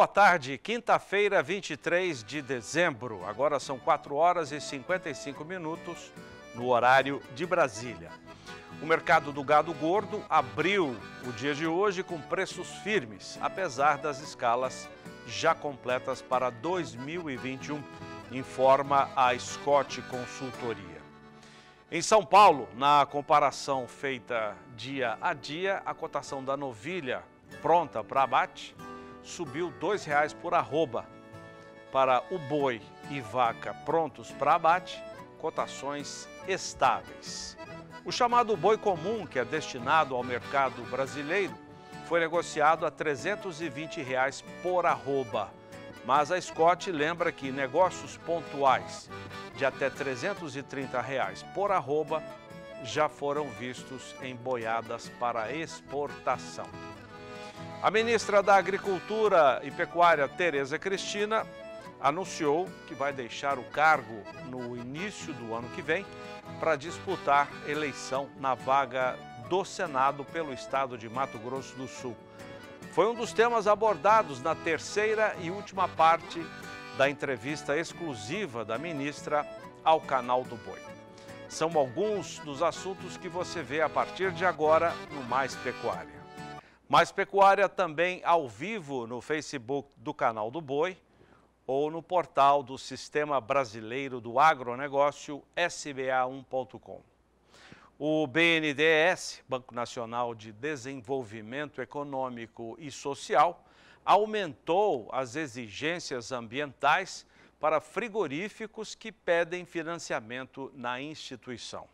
Boa tarde, quinta-feira, 23 de dezembro. Agora são 4 horas e 55 minutos no horário de Brasília. O mercado do gado gordo abriu o dia de hoje com preços firmes, apesar das escalas já completas para 2021, informa a Scott Consultoria. Em São Paulo, na comparação feita dia a dia, a cotação da novilha pronta para abate subiu R$ 2,00 por arroba. Para o boi e vaca prontos para abate, cotações estáveis. O chamado boi comum, que é destinado ao mercado brasileiro, foi negociado a R$ 320 reais por arroba. Mas a Scott lembra que negócios pontuais de até R$ 330 reais por arroba já foram vistos em boiadas para exportação. A ministra da Agricultura e Pecuária, Tereza Cristina, anunciou que vai deixar o cargo no início do ano que vem para disputar eleição na vaga do Senado pelo estado de Mato Grosso do Sul. Foi um dos temas abordados na terceira e última parte da entrevista exclusiva da ministra ao canal do Boi. São alguns dos assuntos que você vê a partir de agora no Mais Pecuária. Mais pecuária também ao vivo no Facebook do canal do Boi ou no portal do Sistema Brasileiro do Agronegócio, sba1.com. O BNDES, Banco Nacional de Desenvolvimento Econômico e Social, aumentou as exigências ambientais para frigoríficos que pedem financiamento na instituição.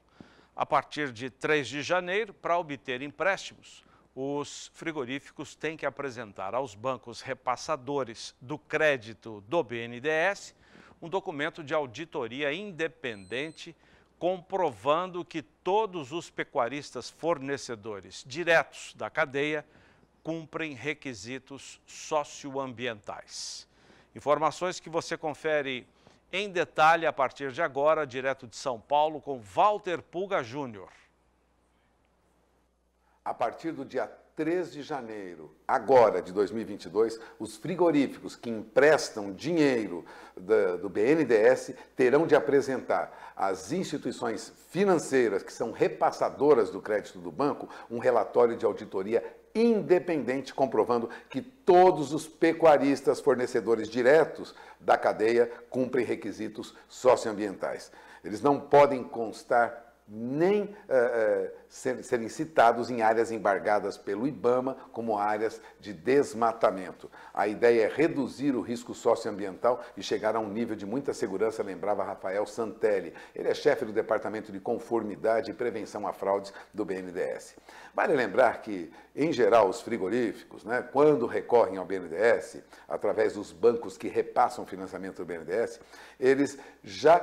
A partir de 3 de janeiro, para obter empréstimos, os frigoríficos têm que apresentar aos bancos repassadores do crédito do BNDES um documento de auditoria independente comprovando que todos os pecuaristas fornecedores diretos da cadeia cumprem requisitos socioambientais. Informações que você confere em detalhe a partir de agora, direto de São Paulo, com Walter Pulga Júnior a partir do dia 3 de janeiro, agora de 2022, os frigoríficos que emprestam dinheiro do BNDES terão de apresentar às instituições financeiras que são repassadoras do crédito do banco um relatório de auditoria independente comprovando que todos os pecuaristas fornecedores diretos da cadeia cumprem requisitos socioambientais. Eles não podem constar nem uh, uh, ser, serem citados em áreas embargadas pelo IBAMA como áreas de desmatamento. A ideia é reduzir o risco socioambiental e chegar a um nível de muita segurança, lembrava Rafael Santelli. Ele é chefe do Departamento de Conformidade e Prevenção a Fraudes do BNDES. Vale lembrar que, em geral, os frigoríficos, né, quando recorrem ao BNDES, através dos bancos que repassam o financiamento do BNDES, eles já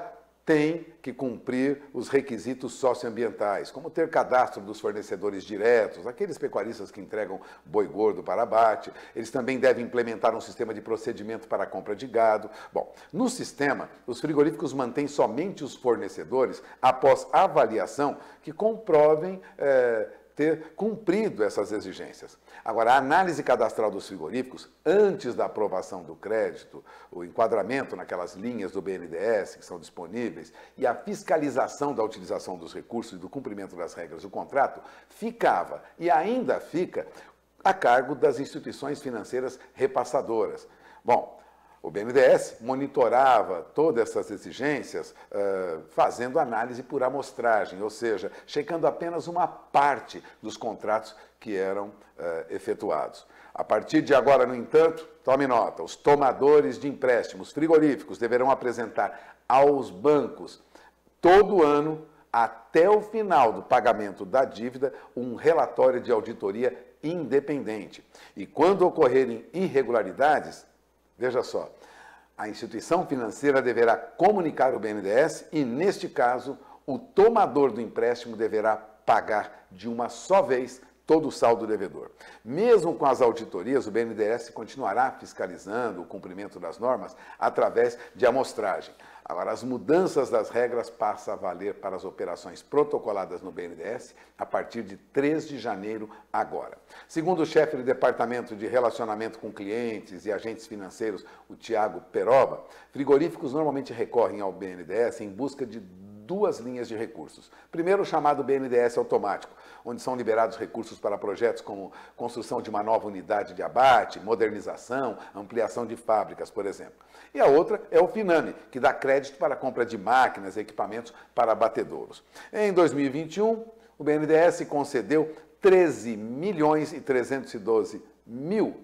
tem que cumprir os requisitos socioambientais, como ter cadastro dos fornecedores diretos, aqueles pecuaristas que entregam boi gordo para abate, eles também devem implementar um sistema de procedimento para a compra de gado. Bom, no sistema, os frigoríficos mantêm somente os fornecedores após avaliação que comprovem. Eh, ter cumprido essas exigências. Agora, a análise cadastral dos frigoríficos, antes da aprovação do crédito, o enquadramento naquelas linhas do BNDES que são disponíveis e a fiscalização da utilização dos recursos e do cumprimento das regras do contrato, ficava e ainda fica a cargo das instituições financeiras repassadoras. Bom, o BNDES monitorava todas essas exigências uh, fazendo análise por amostragem, ou seja, checando apenas uma parte dos contratos que eram uh, efetuados. A partir de agora, no entanto, tome nota: os tomadores de empréstimos frigoríficos deverão apresentar aos bancos todo ano, até o final do pagamento da dívida, um relatório de auditoria independente. E quando ocorrerem irregularidades, Veja só, a instituição financeira deverá comunicar o BNDES e, neste caso, o tomador do empréstimo deverá pagar de uma só vez todo o saldo devedor. Mesmo com as auditorias, o BNDES continuará fiscalizando o cumprimento das normas através de amostragem. Agora, as mudanças das regras passam a valer para as operações protocoladas no BNDES a partir de 3 de janeiro agora. Segundo o chefe do Departamento de Relacionamento com Clientes e Agentes Financeiros, o Tiago Peroba, frigoríficos normalmente recorrem ao BNDES em busca de duas linhas de recursos. Primeiro, o chamado BNDES automático, onde são liberados recursos para projetos como construção de uma nova unidade de abate, modernização, ampliação de fábricas, por exemplo. E a outra é o Finame, que dá crédito para a compra de máquinas e equipamentos para abatedouros. Em 2021, o BNDES concedeu 13 milhões e 312 mil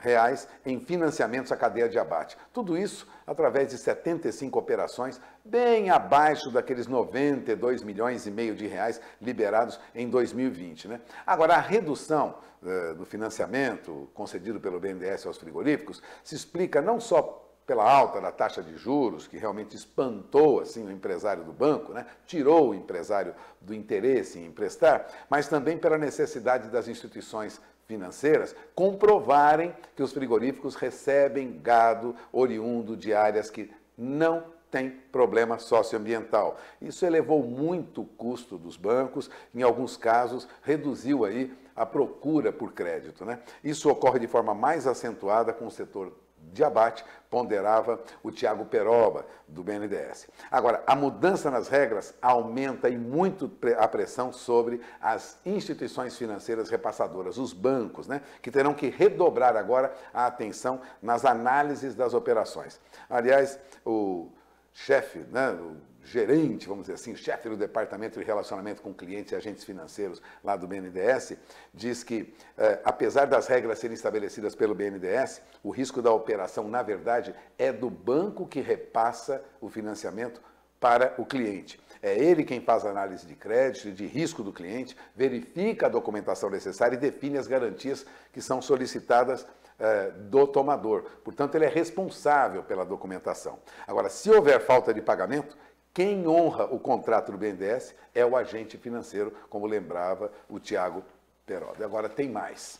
reais em financiamentos à cadeia de abate. Tudo isso através de 75 operações, bem abaixo daqueles 92 milhões e meio de reais liberados em 2020. Né? Agora, a redução eh, do financiamento concedido pelo BNDES aos frigoríficos se explica não só pela alta da taxa de juros, que realmente espantou assim o empresário do banco, né? tirou o empresário do interesse em emprestar, mas também pela necessidade das instituições financeiras comprovarem que os frigoríficos recebem gado oriundo de áreas que não tem problema socioambiental. Isso elevou muito o custo dos bancos, em alguns casos reduziu aí a procura por crédito. Né? Isso ocorre de forma mais acentuada com o setor de abate, ponderava o Tiago Peroba, do BNDES. Agora, a mudança nas regras aumenta e muito a pressão sobre as instituições financeiras repassadoras, os bancos, né, que terão que redobrar agora a atenção nas análises das operações. Aliás, o chefe, né, o gerente, vamos dizer assim, chefe do departamento de relacionamento com clientes e agentes financeiros lá do BNDES, diz que, eh, apesar das regras serem estabelecidas pelo BNDES, o risco da operação, na verdade, é do banco que repassa o financiamento para o cliente. É ele quem faz a análise de crédito, de risco do cliente, verifica a documentação necessária e define as garantias que são solicitadas eh, do tomador. Portanto, ele é responsável pela documentação. Agora, se houver falta de pagamento, quem honra o contrato do BNDES é o agente financeiro, como lembrava o Tiago Peroda. Agora tem mais.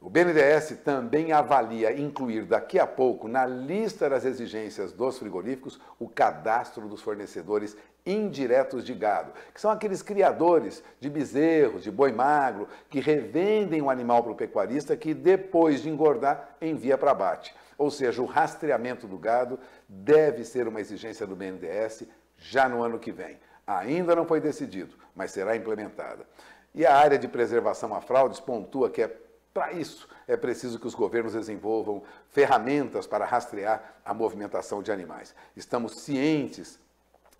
O BNDES também avalia incluir daqui a pouco na lista das exigências dos frigoríficos o cadastro dos fornecedores indiretos de gado, que são aqueles criadores de bezerros, de boi magro, que revendem o animal para o pecuarista que depois de engordar envia para abate. Ou seja, o rastreamento do gado deve ser uma exigência do BNDES já no ano que vem. Ainda não foi decidido, mas será implementada. E a área de preservação a fraudes pontua que é para isso é preciso que os governos desenvolvam ferramentas para rastrear a movimentação de animais. Estamos cientes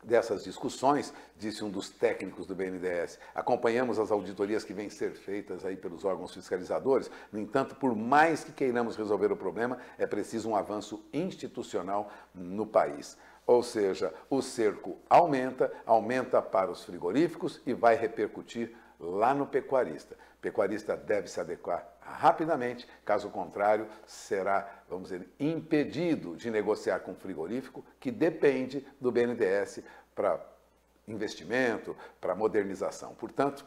dessas discussões, disse um dos técnicos do BNDES. Acompanhamos as auditorias que vêm ser feitas aí pelos órgãos fiscalizadores. No entanto, por mais que queiramos resolver o problema, é preciso um avanço institucional no país. Ou seja, o cerco aumenta, aumenta para os frigoríficos e vai repercutir lá no pecuarista. O pecuarista deve se adequar rapidamente. Caso contrário, será, vamos dizer, impedido de negociar com o frigorífico, que depende do BNDES para investimento, para modernização. Portanto,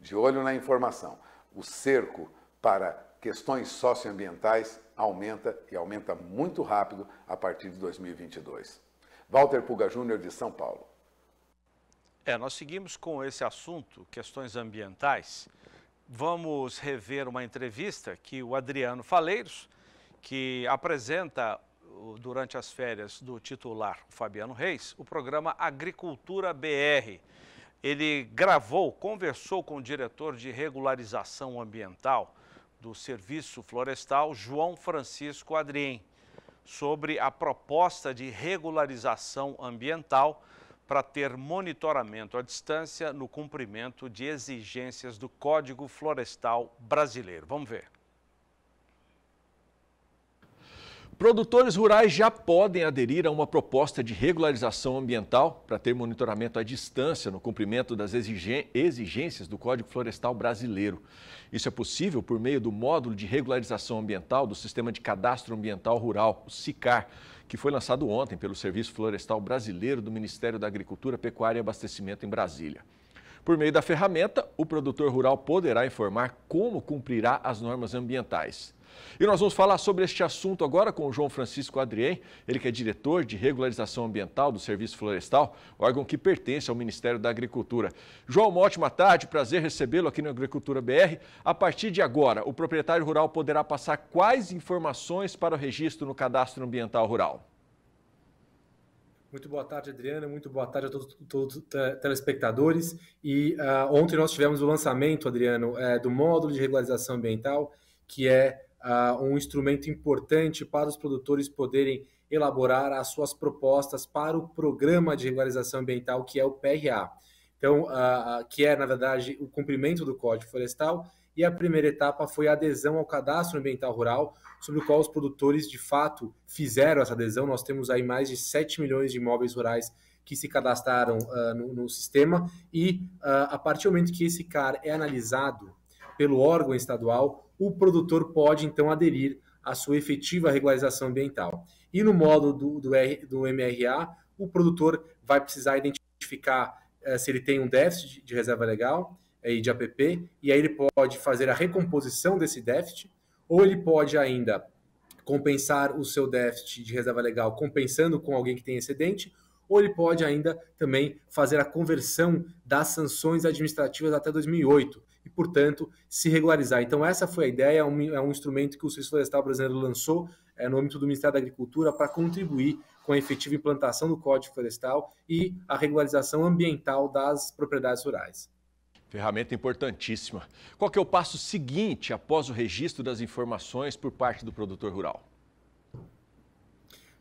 de olho na informação, o cerco para questões socioambientais aumenta e aumenta muito rápido a partir de 2022. Walter Puga Júnior, de São Paulo. É, nós seguimos com esse assunto, questões ambientais, vamos rever uma entrevista que o Adriano Faleiros, que apresenta durante as férias do titular Fabiano Reis, o programa Agricultura BR. Ele gravou, conversou com o diretor de regularização ambiental do Serviço Florestal, João Francisco Adrien, sobre a proposta de regularização ambiental para ter monitoramento à distância no cumprimento de exigências do Código Florestal Brasileiro. Vamos ver. Produtores rurais já podem aderir a uma proposta de regularização ambiental para ter monitoramento à distância no cumprimento das exigências do Código Florestal Brasileiro. Isso é possível por meio do módulo de regularização ambiental do Sistema de Cadastro Ambiental Rural, o SICAR, que foi lançado ontem pelo Serviço Florestal Brasileiro do Ministério da Agricultura, Pecuária e Abastecimento em Brasília. Por meio da ferramenta, o produtor rural poderá informar como cumprirá as normas ambientais. E nós vamos falar sobre este assunto agora com o João Francisco Adrien, ele que é diretor de regularização ambiental do Serviço Florestal, órgão que pertence ao Ministério da Agricultura. João, uma ótima tarde, prazer recebê-lo aqui no Agricultura BR. A partir de agora, o proprietário rural poderá passar quais informações para o registro no cadastro ambiental rural? Muito boa tarde, Adriana. Muito boa tarde a todos os telespectadores. E uh, ontem nós tivemos o lançamento, Adriano, é, do módulo de regularização ambiental, que é uh, um instrumento importante para os produtores poderem elaborar as suas propostas para o Programa de Regularização Ambiental, que é o PRA. Então, uh, que é, na verdade, o cumprimento do Código Florestal, e a primeira etapa foi a adesão ao Cadastro Ambiental Rural, sobre o qual os produtores, de fato, fizeram essa adesão. Nós temos aí mais de 7 milhões de imóveis rurais que se cadastraram uh, no, no, sistema, e uh, a partir do momento que esse CAR é analisado pelo órgão estadual, o produtor pode então aderir à sua efetiva regularização ambiental. E no módulo do, do, R, do MRA, o produtor vai precisar identificar eh, se ele tem um déficit de, reserva legal eh, e de APP, e aí ele pode fazer a recomposição desse déficit, ou ele pode ainda compensar o seu déficit de reserva legal compensando com alguém que tem excedente, ou ele pode ainda também fazer a conversão das sanções administrativas até 2008 e, portanto, se regularizar. Então, essa foi a ideia, é um, é um instrumento que o Serviço Florestal Brasileiro lançou é, no âmbito do Ministério da Agricultura para contribuir com a efetiva implantação do Código Florestal e a regularização ambiental das propriedades rurais. Ferramenta importantíssima. Qual que é o passo seguinte após o registro das informações por parte do produtor rural?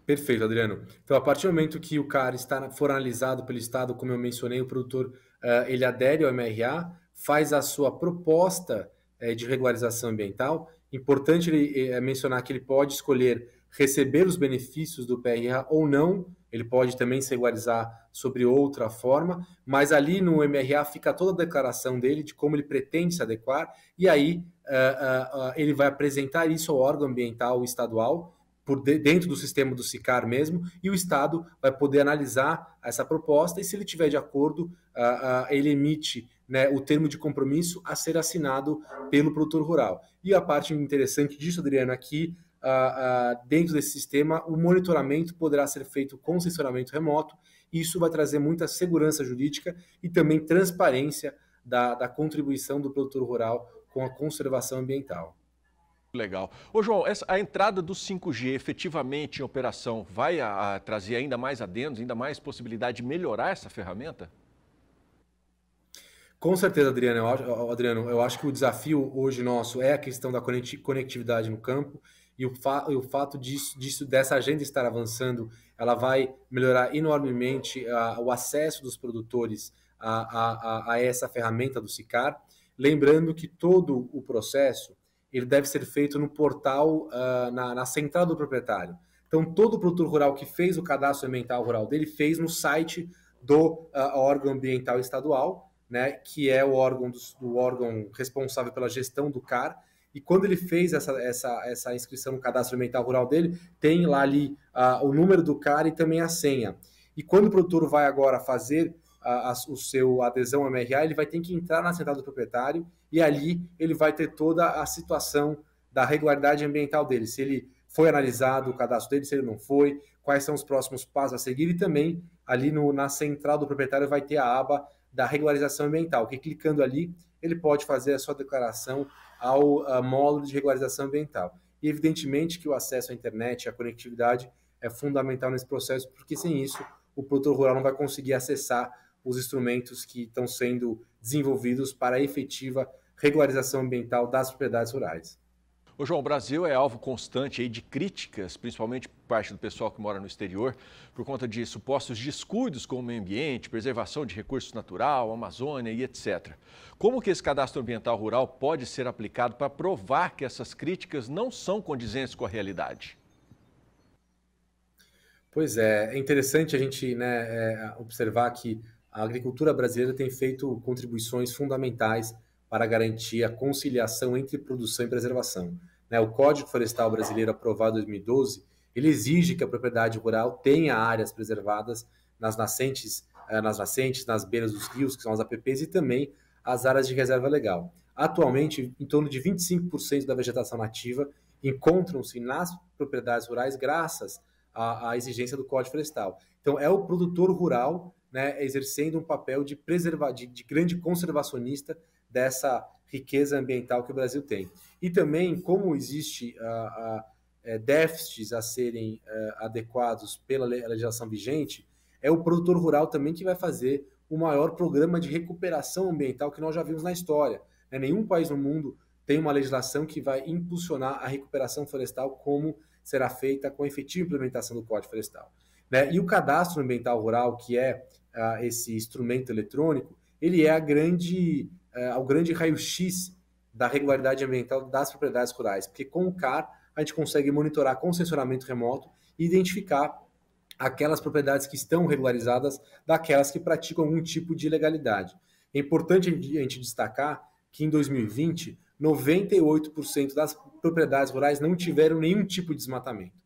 Perfeito, Adriano. Então, a partir do momento que o CAR está, for analisado pelo Estado, como eu mencionei, o produtor eh, ele adere ao MRA, faz a sua proposta é, de regularização ambiental. Importante ele, é, mencionar que ele pode escolher receber os benefícios do PRA ou não, ele pode também se regularizar sobre outra forma, mas ali no MRA fica toda a declaração dele de como ele pretende se adequar, e aí uh, uh, uh, ele vai apresentar isso ao órgão ambiental estadual, por dentro do sistema do SICAR mesmo, e o Estado vai poder analisar essa proposta, e se ele tiver de acordo, ele emite né, o termo de compromisso a ser assinado pelo produtor rural. E a parte interessante disso, Adriano, aqui é uh, uh, dentro desse sistema, o monitoramento poderá ser feito com sensoramento remoto. E isso vai trazer muita segurança jurídica e também transparência da, da contribuição do produtor rural com a conservação ambiental. Legal. Ô, João, essa, a entrada do 5G efetivamente em operação vai a, a trazer ainda mais adendos, ainda mais possibilidade de melhorar essa ferramenta? Com certeza, Adriano. Eu acho, Adriano, eu acho que o desafio hoje nosso é a questão da conectividade no campo e o, fa e o fato disso, disso, dessa agenda estar avançando, ela vai melhorar enormemente a, ah, o acesso dos produtores a, a, a, essa ferramenta do SICAR. Lembrando que todo o processo ele deve ser feito no portal, uh, na, na central do proprietário. Então, todo produtor rural que fez o cadastro ambiental rural dele fez no site do uh, órgão ambiental estadual né, que é o órgão do, do, órgão responsável pela gestão do CAR. E quando ele fez essa, essa, essa inscrição no cadastro ambiental rural dele, tem lá ali uh, o número do CAR e também a senha. E quando o produtor vai agora fazer a, o seu adesão MRA, ele vai ter que entrar na central do proprietário e ali ele vai ter toda a situação da regularidade ambiental dele, se ele foi analisado o cadastro dele, se ele não foi, quais são os próximos passos a seguir e também ali no, na central do proprietário vai ter a aba da regularização ambiental, que clicando ali, ele pode fazer a sua declaração ao módulo de regularização ambiental. E evidentemente que o acesso à internet, à conectividade é fundamental nesse processo, porque sem isso o produtor rural não vai conseguir acessar os instrumentos que estão sendo desenvolvidos para a efetiva regularização ambiental das propriedades rurais. Ô João, o Brasil é alvo constante aí de críticas, principalmente por parte do pessoal que mora no exterior, por conta de supostos descuidos com o meio ambiente, preservação de recursos natural, Amazônia e etc. Como que esse cadastro ambiental rural pode ser aplicado para provar que essas críticas não são condizentes com a realidade? Pois é, é interessante a gente né, é, observar que a agricultura brasileira tem feito contribuições fundamentais para garantir a conciliação entre produção e preservação. Né? o Código Florestal Brasileiro, aprovado em 2012, ele exige que a propriedade rural tenha áreas preservadas nas nascentes, eh, nas nascentes, nas beiras dos rios, que são as APPs, e também as áreas de reserva legal. Atualmente, em torno de 25% da vegetação nativa encontram-se nas propriedades rurais graças à, à, exigência do Código Florestal. Então, é o produtor rural né, exercendo um papel de, preserva, de, de grande conservacionista dessa riqueza ambiental que o Brasil tem. E também, como existe a, ah, a, ah, é, déficits a serem a, eh, adequados pela legislação vigente, é o produtor rural também que vai fazer o maior programa de recuperação ambiental que nós já vimos na história. Né? Nenhum país no mundo tem uma legislação que vai impulsionar a recuperação florestal como será feita com a efetiva implementação do Código Florestal. Né? E o cadastro ambiental rural, que é ah, esse instrumento eletrônico, ele é a grande é, ao grande raio-x da regularidade ambiental das propriedades rurais, porque com o CAR a gente consegue monitorar com sensoramento remoto e identificar aquelas propriedades que estão regularizadas daquelas que praticam algum tipo de ilegalidade. É importante a gente destacar que em 2020, 98% das propriedades rurais não tiveram nenhum tipo de desmatamento.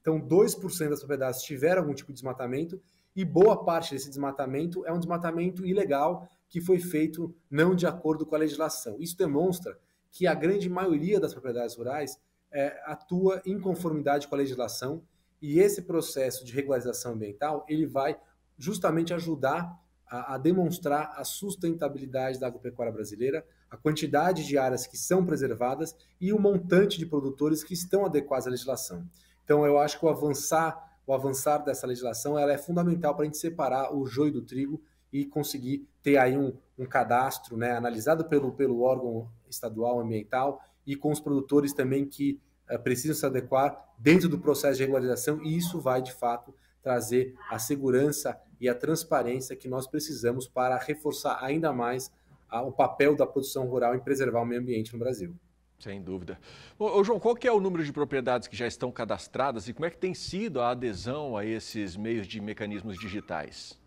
Então, 2% das propriedades tiveram algum tipo de desmatamento e boa parte desse desmatamento é um desmatamento ilegal que foi feito não de acordo com a legislação. Isso demonstra que a grande maioria das propriedades rurais é, atua em conformidade com a legislação e esse processo de regularização ambiental ele vai justamente ajudar a, a demonstrar a sustentabilidade da agropecuária brasileira, a quantidade de áreas que são preservadas e o montante de produtores que estão adequados à legislação. Então, eu acho que o avançar, o avançar dessa legislação ela é fundamental para a gente separar o joio do trigo e conseguir ter aí um, um cadastro né, analisado pelo, pelo órgão estadual ambiental e com os produtores também que uh, precisam se adequar dentro do processo de regularização, e isso vai de fato trazer a segurança e a transparência que nós precisamos para reforçar ainda mais a, o papel da produção rural em preservar o meio ambiente no Brasil. Sem dúvida. Ô, João, qual que é o número de propriedades que já estão cadastradas e como é que tem sido a adesão a esses meios de mecanismos digitais?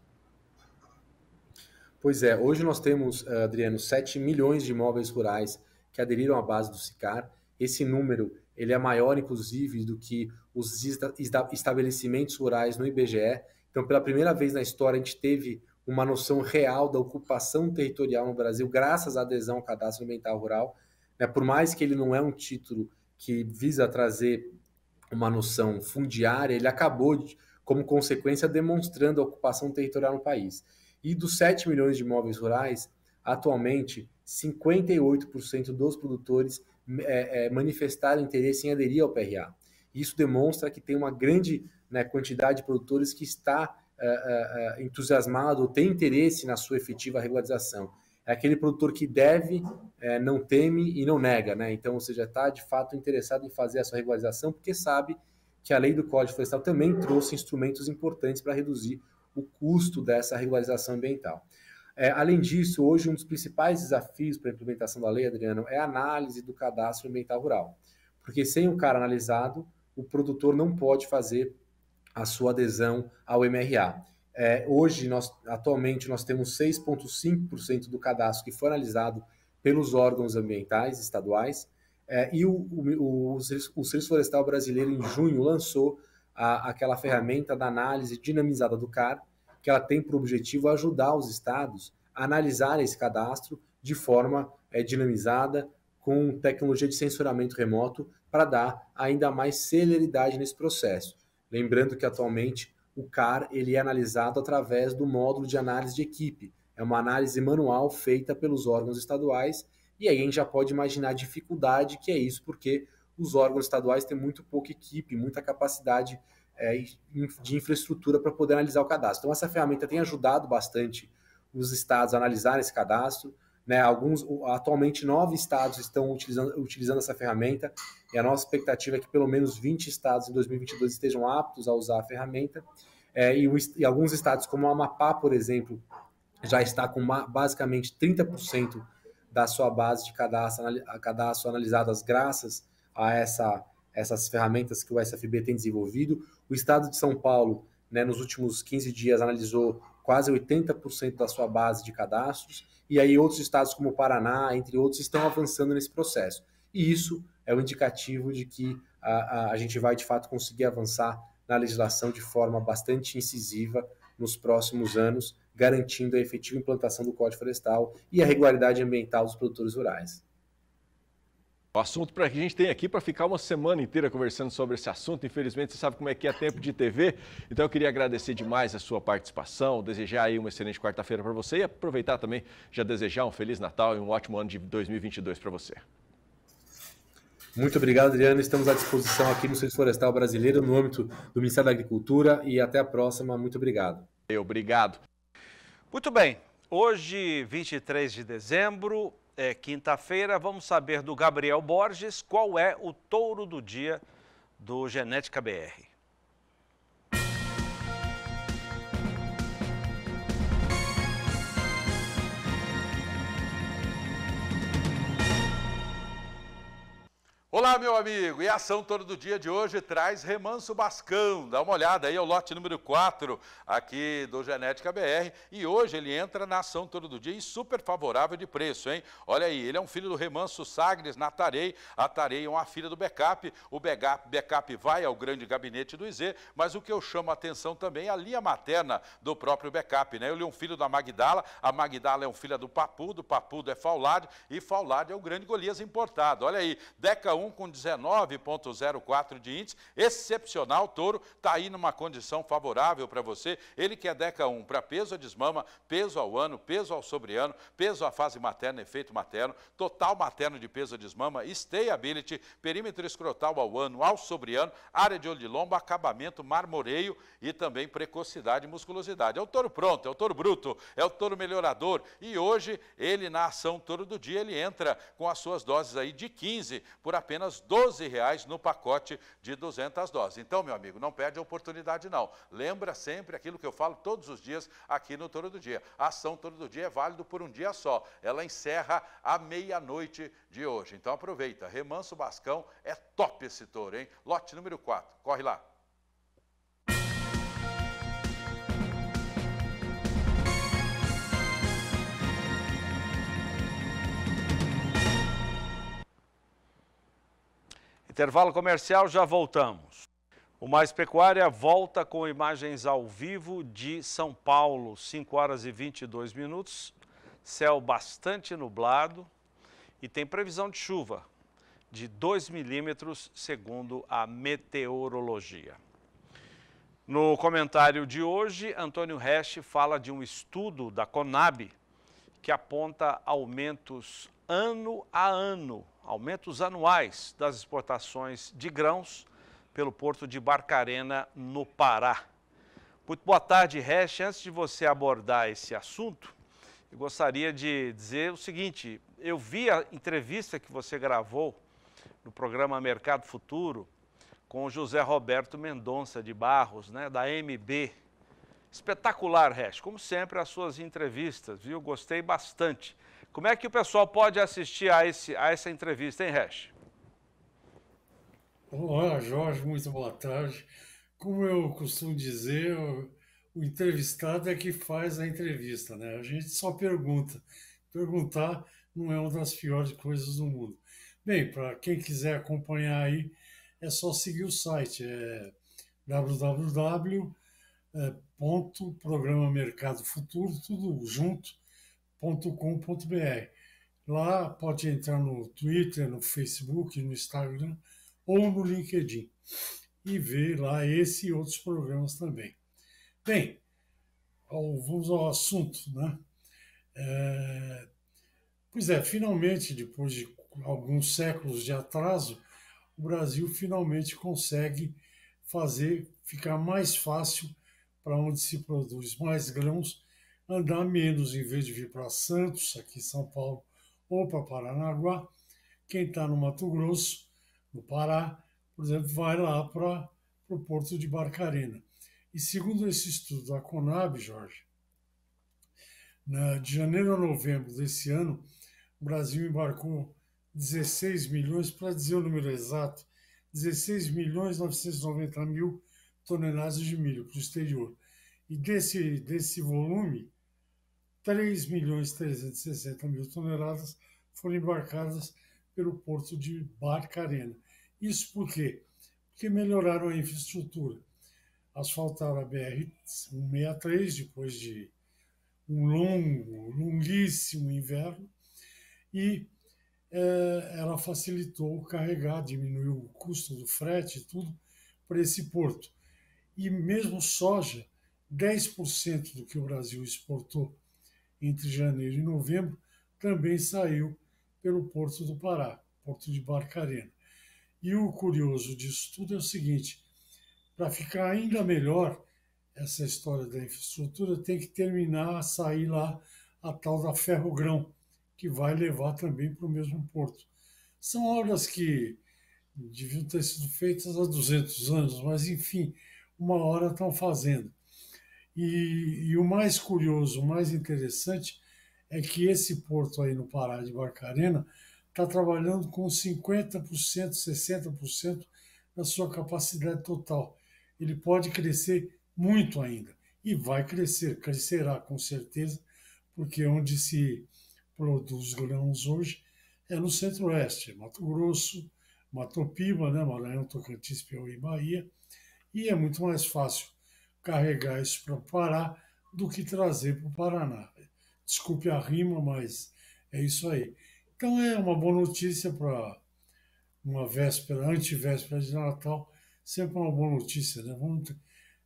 Pois é, hoje nós temos, eh, Adriano, 7 milhões de imóveis rurais que aderiram à base do SICAR. Esse número ele é maior, inclusive, do que os estabelecimentos rurais no IBGE. Então, pela primeira vez na história, a gente teve uma noção real da ocupação territorial no Brasil, graças à adesão ao cadastro ambiental rural. Né? Por mais que ele não é um título que visa trazer uma noção fundiária, ele acabou, como consequência, demonstrando a ocupação territorial no país. E dos 7 milhões de imóveis rurais, atualmente 58% dos produtores é, é, manifestaram interesse em aderir ao PRA. Isso demonstra que tem uma grande né, quantidade de produtores que está é, é, é entusiasmado ou tem interesse na sua efetiva regularização. É aquele produtor que deve, é, não teme e não nega, né? Então, ou seja, está de fato interessado em fazer a sua regularização porque sabe que a lei do Código Florestal também trouxe instrumentos importantes para reduzir o custo dessa regularização ambiental. É, além disso, hoje um dos principais desafios para a implementação da lei, Adriano, é a análise do cadastro ambiental rural. Porque sem o cara analisado, o produtor não pode fazer a sua adesão ao MRA. É, hoje, nós, atualmente, nós temos 6,5% do cadastro que foi analisado pelos órgãos ambientais estaduais, é, e o, o, o, o Serviço Florestal Brasileiro, em junho, lançou a, aquela ferramenta da análise dinamizada do CAR, que ela tem por objetivo ajudar os estados a analisar esse cadastro de forma é, dinamizada, com tecnologia de sensoramento remoto, para dar ainda mais celeridade nesse processo. Lembrando que atualmente o CAR ele é analisado através do módulo de análise de equipe. É uma análise manual feita pelos órgãos estaduais, e aí a gente já pode imaginar a dificuldade que é isso, porque os órgãos estaduais têm muito pouca equipe, muita capacidade é, de infraestrutura para poder analisar o cadastro. Então, essa ferramenta tem ajudado bastante os estados a analisar esse cadastro. Né? Alguns, atualmente, nove estados estão utilizando, utilizando essa ferramenta e a nossa expectativa é que pelo menos 20 estados em 2022 estejam aptos a usar a ferramenta. É, e, o, e, alguns estados, como o Amapá, por exemplo, já está com uma, basicamente 30% da sua base de cadastro, cadastro analisadas graças a essa, essas ferramentas que o SFB tem desenvolvido. O estado de São Paulo, né, nos últimos 15 dias, analisou quase 80% da sua base de cadastros, e aí outros estados, como o Paraná, entre outros, estão avançando nesse processo. E isso é um indicativo de que a, a, a gente vai, de fato, conseguir avançar na legislação de forma bastante incisiva nos próximos anos, garantindo a efetiva implantação do Código Florestal e a regularidade ambiental dos produtores rurais. O assunto para que a gente tem aqui para ficar uma semana inteira conversando sobre esse assunto. Infelizmente, você sabe como é que é tempo de TV. Então, eu queria agradecer demais a sua participação, desejar aí uma excelente quarta-feira para você e aproveitar também já desejar um feliz Natal e um ótimo ano de 2022 para você. Muito obrigado, Adriano. Estamos à disposição aqui no Centro Florestal Brasileiro, no âmbito do Ministério da Agricultura. E até a próxima. Muito obrigado. Obrigado. Muito bem. Hoje, 23 de dezembro, é quinta-feira. Vamos saber do Gabriel Borges qual é o touro do dia do Genética BR. Olá, meu amigo! E a ação todo do dia de hoje traz Remanso Bascão. Dá uma olhada aí, é o lote número 4 aqui do Genética BR. E hoje ele entra na ação todo do dia e super favorável de preço, hein? Olha aí, ele é um filho do Remanso Sagres na Tarei. A Tarei é uma filha do backup. O backup, backup vai ao grande gabinete do IZ, mas o que eu chamo a atenção também é a linha materna do próprio backup, né? Ele é um filho da Magdala, a Magdala é um filho do Papudo, Papudo é Faulade e Faulade é o grande Golias importado. Olha aí, Deca 1 com 19,04 de índice, excepcional, touro, está aí numa condição favorável para você. Ele que é DECA 1 para peso a desmama, peso ao ano, peso ao sobreano, peso à fase materna, efeito materno, total materno de peso a desmama, stayability, perímetro escrotal ao ano, ao sobreano, área de olho de lombo, acabamento, marmoreio e também precocidade e musculosidade. É o touro pronto, é o touro bruto, é o touro melhorador e hoje ele na ação touro do dia, ele entra com as suas doses aí de 15 por apenas apenas R$ reais no pacote de 200 doses. Então, meu amigo, não perde a oportunidade não. Lembra sempre aquilo que eu falo todos os dias aqui no Toro do Dia. A ação Toro do Dia é válido por um dia só. Ela encerra à meia-noite de hoje. Então aproveita. Remanso Bascão é top esse touro, hein? Lote número 4. Corre lá. Intervalo comercial, já voltamos. O Mais Pecuária volta com imagens ao vivo de São Paulo, 5 horas e 22 minutos. Céu bastante nublado e tem previsão de chuva de 2 milímetros, segundo a meteorologia. No comentário de hoje, Antônio Resch fala de um estudo da Conab que aponta aumentos ano a ano aumentos anuais das exportações de grãos pelo porto de Barcarena, no Pará. Muito boa tarde, Resch. Antes de você abordar esse assunto, eu gostaria de dizer o seguinte: eu vi a entrevista que você gravou no programa Mercado Futuro com o José Roberto Mendonça de Barros, né, da MB. Espetacular, Resch. Como sempre, as suas entrevistas, viu? Gostei bastante. Como é que o pessoal pode assistir a, esse, a essa entrevista, hein, Resch? Olá, Jorge, muito boa tarde. Como eu costumo dizer, o entrevistado é que faz a entrevista, né? A gente só pergunta. Perguntar não é uma das piores coisas do mundo. Bem, para quem quiser acompanhar aí, é só seguir o site, é www.programamercadofuturo, é, tudo junto, com.br Lá pode entrar no Twitter, no Facebook, no Instagram ou no LinkedIn e ver lá esse e outros programas também. Bem, vamos ao assunto, né? É, pois é, finalmente, depois de alguns séculos de atraso, o Brasil finalmente consegue fazer ficar mais fácil para onde se produz mais grãos andar menos, em vez de vir para Santos, aqui em São Paulo, ou para Paranaguá, quem está no Mato Grosso, no Pará, por exemplo, vai lá para o porto de Barcarena. E segundo esse estudo da Conab, Jorge, na, de janeiro a novembro desse ano, o Brasil embarcou 16 milhões, para dizer o número exato, 16 milhões 990 mil toneladas de milho para o exterior. E desse, desse volume, 3 milhões 360 mil toneladas foram embarcadas pelo porto de Barcarena. Isso por quê? Porque melhoraram a infraestrutura. Asfaltaram a BR-163 depois de um longo, longuíssimo inverno e é, ela facilitou o carregar, diminuiu o custo do frete e tudo para esse porto. E mesmo soja, 10% do que o Brasil exportou entre janeiro e novembro, também saiu pelo Porto do Pará, Porto de Barcarena. E o curioso disso tudo é o seguinte: para ficar ainda melhor essa história da infraestrutura, tem que terminar a sair lá a tal da Ferrogrão, que vai levar também para o mesmo porto. São obras que deviam ter sido feitas há 200 anos, mas enfim, uma hora estão fazendo. E, e, o mais curioso, o mais interessante, é que esse porto aí no Pará de Barcarena está trabalhando com 50%, 60% da sua capacidade total. Ele pode crescer muito ainda. E vai crescer, crescerá com certeza, porque onde se produz grãos hoje é no Centro-Oeste, Mato Grosso, Mato Piba, né, Maranhão, Tocantins, Piauí, Bahia, e é muito mais fácil carregar isso para o Pará do que trazer para o Paraná. Desculpe a rima, mas é isso aí. Então é uma boa notícia para uma véspera, antivéspera de Natal, sempre uma boa notícia, né? Vamos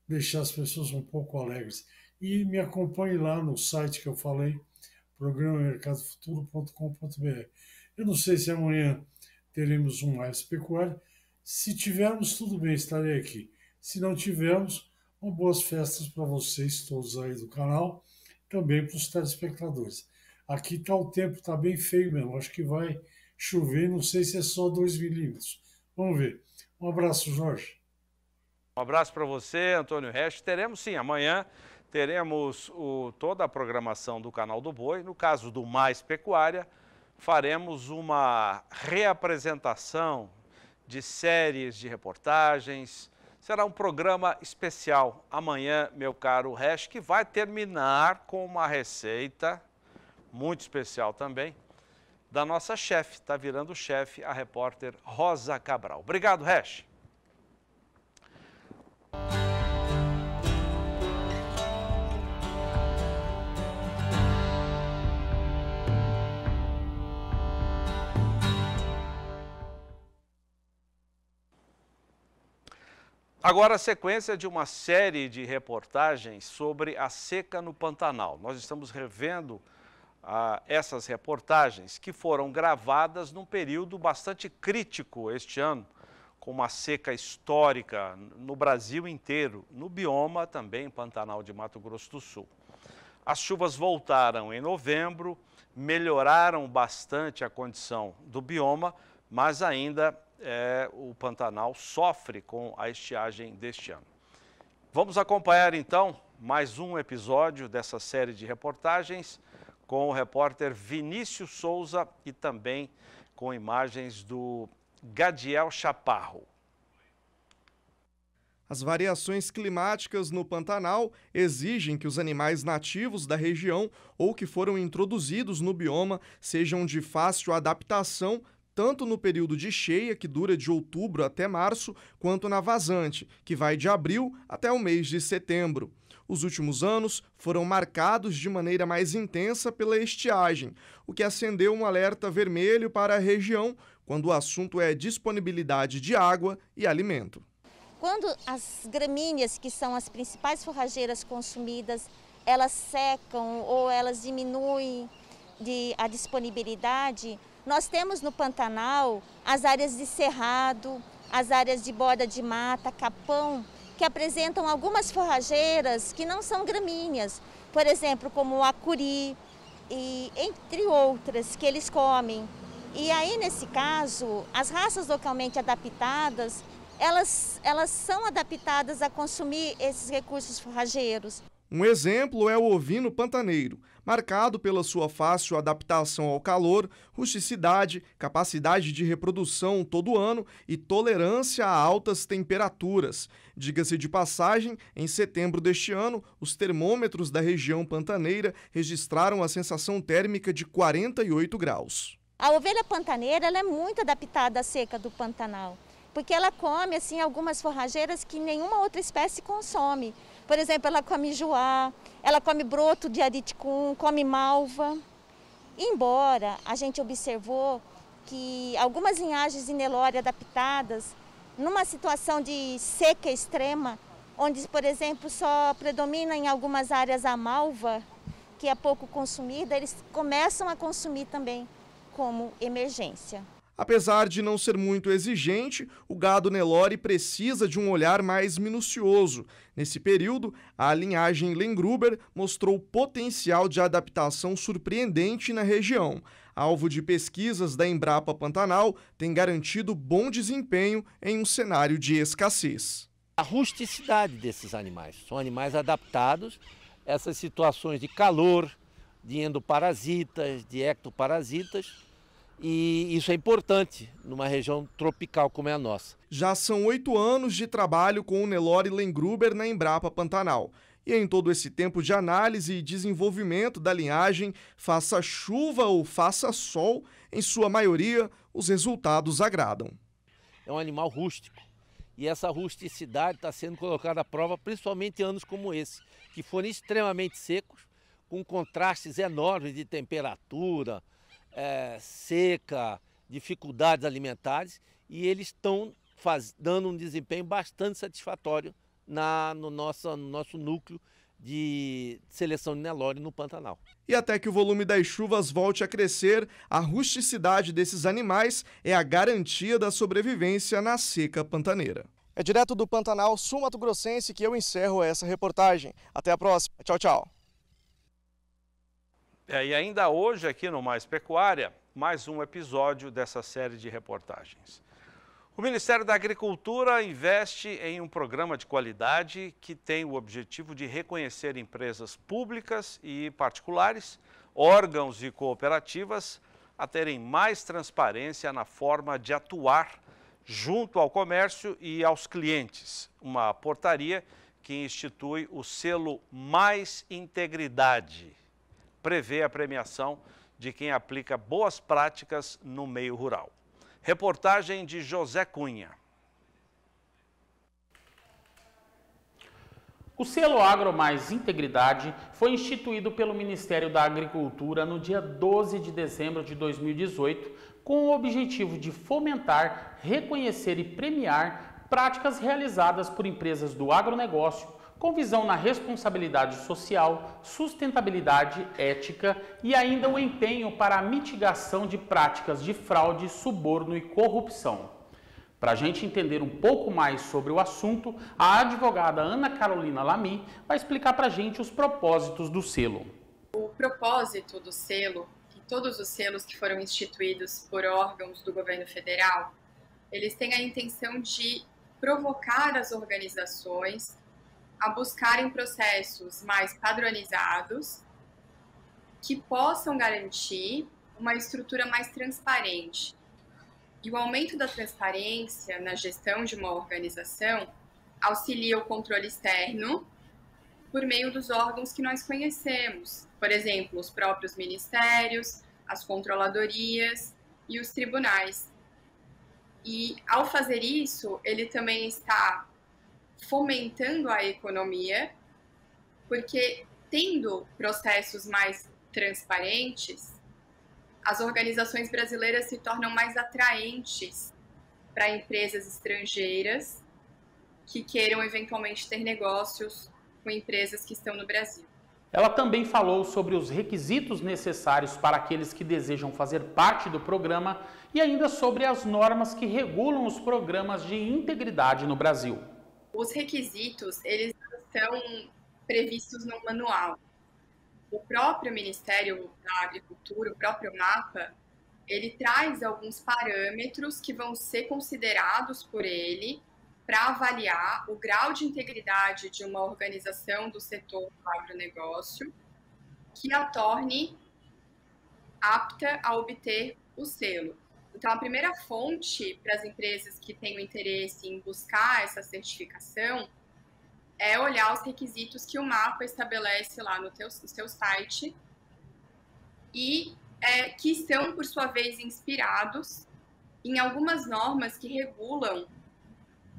deixar as pessoas um pouco alegres. E me acompanhe lá no site que eu falei, programamercadofuturo.com.br. Eu não sei se amanhã teremos um mais pecuário. Se tivermos, tudo bem, estarei aqui. Se não tivermos, boas festas para vocês todos aí do canal, também para os telespectadores. Aqui está o tempo, está bem feio mesmo. Acho que vai chover, não sei se é só 2 milímetros. Vamos ver. Um abraço, Jorge. Um abraço para você, Antônio Resch. Teremos sim, amanhã teremos o, toda a programação do Canal do Boi. No caso do Mais Pecuária, faremos uma reapresentação de séries de reportagens, Será um programa especial amanhã, meu caro Resch, que vai terminar com uma receita muito especial também da nossa chefe, está virando chefe, a repórter Rosa Cabral. Obrigado, Resch. Agora, a sequência de uma série de reportagens sobre a seca no Pantanal. Nós estamos revendo ah, essas reportagens que foram gravadas num período bastante crítico este ano, com uma seca histórica no Brasil inteiro, no bioma também Pantanal de Mato Grosso do Sul. As chuvas voltaram em novembro, melhoraram bastante a condição do bioma, mas ainda é, o Pantanal sofre com a estiagem deste ano. Vamos acompanhar então mais um episódio dessa série de reportagens com o repórter Vinícius Souza e também com imagens do Gadiel Chaparro. As variações climáticas no Pantanal exigem que os animais nativos da região ou que foram introduzidos no bioma sejam de fácil adaptação tanto no período de cheia, que dura de outubro até março, quanto na vazante, que vai de abril até o mês de setembro. Os últimos anos foram marcados de maneira mais intensa pela estiagem, o que acendeu um alerta vermelho para a região quando o assunto é disponibilidade de água e alimento. Quando as gramíneas, que são as principais forrageiras consumidas, elas secam ou elas diminuem de, a disponibilidade, nós temos no Pantanal as áreas de cerrado, as áreas de borda de mata, capão, que apresentam algumas forrageiras que não são gramíneas, por exemplo, como o acuri, e entre outras que eles comem. E aí, nesse caso, as raças localmente adaptadas, elas, elas são adaptadas a consumir esses recursos forrageiros. Um exemplo é o ovino pantaneiro, marcado pela sua fácil adaptação ao calor, rusticidade, capacidade de reprodução todo ano e tolerância a altas temperaturas. Diga-se de passagem, em setembro deste ano, os termômetros da região pantaneira registraram a sensação térmica de 48 graus. A ovelha pantaneira é muito adaptada à seca do Pantanal porque ela come assim algumas forrageiras que nenhuma outra espécie consome. Por exemplo, ela come joá, ela come broto de ariticum, come malva. Embora a gente observou que algumas linhagens de Nelore adaptadas, numa situação de seca extrema, onde, por exemplo, só predomina em algumas áreas a malva, que é pouco consumida, eles começam a consumir também como emergência. Apesar de não ser muito exigente, o gado Nelore precisa de um olhar mais minucioso. Nesse período, a linhagem Lengruber mostrou potencial de adaptação surpreendente na região. Alvo de pesquisas da Embrapa Pantanal, tem garantido bom desempenho em um cenário de escassez. A rusticidade desses animais. São animais adaptados a essas situações de calor, de endoparasitas, de ectoparasitas e isso é importante numa região tropical como é a nossa. Já são oito anos de trabalho com o Nelore Lengruber na Embrapa Pantanal. E em todo esse tempo de análise e desenvolvimento da linhagem, faça chuva ou faça sol, em sua maioria, os resultados agradam. É um animal rústico. E essa rusticidade está sendo colocada à prova, principalmente em anos como esse, que foram extremamente secos, com contrastes enormes de temperatura, é, seca, dificuldades alimentares e eles estão dando um desempenho bastante satisfatório na, no, nosso, no nosso núcleo de seleção de Nelore no Pantanal. E até que o volume das chuvas volte a crescer, a rusticidade desses animais é a garantia da sobrevivência na seca pantaneira. É direto do Pantanal Sul Mato Grossense que eu encerro essa reportagem. Até a próxima. Tchau, tchau. É, e ainda hoje, aqui no Mais Pecuária, mais um episódio dessa série de reportagens. O Ministério da Agricultura investe em um programa de qualidade que tem o objetivo de reconhecer empresas públicas e particulares, órgãos e cooperativas a terem mais transparência na forma de atuar junto ao comércio e aos clientes. Uma portaria que institui o selo Mais Integridade prevê a premiação de quem aplica boas práticas no meio rural. Reportagem de José Cunha. O selo Agro Mais Integridade foi instituído pelo Ministério da Agricultura no dia 12 de dezembro de 2018, com o objetivo de fomentar, reconhecer e premiar práticas realizadas por empresas do agronegócio com visão na responsabilidade social, sustentabilidade ética e ainda o empenho para a mitigação de práticas de fraude, suborno e corrupção. Para a gente entender um pouco mais sobre o assunto, a advogada Ana Carolina Lamy vai explicar para a gente os propósitos do selo. O propósito do selo e todos os selos que foram instituídos por órgãos do governo federal, eles têm a intenção de provocar as organizações a buscarem processos mais padronizados que possam garantir uma estrutura mais transparente. E o aumento da transparência na gestão de uma organização auxilia o controle externo por meio dos órgãos que nós conhecemos, por exemplo, os próprios ministérios, as controladorias e os tribunais. E ao fazer isso, ele também está fomentando a economia, porque tendo processos mais transparentes, as organizações brasileiras se tornam mais atraentes para empresas estrangeiras que queiram eventualmente ter negócios com empresas que estão no Brasil. Ela também falou sobre os requisitos necessários para aqueles que desejam fazer parte do programa e ainda sobre as normas que regulam os programas de integridade no Brasil os requisitos, eles são previstos no manual. O próprio Ministério da Agricultura, o próprio mapa, ele traz alguns parâmetros que vão ser considerados por ele para avaliar o grau de integridade de uma organização do setor do agronegócio que a torne apta a obter o selo. Então, a primeira fonte para as empresas que têm o interesse em buscar essa certificação é olhar os requisitos que o mapa estabelece lá no, teu, no seu site e é, que são, por sua vez, inspirados em algumas normas que regulam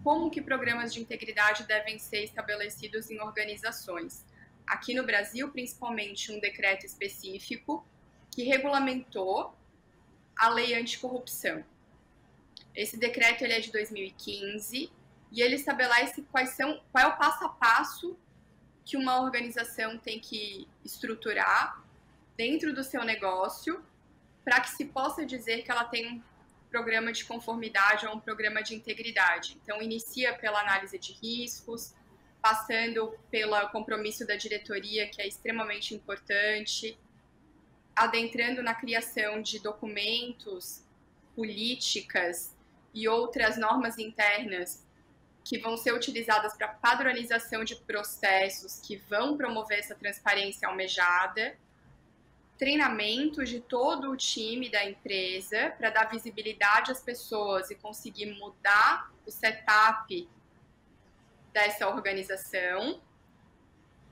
como que programas de integridade devem ser estabelecidos em organizações. Aqui no Brasil, principalmente, um decreto específico que regulamentou a lei anticorrupção. Esse decreto ele é de 2015 e ele estabelece quais são, qual é o passo a passo que uma organização tem que estruturar dentro do seu negócio para que se possa dizer que ela tem um programa de conformidade ou um programa de integridade. Então, inicia pela análise de riscos, passando pelo compromisso da diretoria, que é extremamente importante, adentrando na criação de documentos, políticas e outras normas internas que vão ser utilizadas para padronização de processos que vão promover essa transparência almejada, treinamento de todo o time da empresa para dar visibilidade às pessoas e conseguir mudar o setup dessa organização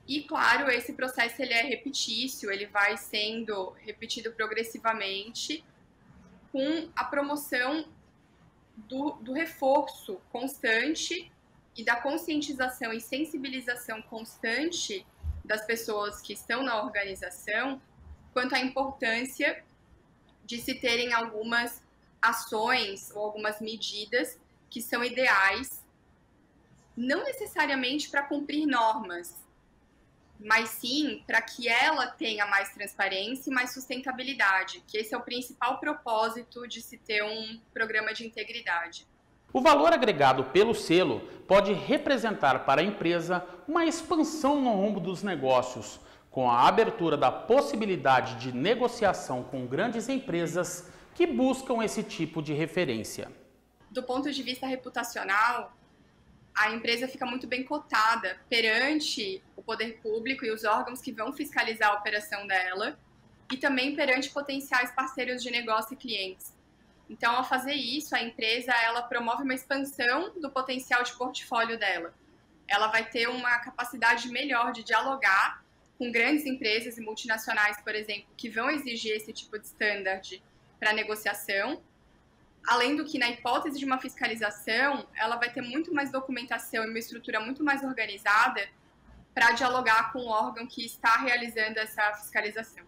e claro, esse processo ele é repetício, ele vai sendo repetido progressivamente com a promoção do, do reforço constante e da conscientização e sensibilização constante das pessoas que estão na organização quanto à importância de se terem algumas ações ou algumas medidas que são ideais, não necessariamente para cumprir normas, mas sim para que ela tenha mais transparência e mais sustentabilidade, que esse é o principal propósito de se ter um programa de integridade. O valor agregado pelo selo pode representar para a empresa uma expansão no rumo dos negócios, com a abertura da possibilidade de negociação com grandes empresas que buscam esse tipo de referência. Do ponto de vista reputacional, a empresa fica muito bem cotada perante o poder público e os órgãos que vão fiscalizar a operação dela e também perante potenciais parceiros de negócio e clientes. Então, ao fazer isso, a empresa ela promove uma expansão do potencial de portfólio dela. Ela vai ter uma capacidade melhor de dialogar com grandes empresas e multinacionais, por exemplo, que vão exigir esse tipo de standard para negociação Além do que, na hipótese de uma fiscalização, ela vai ter muito mais documentação e uma estrutura muito mais organizada para dialogar com o órgão que está realizando essa fiscalização.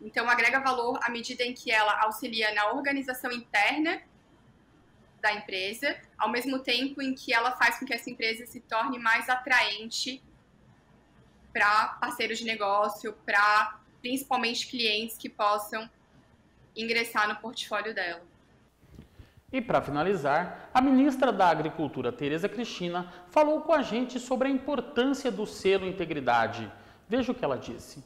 Então, agrega valor à medida em que ela auxilia na organização interna da empresa, ao mesmo tempo em que ela faz com que essa empresa se torne mais atraente para parceiros de negócio, para principalmente clientes que possam ingressar no portfólio dela. E para finalizar, a ministra da Agricultura, Tereza Cristina, falou com a gente sobre a importância do selo Integridade. Veja o que ela disse.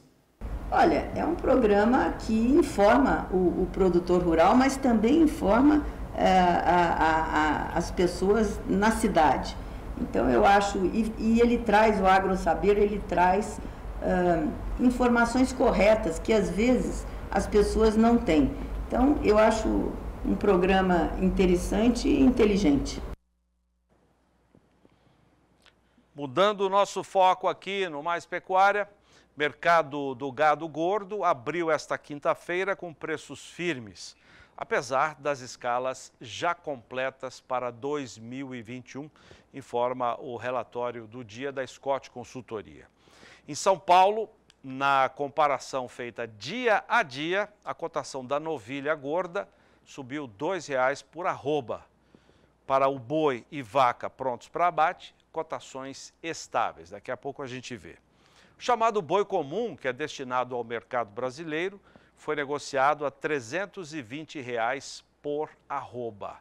Olha, é um programa que informa o, o produtor rural, mas também informa é, a, a, as pessoas na cidade. Então eu acho, e, e ele traz o agro saber, ele traz é, informações corretas que às vezes as pessoas não têm. Então eu acho um programa interessante e inteligente. Mudando o nosso foco aqui no Mais Pecuária, mercado do gado gordo abriu esta quinta-feira com preços firmes, apesar das escalas já completas para 2021, informa o relatório do dia da Scott Consultoria. Em São Paulo, na comparação feita dia a dia, a cotação da novilha gorda subiu R$ 2,00 por arroba. Para o boi e vaca prontos para abate, cotações estáveis. Daqui a pouco a gente vê. O chamado boi comum, que é destinado ao mercado brasileiro, foi negociado a R$ 320 reais por arroba.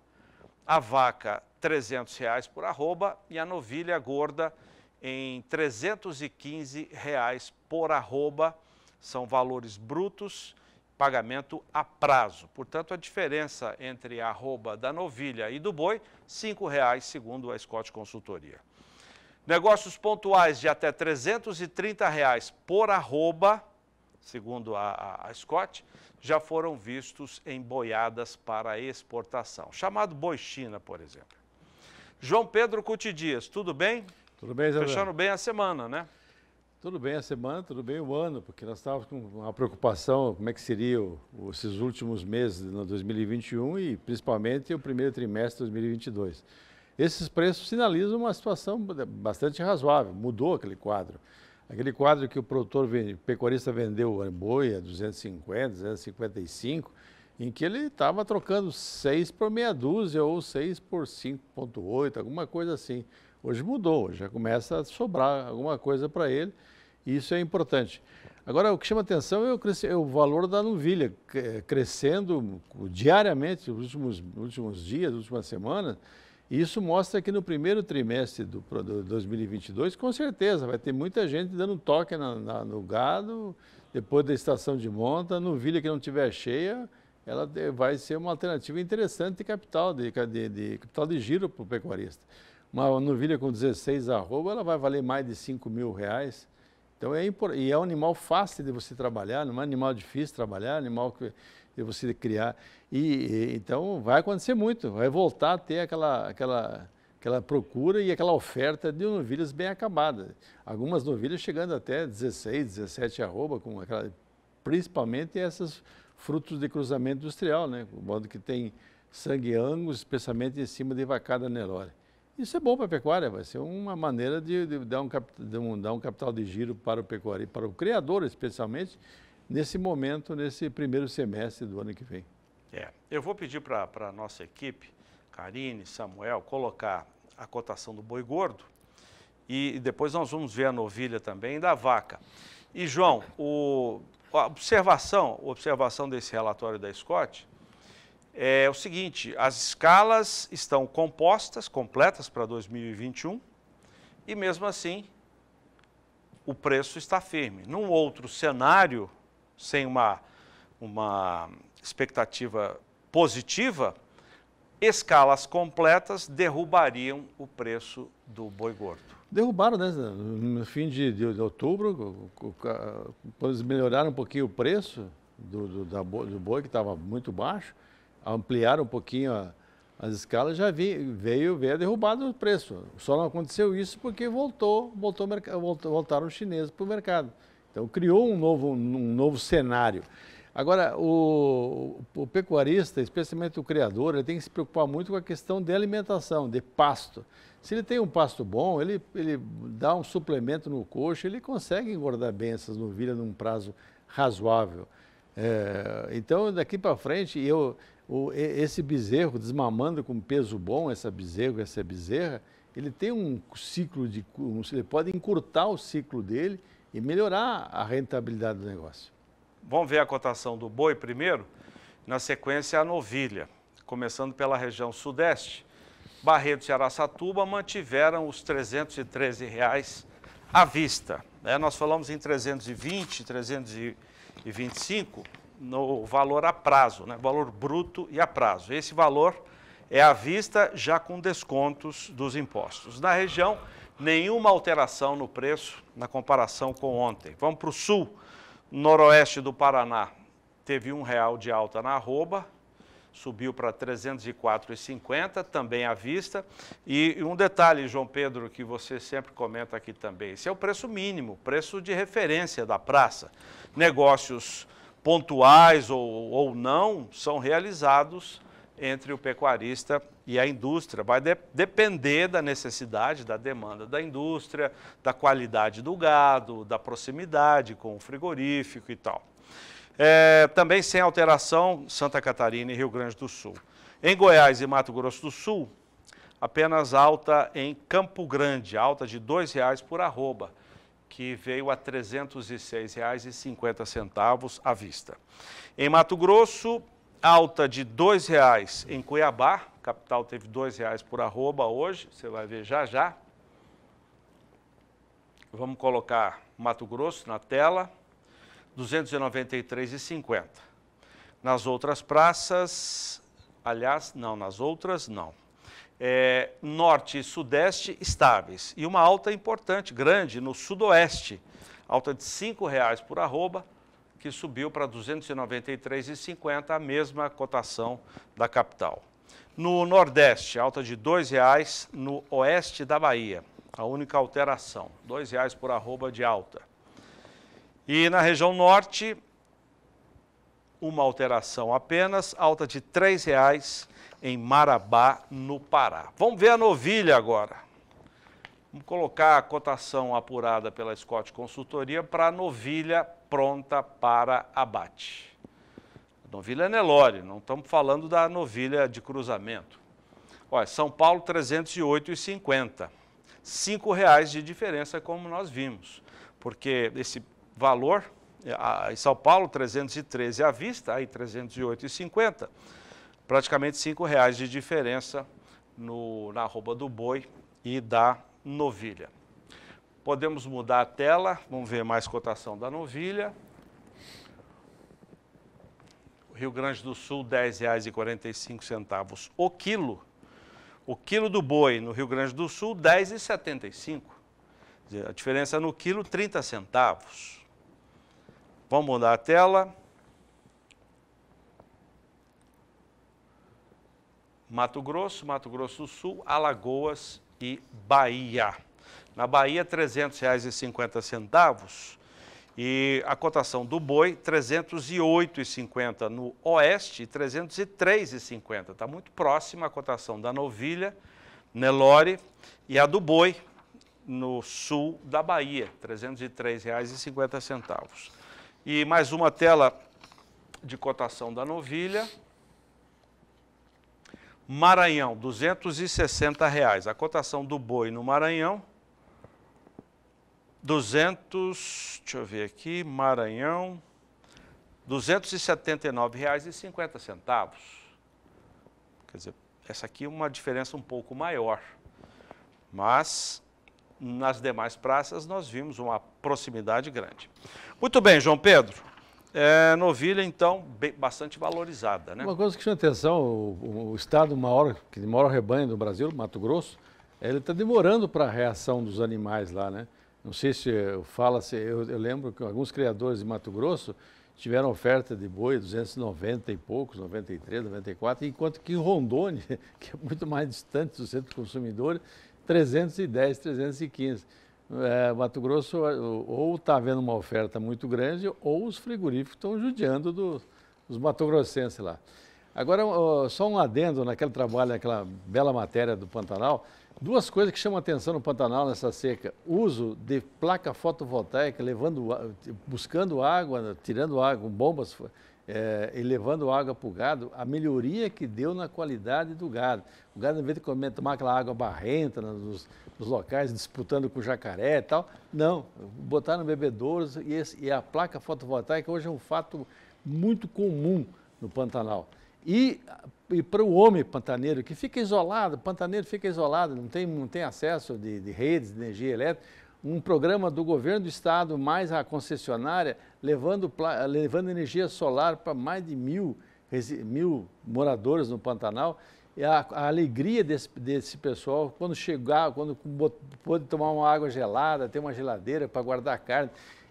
A vaca, R$ 300 reais por arroba e a novilha gorda em R$ 315 reais por arroba. São valores brutos pagamento a prazo. Portanto, a diferença entre a arroba da novilha e do boi, R$ 5,00, segundo a Scott Consultoria. Negócios pontuais de até R$ 330 reais por arroba, segundo a, a, a Scott, já foram vistos em boiadas para exportação, chamado boi China, por exemplo. João Pedro Cuti Dias, tudo bem? Tudo bem, Zé Fechando bem a semana, né? Tudo bem a semana, tudo bem o ano, porque nós estávamos com uma preocupação como é que seria o, esses últimos meses de 2021 e principalmente o primeiro trimestre de 2022. Esses preços sinalizam uma situação bastante razoável, mudou aquele quadro. Aquele quadro que o produtor pecuarista vendeu a boi a 250, 255, em que ele estava trocando 6 por meia dúzia ou 6 por 5,8, alguma coisa assim. Hoje mudou, já começa a sobrar alguma coisa para ele e isso é importante. Agora, o que chama atenção é o, é valor da novilha crescendo diariamente nos últimos, últimos dias, últimas semanas. E isso mostra que no primeiro trimestre de 2022, com certeza, vai ter muita gente dando toque na, na, no gado, depois da estação de monta, novilha que não tiver cheia, ela vai ser uma alternativa interessante de capital, de, de, de capital de giro para o pecuarista uma novilha com 16 arroba, ela vai valer mais de 5 mil reais. Então é importante. E é um animal fácil de você trabalhar, não é um animal difícil de trabalhar, é animal que de você criar. E, e, então vai acontecer muito, vai voltar a ter aquela, aquela, aquela procura e aquela oferta de novilhas bem acabadas. Algumas novilhas chegando até 16, 17 arroba, com aquela, principalmente essas frutos de cruzamento industrial, né? O modo que tem sangue angus, especialmente em cima de vacada nelore. Isso é bom para a pecuária, vai ser uma maneira de, de, dar um, de, um, dar um, capital de giro para o pecuário, para o criador especialmente, nesse momento, nesse primeiro semestre do ano que vem. É, eu vou pedir para a nossa equipe, Karine, Samuel, colocar a cotação do boi gordo e, e depois nós vamos ver a novilha também e da vaca. E, João, o, a observação, a observação desse relatório da Scott é o seguinte: as escalas estão compostas, completas para 2021, e mesmo assim o preço está firme. Num outro cenário, sem uma, uma expectativa positiva, escalas completas derrubariam o preço do boi gordo. Derrubaram, né? No fim de, de, de outubro, quando eles melhoraram um pouquinho o preço do, do, da, do boi, que estava muito baixo, ampliaram um pouquinho a, as escalas, já vi, veio, veio a derrubada do preço. Só não aconteceu isso porque voltou, voltou, voltou voltaram os chineses para o mercado. Então criou um novo, um novo cenário. Agora, o, o, pecuarista, especialmente o criador, ele tem que se preocupar muito com a questão de alimentação, de pasto. Se ele tem um pasto bom, ele, ele dá um suplemento no coxo, ele consegue engordar bem essas novilhas num prazo razoável. É, então, daqui para frente, eu, o, esse bezerro desmamando com peso bom, essa bezerro, essa bezerra, ele tem um ciclo de. Um, ele pode encurtar o ciclo dele e melhorar a rentabilidade do negócio. Vamos ver a cotação do boi primeiro, na sequência a novilha, começando pela região sudeste. Barretos e Araçatuba mantiveram os R$ 313 reais à vista. É, nós falamos em 320, 325, no valor a prazo, né? valor bruto e a prazo. Esse valor é à vista, já com descontos dos impostos. Na região, nenhuma alteração no preço na comparação com ontem. Vamos para o sul, noroeste do Paraná. Teve um real de alta na arroba, subiu para 304,50, também à vista. E um detalhe, João Pedro, que você sempre comenta aqui também, esse é o preço mínimo, preço de referência da praça. Negócios pontuais ou, ou não, são realizados entre o pecuarista e a indústria. Vai de, depender da necessidade, da demanda da indústria, da qualidade do gado, da proximidade com o frigorífico e tal. É, também sem alteração, Santa Catarina e Rio Grande do Sul. Em Goiás e Mato Grosso do Sul, apenas alta em Campo Grande, alta de R$ 2,00 por arroba que veio a R$ 306,50 à vista. Em Mato Grosso, alta de R$ 2,00 em Cuiabá, capital teve R$ 2,00 por arroba hoje, você vai ver já já. Vamos colocar Mato Grosso na tela, R$ 293,50. Nas outras praças, aliás, não, nas outras não, é, norte e sudeste estáveis. E uma alta importante, grande, no sudoeste, alta de R$ 5,00 por arroba, que subiu para R$ 293,50, a mesma cotação da capital. No Nordeste, alta de R$ 2,00 no oeste da Bahia, a única alteração, R$ 2,00 por arroba de alta. E na região norte, uma alteração apenas, alta de R$ 3,00 em Marabá, no Pará. Vamos ver a novilha agora. Vamos colocar a cotação apurada pela Scott Consultoria para a novilha pronta para abate. A novilha é Nelore, não estamos falando da novilha de cruzamento. Olha, São Paulo, R$ 308,50. R$ reais de diferença, como nós vimos. Porque esse valor, em São Paulo, 313 à vista, aí 308,50 praticamente cinco reais de diferença no, na arroba do boi e da novilha. Podemos mudar a tela, vamos ver mais cotação da novilha. Rio Grande do Sul, R$ 10,45 o quilo. O quilo do boi no Rio Grande do Sul, R$ 10,75. A diferença no quilo, 30 centavos. Vamos mudar a tela. Mato Grosso, Mato Grosso do Sul, Alagoas e Bahia. Na Bahia, R$ 300,50 e a cotação do boi 308,50 no oeste, 303,50. Está muito próxima a cotação da novilha, Nelore e a do boi no sul da Bahia, R$ 303,50. E mais uma tela de cotação da novilha, Maranhão, R$ 260. Reais. A cotação do boi no Maranhão, 200, deixa eu ver aqui, Maranhão, R$ 279,50. Quer dizer, essa aqui é uma diferença um pouco maior. Mas nas demais praças nós vimos uma proximidade grande. Muito bem, João Pedro. É, novilha, então, bem, bastante valorizada. Né? Uma coisa que chama atenção, o, o estado maior, que maior rebanho do Brasil, Mato Grosso, ele está demorando para a reação dos animais lá, né? Não sei se fala, se eu, eu, lembro que alguns criadores de Mato Grosso tiveram oferta de boi 290 e poucos, 93, 94, enquanto que em Rondônia, que é muito mais distante do centro consumidor, 310, 315 é, Mato Grosso é, ou está havendo uma oferta muito grande ou os frigoríficos estão judiando do, dos matogrossenses lá. Agora, só um adendo naquele trabalho, naquela bela matéria do Pantanal. Duas coisas que chamam atenção no Pantanal nessa seca: uso de placa fotovoltaica, levando, buscando água, tirando água, bombas é, e levando água para o gado, a melhoria que deu na qualidade do gado. O gado, em vez de tomar aquela água barrenta nos, nos locais, disputando com o jacaré e tal, não, botaram bebedouros e, esse, e a placa fotovoltaica hoje é um fato muito comum no Pantanal. E, e para o homem pantaneiro, que fica isolado, o pantaneiro fica isolado, não tem, não tem acesso de, de redes de energia elétrica, um programa do governo do estado mais a concessionária levando, levando energia solar para mais de mil, mil moradores no Pantanal. E a, a alegria desse, desse pessoal, quando chegar, quando pôde tomar uma água gelada, ter uma geladeira para guardar carne.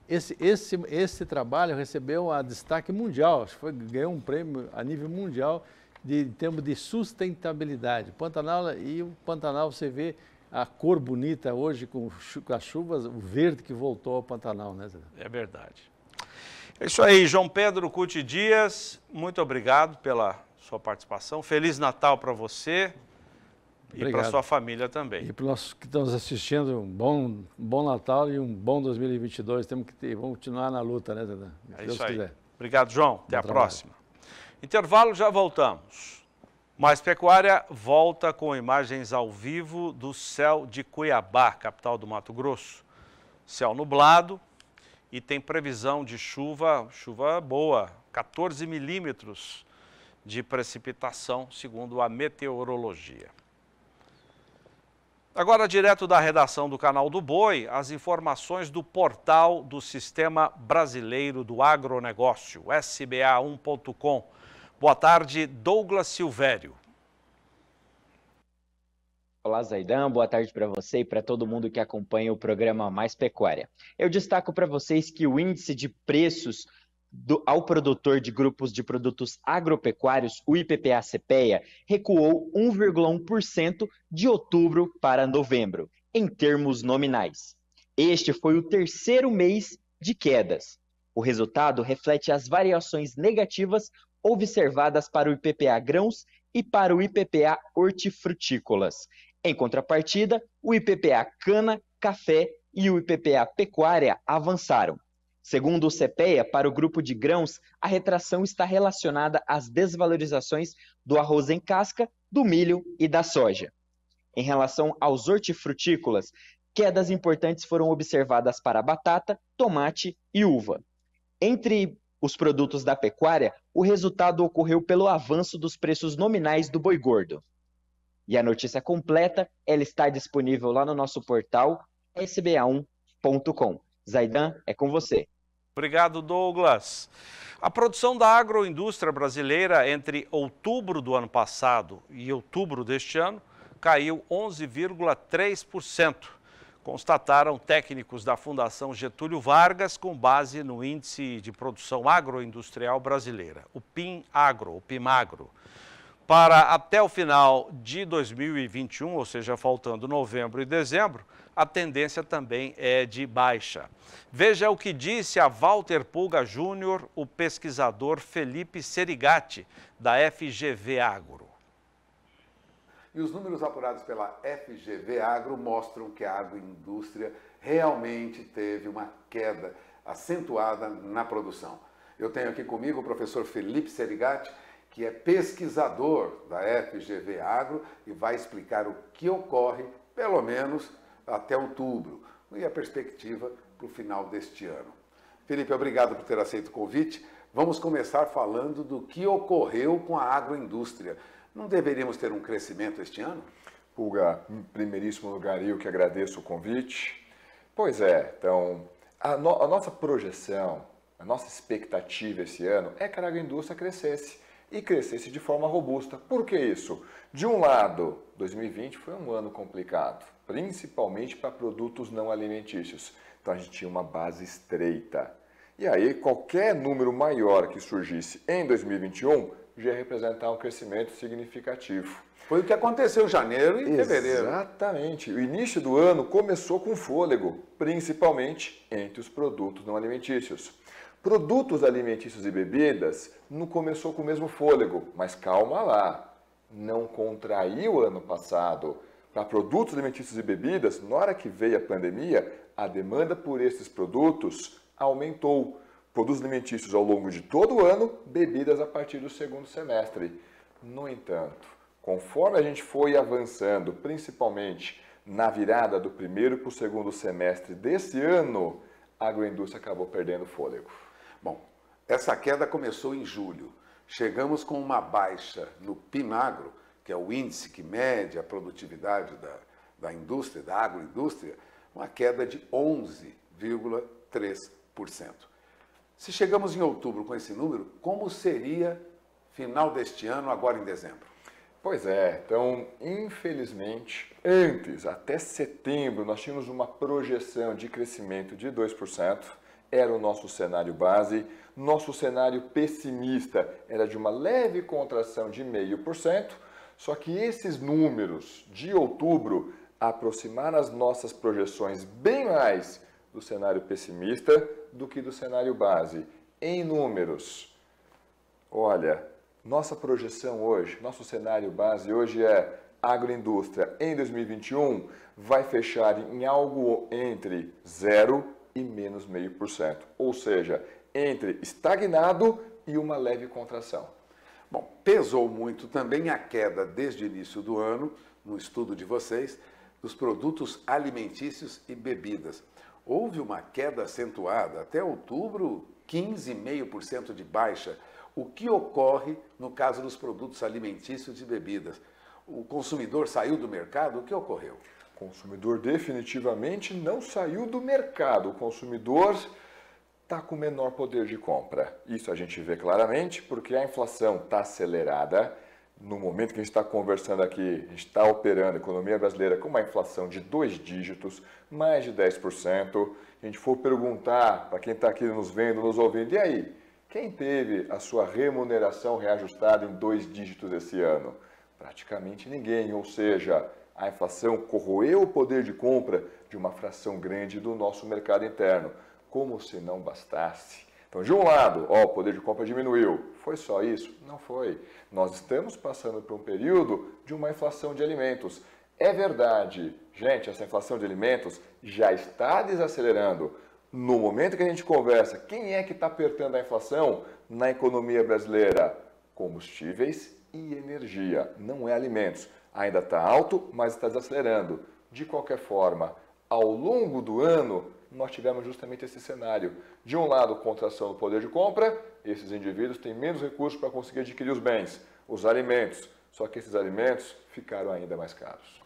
Esse, esse, esse trabalho recebeu a destaque mundial, foi, ganhou um prêmio a nível mundial de, em termos de sustentabilidade. Pantanal, e o Pantanal, você vê a cor bonita hoje com as chuvas, o verde que voltou ao Pantanal, né, Zé? É verdade. É isso aí, João Pedro Cuti Dias, muito obrigado pela sua participação. Feliz Natal para você obrigado. e para sua família também. E para nós que estamos assistindo, um bom, um bom Natal e um bom 2022. Temos que ter, vamos continuar na luta, né, Dedé? É Deus isso quiser. aí. Obrigado, João. Até bom a trabalho. próxima. Intervalo, já voltamos. Mais Pecuária volta com imagens ao vivo do céu de Cuiabá, capital do Mato Grosso. Céu nublado, e tem previsão de chuva, chuva boa, 14 milímetros de precipitação, segundo a meteorologia. Agora, direto da redação do Canal do Boi, as informações do portal do Sistema Brasileiro do Agronegócio, sba1.com. Boa tarde, Douglas Silvério. Olá, Zaidan. Boa tarde para você e para todo mundo que acompanha o programa Mais Pecuária. Eu destaco para vocês que o índice de preços do, ao produtor de grupos de produtos agropecuários, o IPPA-CPEA, recuou 1,1% de outubro para novembro, em termos nominais. Este foi o terceiro mês de quedas. O resultado reflete as variações negativas observadas para o IPPA grãos e para o IPPA hortifrutícolas, em contrapartida, o IPPA cana, café e o IPPA pecuária avançaram. Segundo o CPEA, para o grupo de grãos, a retração está relacionada às desvalorizações do arroz em casca, do milho e da soja. Em relação aos hortifrutícolas, quedas importantes foram observadas para batata, tomate e uva. Entre os produtos da pecuária, o resultado ocorreu pelo avanço dos preços nominais do boi gordo. E a notícia completa, ela está disponível lá no nosso portal sba1.com. Zaidan, é com você. Obrigado, Douglas. A produção da agroindústria brasileira entre outubro do ano passado e outubro deste ano caiu 11,3%, constataram técnicos da Fundação Getúlio Vargas com base no Índice de Produção Agroindustrial Brasileira, o PIN-Agro, o PIMAGRO para até o final de 2021, ou seja, faltando novembro e dezembro, a tendência também é de baixa. Veja o que disse a Walter Pulga Júnior, o pesquisador Felipe Serigatti, da FGV Agro. E os números apurados pela FGV Agro mostram que a agroindústria realmente teve uma queda acentuada na produção. Eu tenho aqui comigo o professor Felipe Serigatti, que é pesquisador da FGV Agro e vai explicar o que ocorre, pelo menos até outubro, e a perspectiva para o final deste ano. Felipe, obrigado por ter aceito o convite. Vamos começar falando do que ocorreu com a agroindústria. Não deveríamos ter um crescimento este ano? Pulga, em primeiríssimo lugar, eu que agradeço o convite. Pois é, então, a, no, a nossa projeção, a nossa expectativa esse ano é que a agroindústria crescesse e crescesse de forma robusta. Por que isso? De um lado, 2020 foi um ano complicado, principalmente para produtos não alimentícios. Então a gente tinha uma base estreita. E aí, qualquer número maior que surgisse em 2021 já ia representar um crescimento significativo. Foi o que aconteceu em janeiro e Exatamente. fevereiro. Exatamente. O início do ano começou com fôlego, principalmente entre os produtos não alimentícios. Produtos alimentícios e bebidas não começou com o mesmo fôlego, mas calma lá, não contraiu ano passado. Para produtos alimentícios e bebidas, na hora que veio a pandemia, a demanda por esses produtos aumentou. Produtos alimentícios ao longo de todo o ano, bebidas a partir do segundo semestre. No entanto, conforme a gente foi avançando, principalmente na virada do primeiro para o segundo semestre desse ano, a agroindústria acabou perdendo fôlego. Essa queda começou em julho. Chegamos com uma baixa no PINAGRO, que é o índice que mede a produtividade da, da indústria, da agroindústria, uma queda de 11,3%. Se chegamos em outubro com esse número, como seria final deste ano, agora em dezembro? Pois é, então, infelizmente, antes, até setembro, nós tínhamos uma projeção de crescimento de 2% era o nosso cenário base. Nosso cenário pessimista era de uma leve contração de 0,5%, só que esses números de outubro aproximaram as nossas projeções bem mais do cenário pessimista do que do cenário base. Em números, olha, nossa projeção hoje, nosso cenário base hoje é agroindústria em 2021 vai fechar em algo entre 0 e menos 0,5%, ou seja, entre estagnado e uma leve contração. Bom, pesou muito também a queda desde o início do ano, no estudo de vocês, dos produtos alimentícios e bebidas. Houve uma queda acentuada, até outubro, 15,5% de baixa. O que ocorre no caso dos produtos alimentícios e bebidas? O consumidor saiu do mercado? O que ocorreu? O consumidor definitivamente não saiu do mercado. O consumidor está com menor poder de compra. Isso a gente vê claramente porque a inflação está acelerada. No momento que a gente está conversando aqui, está operando a economia brasileira com uma inflação de dois dígitos, mais de 10%. A gente for perguntar para quem está aqui nos vendo, nos ouvindo, e aí, quem teve a sua remuneração reajustada em dois dígitos esse ano? Praticamente ninguém, ou seja, a inflação corroeu o poder de compra de uma fração grande do nosso mercado interno, como se não bastasse. Então, de um lado, ó, o poder de compra diminuiu. Foi só isso? Não foi. Nós estamos passando por um período de uma inflação de alimentos. É verdade, gente, essa inflação de alimentos já está desacelerando. No momento que a gente conversa, quem é que está apertando a inflação na economia brasileira? Combustíveis e energia, não é alimentos ainda está alto, mas está desacelerando. De qualquer forma, ao longo do ano, nós tivemos justamente esse cenário. De um lado, contração do poder de compra, esses indivíduos têm menos recursos para conseguir adquirir os bens, os alimentos, só que esses alimentos ficaram ainda mais caros.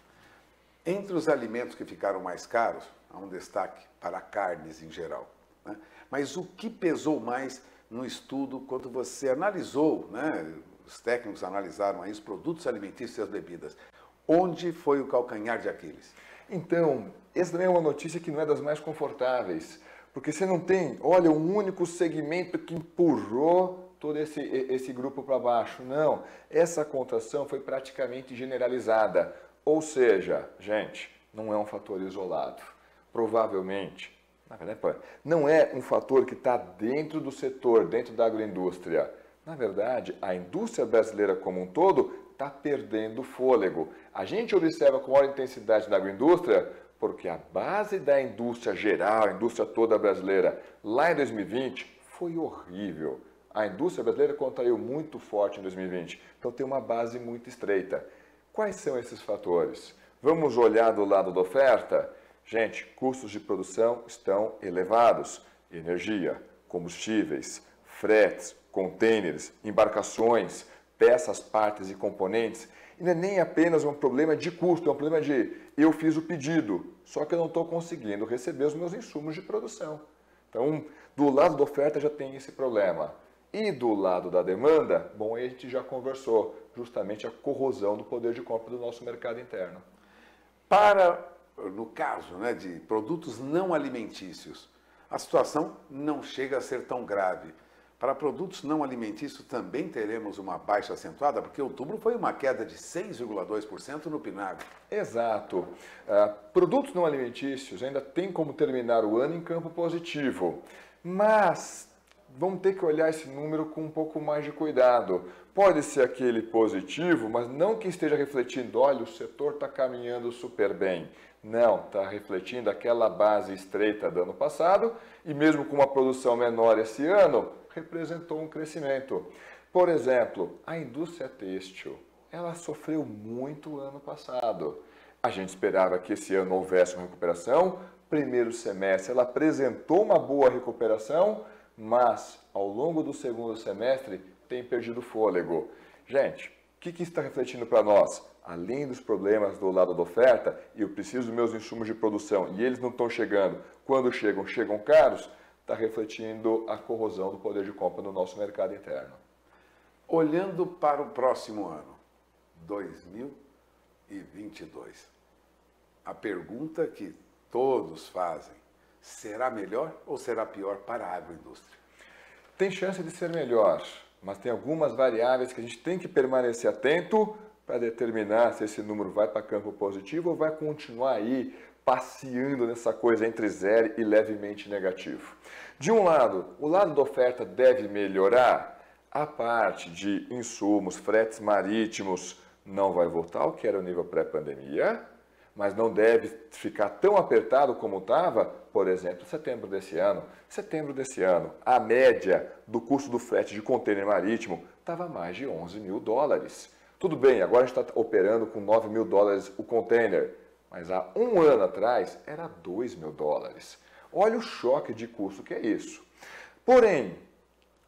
Entre os alimentos que ficaram mais caros, há um destaque para carnes em geral. Né? Mas o que pesou mais no estudo quando você analisou né, os técnicos analisaram aí os produtos alimentícios e as bebidas. Onde foi o calcanhar de Aquiles? Então, essa também é uma notícia que não é das mais confortáveis, porque você não tem, olha, um único segmento que empurrou todo esse, esse grupo para baixo. Não, essa contração foi praticamente generalizada. Ou seja, gente, não é um fator isolado. Provavelmente, na verdade, não é um fator que está dentro do setor, dentro da agroindústria. Na verdade, a indústria brasileira como um todo está perdendo fôlego. A gente observa com maior intensidade na agroindústria porque a base da indústria geral, a indústria toda brasileira, lá em 2020 foi horrível. A indústria brasileira contraiu muito forte em 2020, então tem uma base muito estreita. Quais são esses fatores? Vamos olhar do lado da oferta? Gente, custos de produção estão elevados. Energia, combustíveis, fretes, containers, embarcações, peças, partes e componentes, e não é nem apenas um problema de custo, é um problema de eu fiz o pedido, só que eu não estou conseguindo receber os meus insumos de produção. Então, do lado da oferta já tem esse problema. E do lado da demanda, bom, a gente já conversou justamente a corrosão do poder de compra do nosso mercado interno. Para, no caso né, de produtos não alimentícios, a situação não chega a ser tão grave para produtos não alimentícios também teremos uma baixa acentuada, porque outubro foi uma queda de 6,2% no Pinago. Exato. Uh, produtos não alimentícios ainda tem como terminar o ano em campo positivo, mas vamos ter que olhar esse número com um pouco mais de cuidado. Pode ser aquele positivo, mas não que esteja refletindo, olha, o setor está caminhando super bem. Não, está refletindo aquela base estreita do ano passado e mesmo com uma produção menor esse ano, representou um crescimento. Por exemplo, a indústria têxtil, ela sofreu muito ano passado. A gente esperava que esse ano houvesse uma recuperação, primeiro semestre ela apresentou uma boa recuperação, mas ao longo do segundo semestre tem perdido fôlego. Gente, o que, que está refletindo para nós? Além dos problemas do lado da oferta, eu preciso dos meus insumos de produção e eles não estão chegando. Quando chegam, chegam caros está refletindo a corrosão do poder de compra no nosso mercado interno. Olhando para o próximo ano, 2022, a pergunta que todos fazem, será melhor ou será pior para a agroindústria? Tem chance de ser melhor, mas tem algumas variáveis que a gente tem que permanecer atento para determinar se esse número vai para campo positivo ou vai continuar aí passeando nessa coisa entre zero e levemente negativo. De um lado, o lado da oferta deve melhorar, a parte de insumos, fretes marítimos não vai voltar ao que era o nível pré-pandemia, mas não deve ficar tão apertado como estava, por exemplo, setembro desse ano. Setembro desse ano, a média do custo do frete de contêiner marítimo estava mais de 11 mil dólares. Tudo bem, agora a gente está operando com 9 mil dólares o contêiner mas há um ano atrás era 2 mil dólares. Olha o choque de custo que é isso. Porém,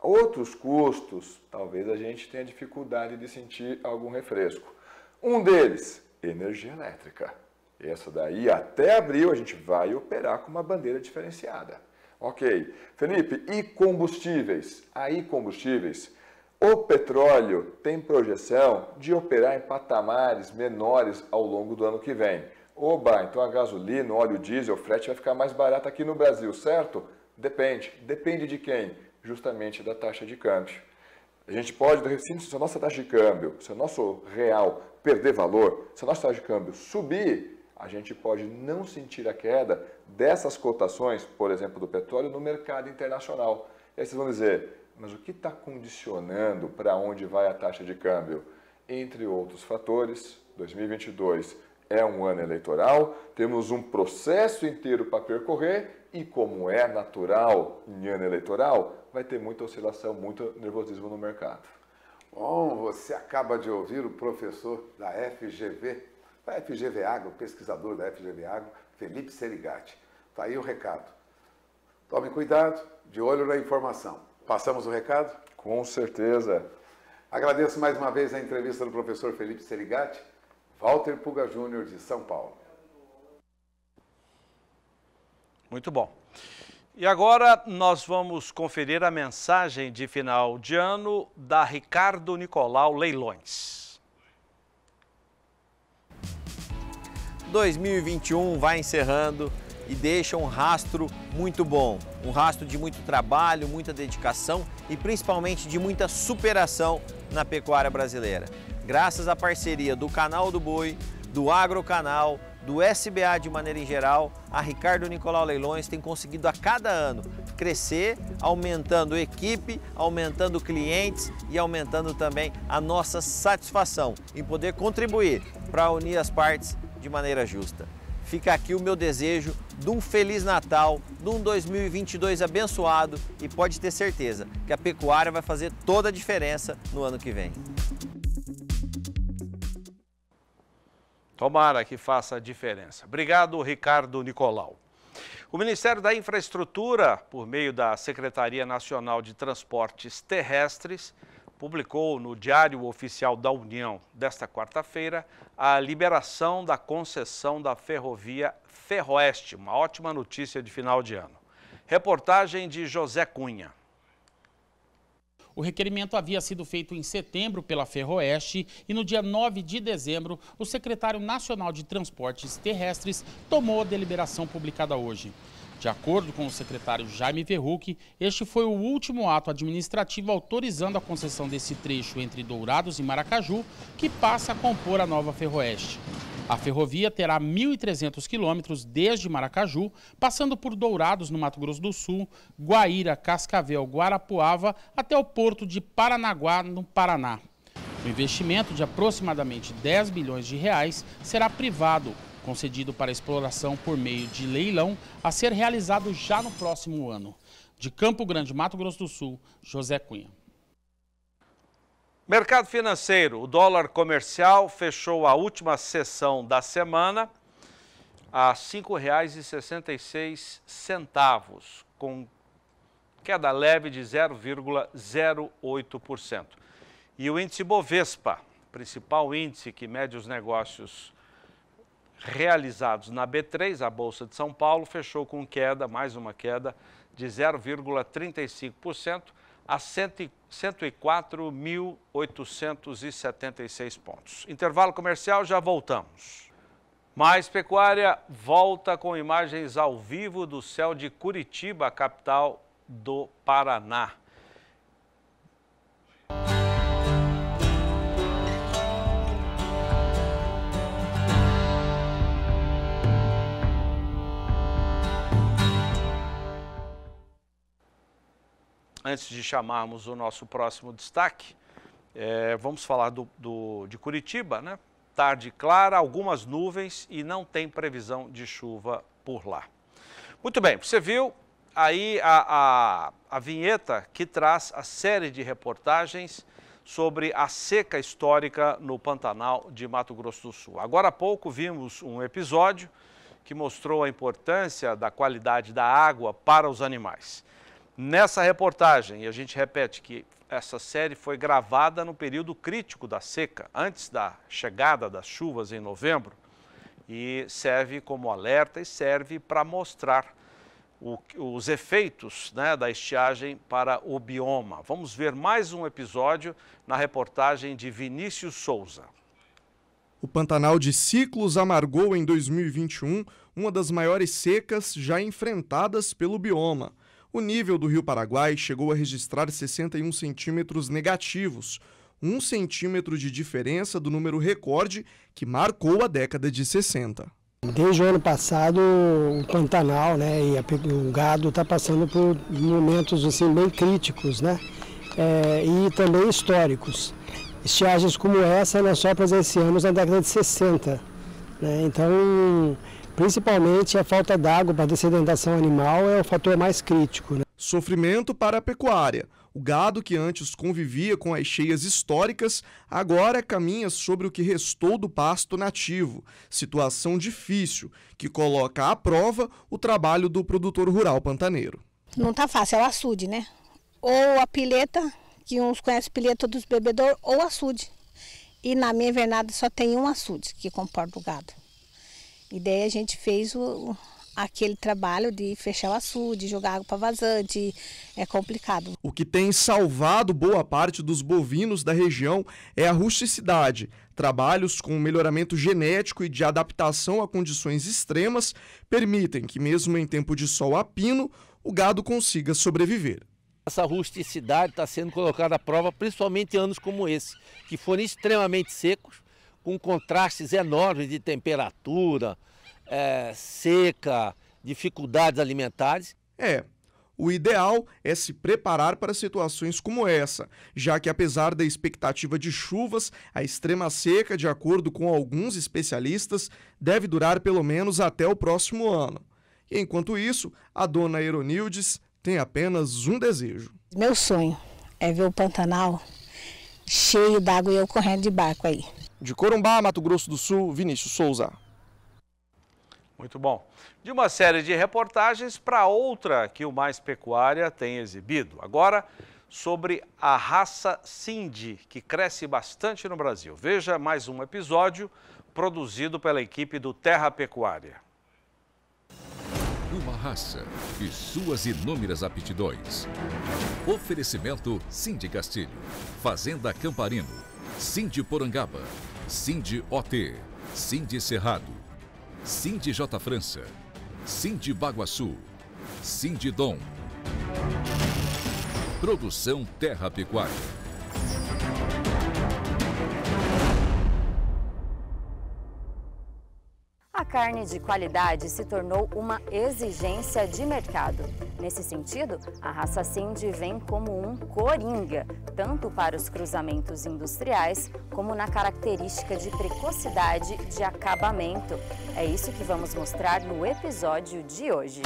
outros custos, talvez a gente tenha dificuldade de sentir algum refresco. Um deles, energia elétrica. Essa daí, até abril, a gente vai operar com uma bandeira diferenciada. Ok. Felipe, e combustíveis? Aí, combustíveis. O petróleo tem projeção de operar em patamares menores ao longo do ano que vem. Oba, então a gasolina, óleo diesel, frete vai ficar mais barato aqui no Brasil, certo? Depende. Depende de quem? Justamente da taxa de câmbio. A gente pode, se a nossa taxa de câmbio, se o nosso real perder valor, se a nossa taxa de câmbio subir, a gente pode não sentir a queda dessas cotações, por exemplo, do petróleo, no mercado internacional. E aí vocês vão dizer, mas o que está condicionando para onde vai a taxa de câmbio? Entre outros fatores, 2022 é um ano eleitoral, temos um processo inteiro para percorrer e, como é natural em ano eleitoral, vai ter muita oscilação, muito nervosismo no mercado. Bom, você acaba de ouvir o professor da FGV, da FGV Agro, pesquisador da FGV Agro, Felipe Serigatti. Está aí o recado. Tome cuidado, de olho na informação. Passamos o recado? Com certeza. Agradeço mais uma vez a entrevista do professor Felipe Serigatti. Walter Puga Júnior, de São Paulo. Muito bom. E agora nós vamos conferir a mensagem de final de ano da Ricardo Nicolau Leilões. 2021 vai encerrando e deixa um rastro muito bom, um rastro de muito trabalho, muita dedicação e principalmente de muita superação na pecuária brasileira graças à parceria do Canal do Boi, do Agrocanal, do SBA de maneira em geral, a Ricardo Nicolau Leilões tem conseguido a cada ano crescer, aumentando equipe, aumentando clientes e aumentando também a nossa satisfação em poder contribuir para unir as partes de maneira justa. Fica aqui o meu desejo de um Feliz Natal, de um 2022 abençoado e pode ter certeza que a pecuária vai fazer toda a diferença no ano que vem. Tomara que faça a diferença. Obrigado, Ricardo Nicolau. O Ministério da Infraestrutura, por meio da Secretaria Nacional de Transportes Terrestres, publicou no Diário Oficial da União desta quarta-feira a liberação da concessão da ferrovia Ferroeste, uma ótima notícia de final de ano. Reportagem de José Cunha. O requerimento havia sido feito em setembro pela Ferroeste e no dia 9 de dezembro, o secretário nacional de Transportes Terrestres tomou a deliberação publicada hoje. De acordo com o secretário Jaime Verruc, este foi o último ato administrativo autorizando a concessão desse trecho entre Dourados e Maracaju, que passa a compor a nova Ferroeste. A ferrovia terá 1.300 quilômetros desde Maracaju, passando por Dourados, no Mato Grosso do Sul, Guaíra, Cascavel, Guarapuava, até o porto de Paranaguá, no Paraná. O investimento de aproximadamente 10 bilhões de reais será privado, concedido para exploração por meio de leilão, a ser realizado já no próximo ano. De Campo Grande, Mato Grosso do Sul, José Cunha. Mercado financeiro, o dólar comercial fechou a última sessão da semana a R$ 5,66, com queda leve de 0,08%. E o índice Bovespa, principal índice que mede os negócios realizados na B3, a Bolsa de São Paulo, fechou com queda, mais uma queda, de 0,35% a 104.876 pontos. Intervalo comercial, já voltamos. Mais Pecuária volta com imagens ao vivo do céu de Curitiba, capital do Paraná. antes de chamarmos o nosso próximo destaque, é, vamos falar do, do, de Curitiba, né? Tarde clara, algumas nuvens e não tem previsão de chuva por lá. Muito bem, você viu aí a, a, a vinheta que traz a série de reportagens sobre a seca histórica no Pantanal de Mato Grosso do Sul. Agora há pouco vimos um episódio que mostrou a importância da qualidade da água para os animais. Nessa reportagem, e a gente repete que essa série foi gravada no período crítico da seca, antes da chegada das chuvas em novembro, e serve como alerta e serve para mostrar o, os efeitos né, da estiagem para o bioma. Vamos ver mais um episódio na reportagem de Vinícius Souza. O Pantanal de Ciclos amargou em 2021 uma das maiores secas já enfrentadas pelo bioma. O nível do Rio Paraguai chegou a registrar 61 centímetros negativos, um centímetro de diferença do número recorde que marcou a década de 60. Desde o ano passado, o Pantanal né, e a, o gado está passando por momentos assim, bem críticos né, é, e também históricos. Estiagens como essa nós só presenciamos na década de 60. Né, então, Principalmente a falta d'água para a sedentação animal é o fator mais crítico. Né? Sofrimento para a pecuária. O gado que antes convivia com as cheias históricas, agora caminha sobre o que restou do pasto nativo. Situação difícil, que coloca à prova o trabalho do produtor rural pantaneiro. Não está fácil, é o açude, né? Ou a pileta, que uns conhecem pileta dos bebedores, ou açude. E na minha invernada só tem um açude que comporta o gado. E daí a gente fez o, aquele trabalho de fechar o açude, jogar água para vazante, é complicado. O que tem salvado boa parte dos bovinos da região é a rusticidade, trabalhos com melhoramento genético e de adaptação a condições extremas permitem que mesmo em tempo de sol a pino, o gado consiga sobreviver. Essa rusticidade está sendo colocada à prova, principalmente em anos como esse, que foram extremamente secos com contrastes enormes de temperatura, é, seca, dificuldades alimentares. É, o ideal é se preparar para situações como essa, já que apesar da expectativa de chuvas, a extrema seca, de acordo com alguns especialistas, deve durar pelo menos até o próximo ano. E, enquanto isso, a dona Eronildes tem apenas um desejo. Meu sonho é ver o Pantanal cheio d'água e eu correndo de barco aí. De Corumbá, Mato Grosso do Sul, Vinícius Souza. Muito bom. De uma série de reportagens para outra que o Mais Pecuária tem exibido. Agora, sobre a raça Cindy, que cresce bastante no Brasil. Veja mais um episódio produzido pela equipe do Terra Pecuária. Uma raça e suas inúmeras aptidões. Oferecimento Cindy Castilho, Fazenda Camparino Cindy Porangaba, Cindy OT, Cindy Cerrado, Cindy J França, Cindy Baguaçu, Cindy Dom. Produção Terra Pecuária. a carne de qualidade se tornou uma exigência de mercado. Nesse sentido, a raça Cindy vem como um coringa, tanto para os cruzamentos industriais como na característica de precocidade de acabamento. É isso que vamos mostrar no episódio de hoje.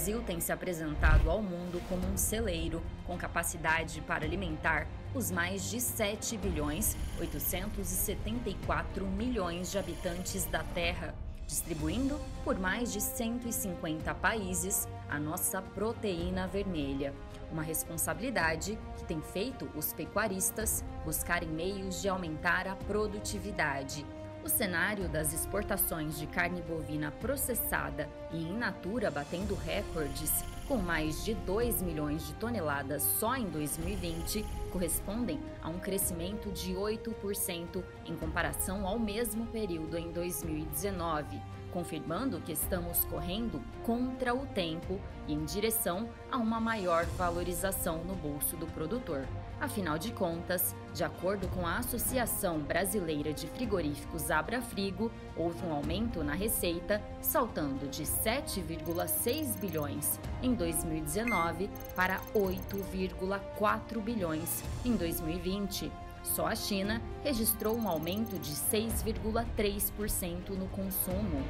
Brasil tem se apresentado ao mundo como um celeiro com capacidade para alimentar os mais de 7 bilhões 874 milhões de habitantes da Terra, distribuindo por mais de 150 países a nossa proteína vermelha, uma responsabilidade que tem feito os pecuaristas buscarem meios de aumentar a produtividade cenário das exportações de carne bovina processada e in natura batendo recordes, com mais de 2 milhões de toneladas só em 2020, correspondem a um crescimento de 8% em comparação ao mesmo período em 2019, confirmando que estamos correndo contra o tempo e em direção a uma maior valorização no bolso do produtor. Afinal de contas, de acordo com a Associação Brasileira de Frigoríficos Abrafrigo, houve um aumento na receita, saltando de 7,6 bilhões em 2019 para 8,4 bilhões em 2020. Só a China registrou um aumento de 6,3% no consumo.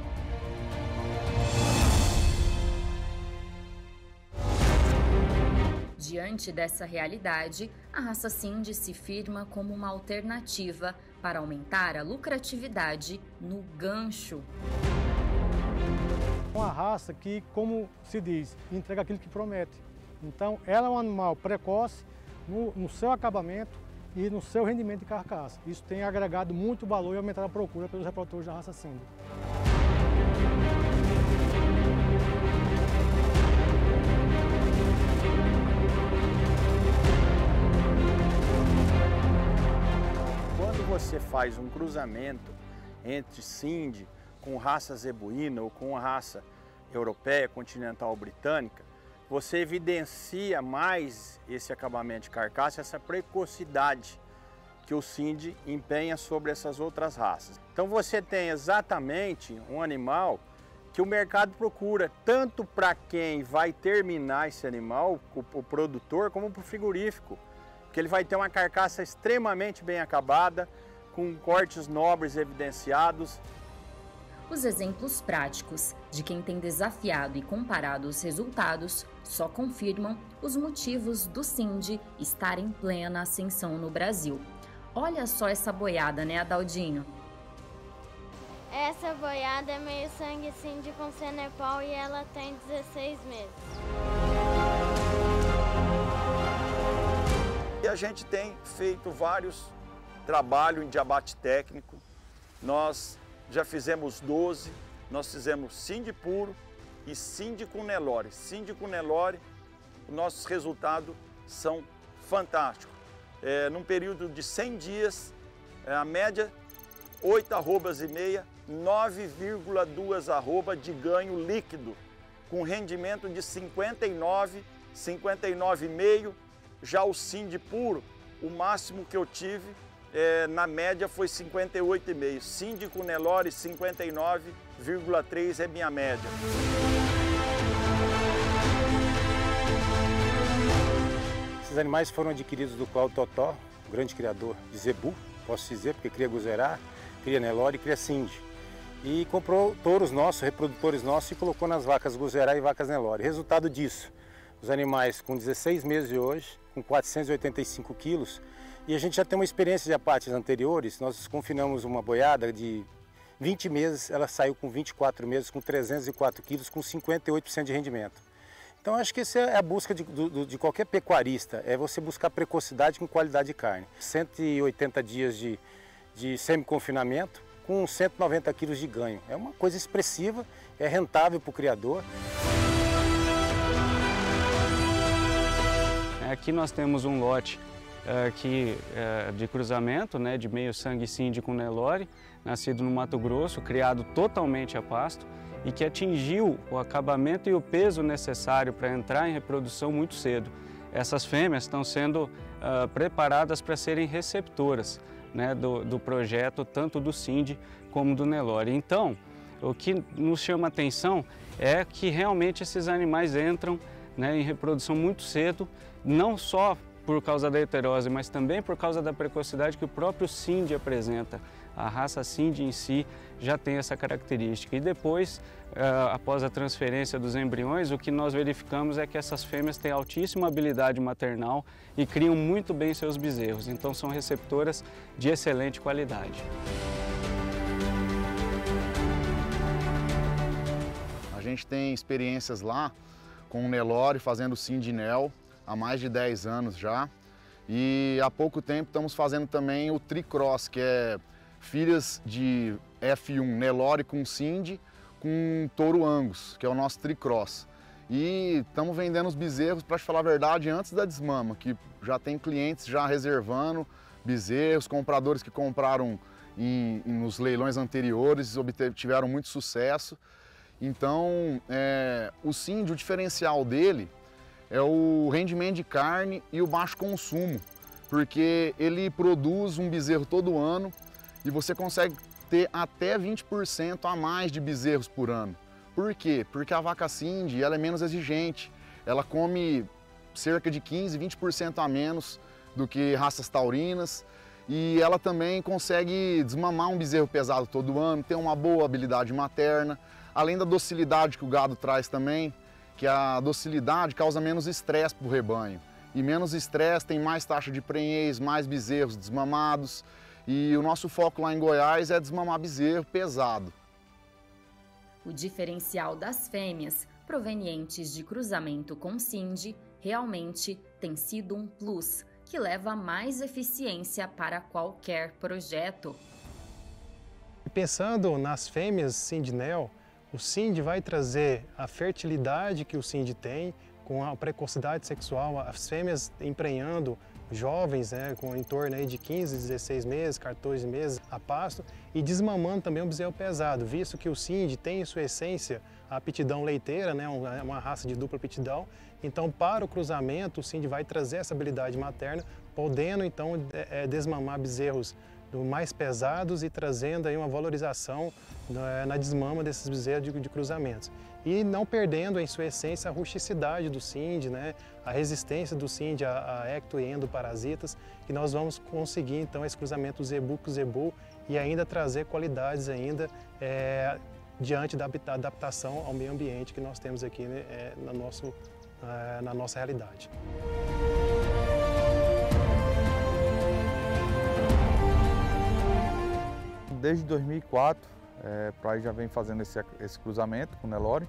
Diante dessa realidade, a raça Cindy se firma como uma alternativa para aumentar a lucratividade no gancho. Uma raça que, como se diz, entrega aquilo que promete. Então, ela é um animal precoce no, no seu acabamento e no seu rendimento de carcaça. Isso tem agregado muito valor e aumentado a procura pelos reprodutores da raça Cindy. você faz um cruzamento entre Sindhi com raça zebuína ou com raça europeia, continental britânica, você evidencia mais esse acabamento de carcaça, essa precocidade que o Sindhi empenha sobre essas outras raças. Então você tem exatamente um animal que o mercado procura, tanto para quem vai terminar esse animal, o produtor, como para o frigorífico porque ele vai ter uma carcaça extremamente bem acabada, com cortes nobres evidenciados. Os exemplos práticos de quem tem desafiado e comparado os resultados só confirmam os motivos do Cindy estar em plena ascensão no Brasil. Olha só essa boiada, né, Adaldinho? Essa boiada é meio sangue Cindy com Cenepol e ela tem 16 meses. a gente tem feito vários trabalhos de abate técnico. Nós já fizemos 12, nós fizemos Cindy puro e Cindy de com Nelore. com Nelore, nossos resultados são fantásticos. É, num período de 100 dias, é, a média 8 arrobas e meia, 9,2 arroba de ganho líquido, com rendimento de 59, 59,5 já o Cindy puro, o máximo que eu tive é, na média foi 58,5. com Nelore 59,3 é minha média. Esses animais foram adquiridos do Cláudio Totó, grande criador de zebu, posso dizer, porque cria guzerá, cria Nelore e cria Cindy. E comprou touros nossos, reprodutores nossos e colocou nas vacas guzerá e vacas Nelore. Resultado disso, os animais com 16 meses de hoje com 485 quilos. E a gente já tem uma experiência de apates anteriores. Nós confinamos uma boiada de 20 meses, ela saiu com 24 meses, com 304 quilos, com 58% de rendimento. Então acho que essa é a busca de, de, de, qualquer pecuarista, é você buscar precocidade com qualidade de carne. 180 dias de, de semi-confinamento com 190 quilos de ganho. É uma coisa expressiva, é rentável para o criador. Aqui nós temos um lote aqui eh, eh, de cruzamento, né, de meio sangue síndico com Nelore, nascido no Mato Grosso, criado totalmente a pasto e que atingiu o acabamento e o peso necessário para entrar em reprodução muito cedo. Essas fêmeas estão sendo uh, preparadas para serem receptoras né, do, do, projeto, tanto do CIND como do Nelore. Então, o que nos chama atenção é que realmente esses animais entram né, em reprodução muito cedo, não só por causa da heterose, mas também por causa da precocidade que o próprio Cindy apresenta. A raça Cindy em si já tem essa característica. E depois, eh, após a transferência dos embriões, o que nós verificamos é que essas fêmeas têm altíssima habilidade maternal e criam muito bem seus bezerros. Então, são receptoras de excelente qualidade. A gente tem experiências lá com o Nelore fazendo Sindinel há mais de 10 anos já. E há pouco tempo estamos fazendo também o Tricross, que é filhas de F1 Nelore com Cindy com Touro Angus, que é o nosso Tricross. E estamos vendendo os bezerros, para te falar a verdade, antes da desmama, que já tem clientes já reservando bezerros, compradores que compraram em, em, nos leilões anteriores, obtiveram muito sucesso. Então, é, o síndio, o diferencial dele é o rendimento de carne e o baixo consumo, porque ele produz um bezerro todo ano e você consegue ter até 20% a mais de bezerros por ano. Por quê? Porque a vaca cindy ela é menos exigente, ela come cerca de 15, 20% a menos do que raças taurinas e ela também consegue desmamar um bezerro pesado todo ano, tem uma boa habilidade materna, além da docilidade que o gado traz também, que a docilidade causa menos estresse para o rebanho. E menos estresse tem mais taxa de prenhez, mais bezerros desmamados. E o nosso foco lá em Goiás é desmamar bezerro pesado. O diferencial das fêmeas, provenientes de cruzamento com Cindy, realmente tem sido um plus que leva mais eficiência para qualquer projeto. Pensando nas fêmeas Sindinel, o Sind vai trazer a fertilidade que o Sind tem, com a precocidade sexual, as fêmeas emprenhando jovens, né, com em torno aí de 15, 16 meses, 14 meses a pasto, e desmamando também o bezerro pesado, visto que o Sind tem em sua essência a aptidão leiteira, né, uma raça de dupla aptidão. Então, para o cruzamento, o Sind vai trazer essa habilidade materna, podendo então é, é, desmamar bezerros do mais pesados e trazendo aí uma valorização né, na, desmama desses bezerros de, cruzamentos. E não perdendo em sua essência a rusticidade do CIND, né, a resistência do CIND a, ecto e endoparasitas, que nós vamos conseguir então esse cruzamento zebu com zebu e ainda trazer qualidades ainda é, diante da adaptação ao meio ambiente que nós temos aqui né, é, na, nosso, é, na nossa realidade. desde 2004, é, Praia já vem fazendo esse, esse cruzamento com Nelore.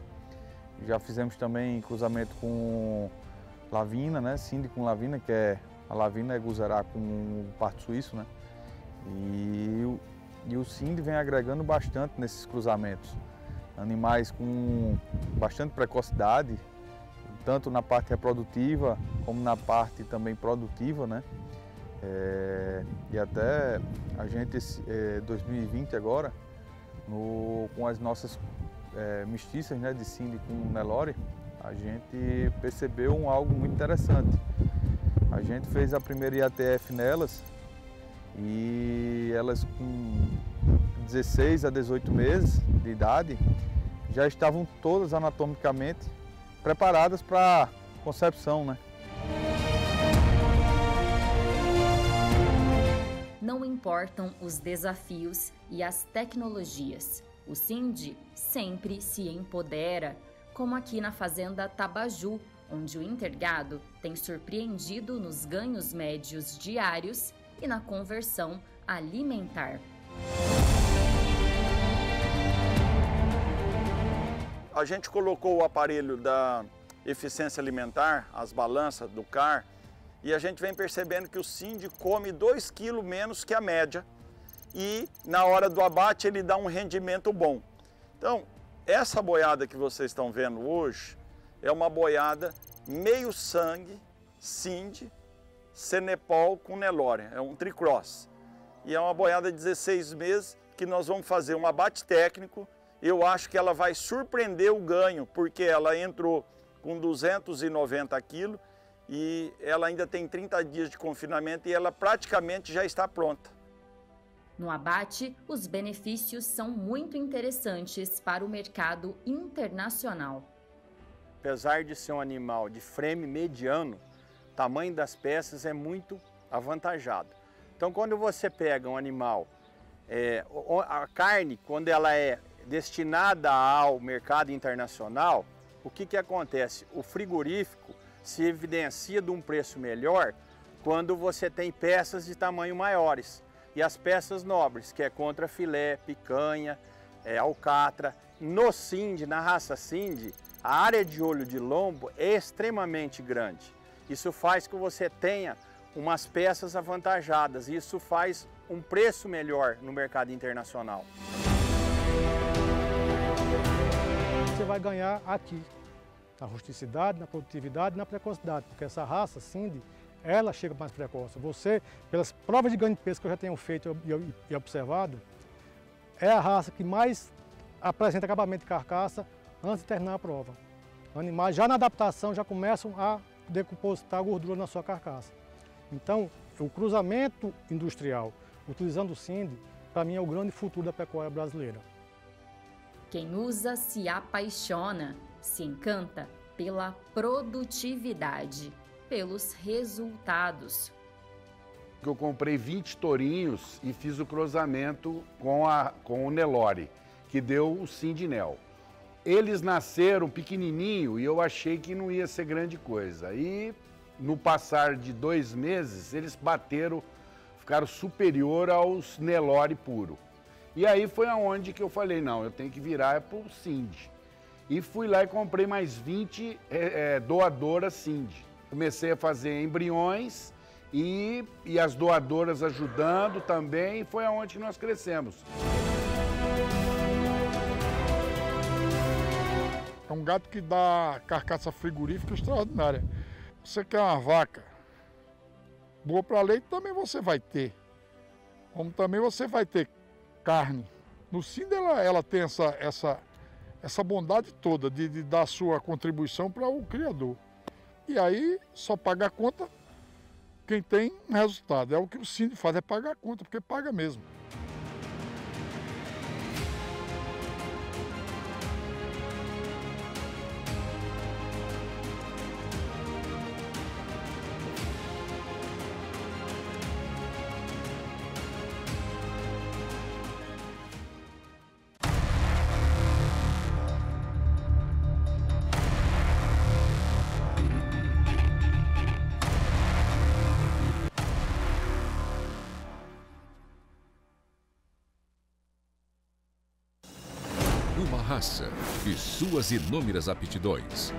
Já fizemos também cruzamento com Lavina, né? Cindy com Lavina, que é a Lavina é Guzerá com o Parto Suíço, né? E, e o Cindy vem agregando bastante nesses cruzamentos. Animais com bastante precocidade, tanto na parte reprodutiva como na parte também produtiva, né? É, e até a gente, é, 2020 agora, no, com as nossas é, mestiças né, de Cindy com Nelore, a gente percebeu um, algo muito interessante. A gente fez a primeira IATF nelas e elas com 16 a 18 meses de idade já estavam todas anatomicamente preparadas para concepção, né? não importam os desafios e as tecnologias. O Cindy sempre se empodera, como aqui na Fazenda Tabaju, onde o Intergado tem surpreendido nos ganhos médios diários e na conversão alimentar. A gente colocou o aparelho da eficiência alimentar, as balanças do CAR, e a gente vem percebendo que o Cindy come 2 kg menos que a média e na hora do abate ele dá um rendimento bom. Então, essa boiada que vocês estão vendo hoje é uma boiada meio sangue, Cindy, Senepol com Nelore, é um tricross. E é uma boiada de 16 meses que nós vamos fazer um abate técnico. Eu acho que ela vai surpreender o ganho, porque ela entrou com 290 quilos e ela ainda tem 30 dias de confinamento e ela praticamente já está pronta. No abate, os benefícios são muito interessantes para o mercado internacional. Apesar de ser um animal de frame mediano, o tamanho das peças é muito avantajado. Então, quando você pega um animal, é, a carne, quando ela é destinada ao mercado internacional, o que, que acontece? O frigorífico se evidencia de um preço melhor quando você tem peças de tamanho maiores. E as peças nobres, que é contra filé, picanha, é, alcatra. No Cindy, na raça Cindy, a área de olho de lombo é extremamente grande. Isso faz que você tenha umas peças avantajadas. Isso faz um preço melhor no mercado internacional. Você vai ganhar aqui na rusticidade, na produtividade, na precocidade, porque essa raça, Cindy, ela chega mais precoce. Você, pelas provas de ganho de peso que eu já tenho feito e observado, é a raça que mais apresenta acabamento de carcaça antes de terminar a prova. Animais já na adaptação já começam a decompositar gordura na sua carcaça. Então, o cruzamento industrial utilizando o CIND, para mim é o grande futuro da pecuária brasileira. Quem usa se apaixona se encanta pela produtividade, pelos resultados. Eu comprei 20 tourinhos e fiz o cruzamento com, a, com o Nelore, que deu o Sindinel. Eles nasceram pequenininho e eu achei que não ia ser grande coisa. E no passar de dois meses, eles bateram, ficaram superior aos Nelore puro. E aí foi aonde que eu falei, não, eu tenho que virar é para o Cindy. E fui lá e comprei mais 20 é, é, doadoras Cindy. Comecei a fazer embriões e, e as doadoras ajudando também, e foi aonde nós crescemos. É um gato que dá carcaça frigorífica extraordinária. Você quer uma vaca boa para leite, também você vai ter. Como também você vai ter carne. No Cinder ela, ela tem essa, essa essa bondade toda de, de dar sua contribuição para o Criador. E aí só paga a conta quem tem um resultado. É o que o Cine faz, é pagar a conta, porque paga mesmo. suas inúmeras aptidões.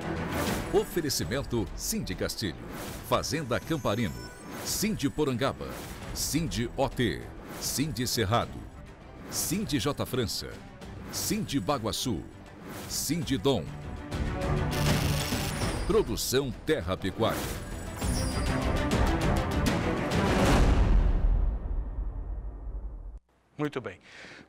Oferecimento Cindy Castilho, Fazenda Camparino, Cindy Porangaba, Cindy OT, Cindy Cerrado, Cindy J França, Cindy Baguaçu, Cindy Dom. Produção Terra Pecuária. Muito bem.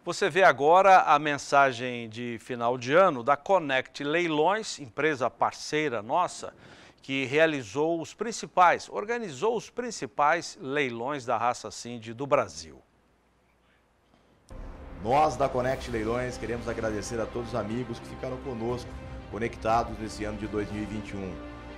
Você vê agora a mensagem de final de ano da Connect Leilões, empresa parceira nossa, que realizou os principais, organizou os principais leilões da raça Cindy do Brasil. Nós da Connect Leilões queremos agradecer a todos os amigos que ficaram conosco, conectados nesse ano de 2021.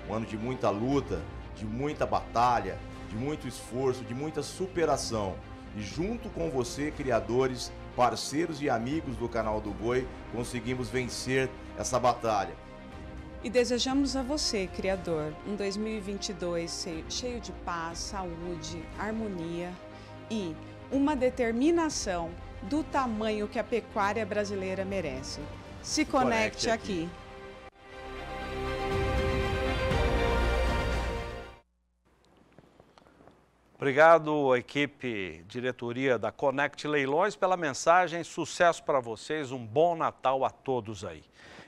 Um ano de muita luta, de muita batalha, de muito esforço, de muita superação. E junto com você, criadores parceiros e amigos do canal do Boi, conseguimos vencer essa batalha. E desejamos a você, Criador, um 2022 cheio de paz, saúde, harmonia e uma determinação do tamanho que a pecuária brasileira merece. Se conecte, conecte aqui. aqui. Obrigado, equipe diretoria da Connect Leilões, pela mensagem. Sucesso para vocês, um bom Natal a todos aí.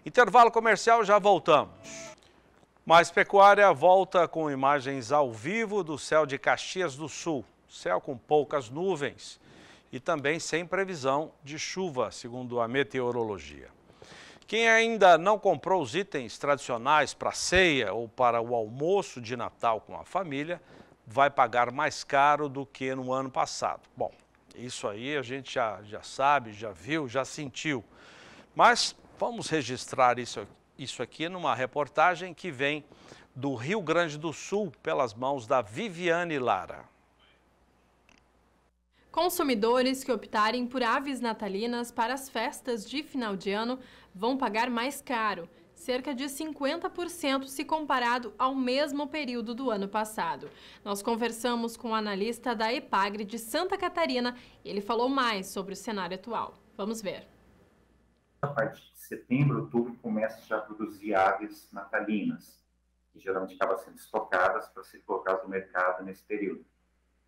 Intervalo comercial, já voltamos. Mais Pecuária volta com imagens ao vivo do céu de Caxias do Sul. Céu com poucas nuvens e também sem previsão de chuva, segundo a meteorologia. Quem ainda não comprou os itens tradicionais para a ceia ou para o almoço de Natal com a família, vai pagar mais caro do que no ano passado. Bom, isso aí a gente já, já sabe, já viu, já sentiu. Mas vamos registrar isso, isso aqui numa reportagem que vem do Rio Grande do Sul pelas mãos da Viviane Lara. Consumidores que optarem por aves natalinas para as festas de final de ano vão pagar mais caro cerca de 50% se comparado ao mesmo período do ano passado. Nós conversamos com o analista da Epagre de Santa Catarina e ele falou mais sobre o cenário atual. Vamos ver. A partir de setembro, outubro, começa já a produzir aves natalinas, que geralmente acabam sendo estocadas para ser colocadas no mercado nesse período.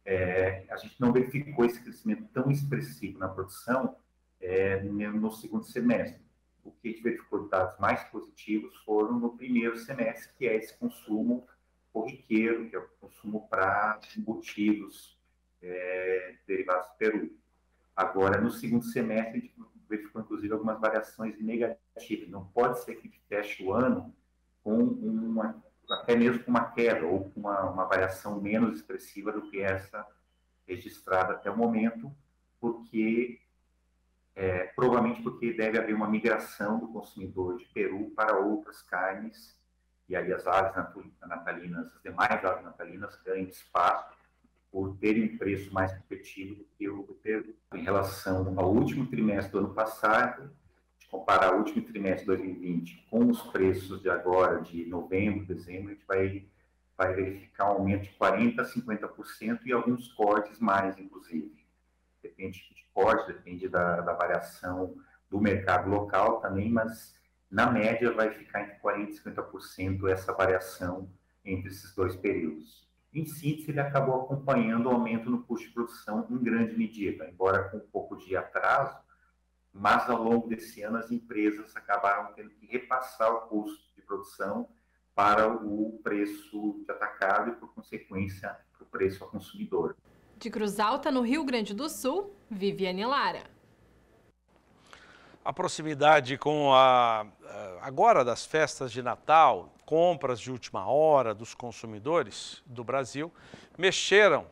É, a gente não verificou esse crescimento tão expressivo na produção é, no segundo semestre o que tiver resultados mais positivos foram no primeiro semestre, que é esse consumo corriqueiro, que é o consumo para embutidos é, derivados do Peru. Agora, no segundo semestre, a gente verificou, inclusive, algumas variações negativas. Não pode ser que a gente feche o ano com uma, até mesmo com uma queda ou com uma, uma variação menos expressiva do que essa registrada até o momento, porque é, provavelmente porque deve haver uma migração do consumidor de peru para outras carnes, e aí as aves natalinas, as demais aves natalinas ganham espaço por terem um preço mais competitivo do que o peru. Em relação ao último trimestre do ano passado, de comparar o último trimestre de 2020 com os preços de agora, de novembro, dezembro, a gente vai, vai verificar um aumento de 40% a 50% e alguns cortes mais, inclusive depende de porte, depende da, da variação do mercado local também, mas na média vai ficar entre 40% e 50% essa variação entre esses dois períodos. Em síntese, ele acabou acompanhando o aumento no custo de produção em grande medida, embora com um pouco de atraso, mas ao longo desse ano as empresas acabaram tendo que repassar o custo de produção para o preço de atacado e, por consequência, para o preço ao consumidor. De Cruz Alta, no Rio Grande do Sul, Viviane Lara. A proximidade com a eh, agora das festas de Natal, compras de última hora dos consumidores do Brasil mexeram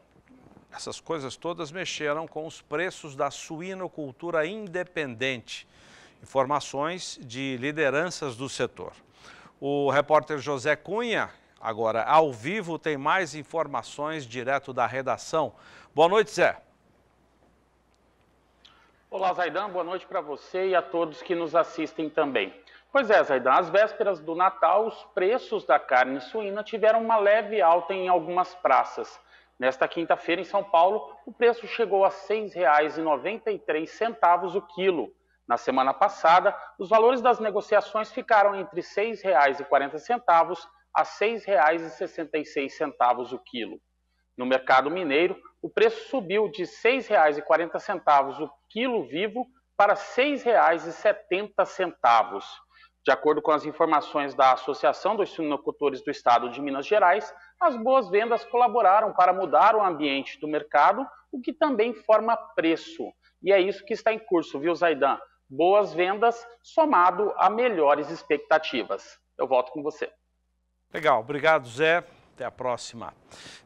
essas coisas todas mexeram com os preços da suinocultura independente. Informações de lideranças do setor. O repórter José Cunha Agora, ao vivo, tem mais informações direto da redação. Boa noite, Zé. Olá, Zaidan. Boa noite para você e a todos que nos assistem também. Pois é, Zaidan, às vésperas do Natal, os preços da carne suína tiveram uma leve alta em algumas praças. Nesta quinta-feira, em São Paulo, o preço chegou a R$ 6,93 o quilo. Na semana passada, os valores das negociações ficaram entre R$ 6,40 a R$ 6,66 o quilo. No mercado mineiro, o preço subiu de R$ 6,40 o quilo vivo para R$ 6,70. De acordo com as informações da Associação dos Suinocultores do Estado de Minas Gerais, as boas vendas colaboraram para mudar o ambiente do mercado, o que também forma preço. E é isso que está em curso, viu, Zaidan? Boas vendas somado a melhores expectativas. Eu volto com você. Legal, obrigado Zé. Até a próxima.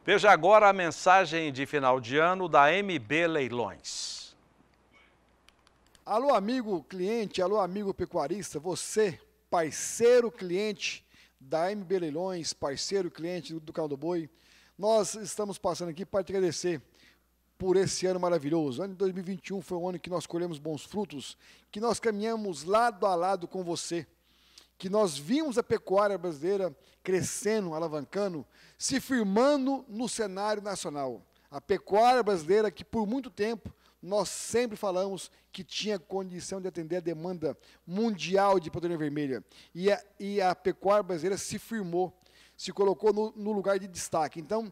Veja agora a mensagem de final de ano da MB Leilões. Alô, amigo cliente, alô, amigo pecuarista, você, parceiro cliente da MB Leilões, parceiro cliente do, do Boi, nós estamos passando aqui para te agradecer por esse ano maravilhoso. O ano de 2021 foi um ano que nós colhemos bons frutos, que nós caminhamos lado a lado com você que nós vimos a pecuária brasileira crescendo, alavancando, se firmando no cenário nacional. A pecuária brasileira que por muito tempo nós sempre falamos que tinha condição de atender a demanda mundial de proteína vermelha. E a, e a pecuária brasileira se firmou, se colocou no, no lugar de destaque. Então,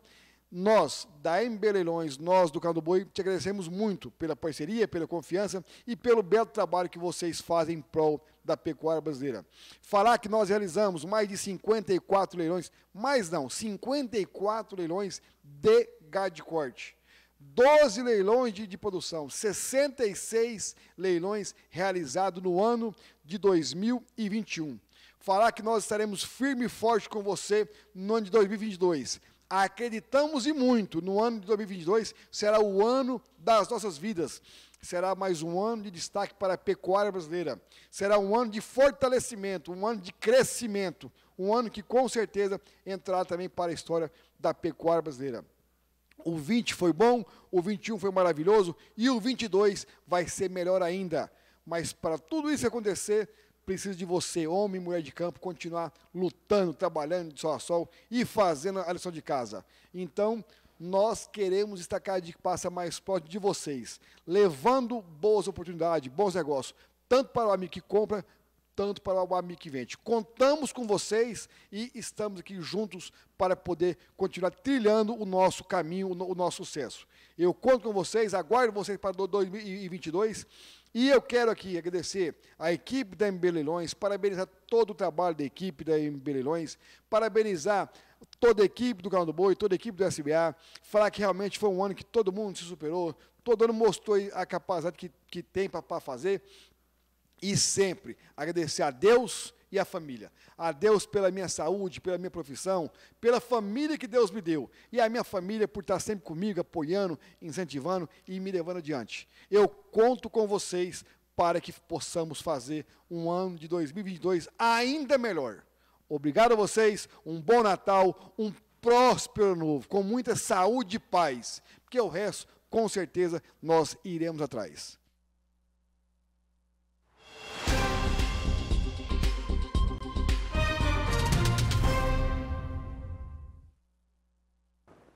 nós, da Embeleilões, nós do Canal do Boi, te agradecemos muito pela parceria, pela confiança e pelo belo trabalho que vocês fazem em prol da pecuária brasileira. Falar que nós realizamos mais de 54 leilões, mais não, 54 leilões de gado de corte. 12 leilões de, de produção, 66 leilões realizados no ano de 2021. Falar que nós estaremos firme e forte com você no ano de 2022 acreditamos e muito, no ano de 2022 será o ano das nossas vidas será mais um ano de destaque para a pecuária brasileira. Será um ano de fortalecimento, um ano de crescimento, um ano que com certeza entrará também para a história da pecuária brasileira. O 20 foi bom, o 21 foi maravilhoso e o 22 vai ser melhor ainda. Mas para tudo isso acontecer, precisa de você, homem e mulher de campo, continuar lutando, trabalhando de sol a sol e fazendo a lição de casa. Então, nós queremos destacar de que passa mais próximo de vocês, levando boas oportunidades, bons negócios, tanto para o amigo que compra, tanto para o amigo que vende. Contamos com vocês e estamos aqui juntos para poder continuar trilhando o nosso caminho, o nosso sucesso. Eu conto com vocês, aguardo vocês para 2022 e eu quero aqui agradecer a equipe da Embelilões, parabenizar todo o trabalho da equipe da Embelilões, parabenizar toda a equipe do Canal do Boi, toda a equipe do SBA, falar que realmente foi um ano que todo mundo se superou, todo ano mostrou a capacidade que, que tem para fazer. E sempre agradecer a Deus e a família. A Deus pela minha saúde, pela minha profissão, pela família que Deus me deu. E a minha família por estar sempre comigo, apoiando, incentivando e me levando adiante. Eu conto com vocês para que possamos fazer um ano de 2022 ainda melhor. Obrigado a vocês, um bom Natal, um próspero novo, com muita saúde e paz, porque o resto, com certeza, nós iremos atrás.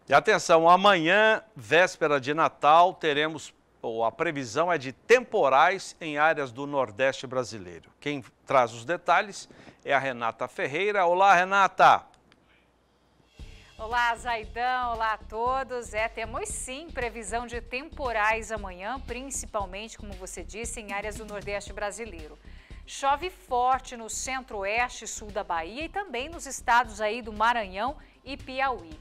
E atenção, amanhã, véspera de Natal, teremos, ou a previsão é de temporais em áreas do Nordeste brasileiro. Quem traz os detalhes é a Renata Ferreira. Olá, Renata! Olá, Zaidão, olá a todos. É, temos sim previsão de temporais amanhã, principalmente, como você disse, em áreas do Nordeste brasileiro. Chove forte no centro-oeste e sul da Bahia e também nos estados aí do Maranhão e Piauí.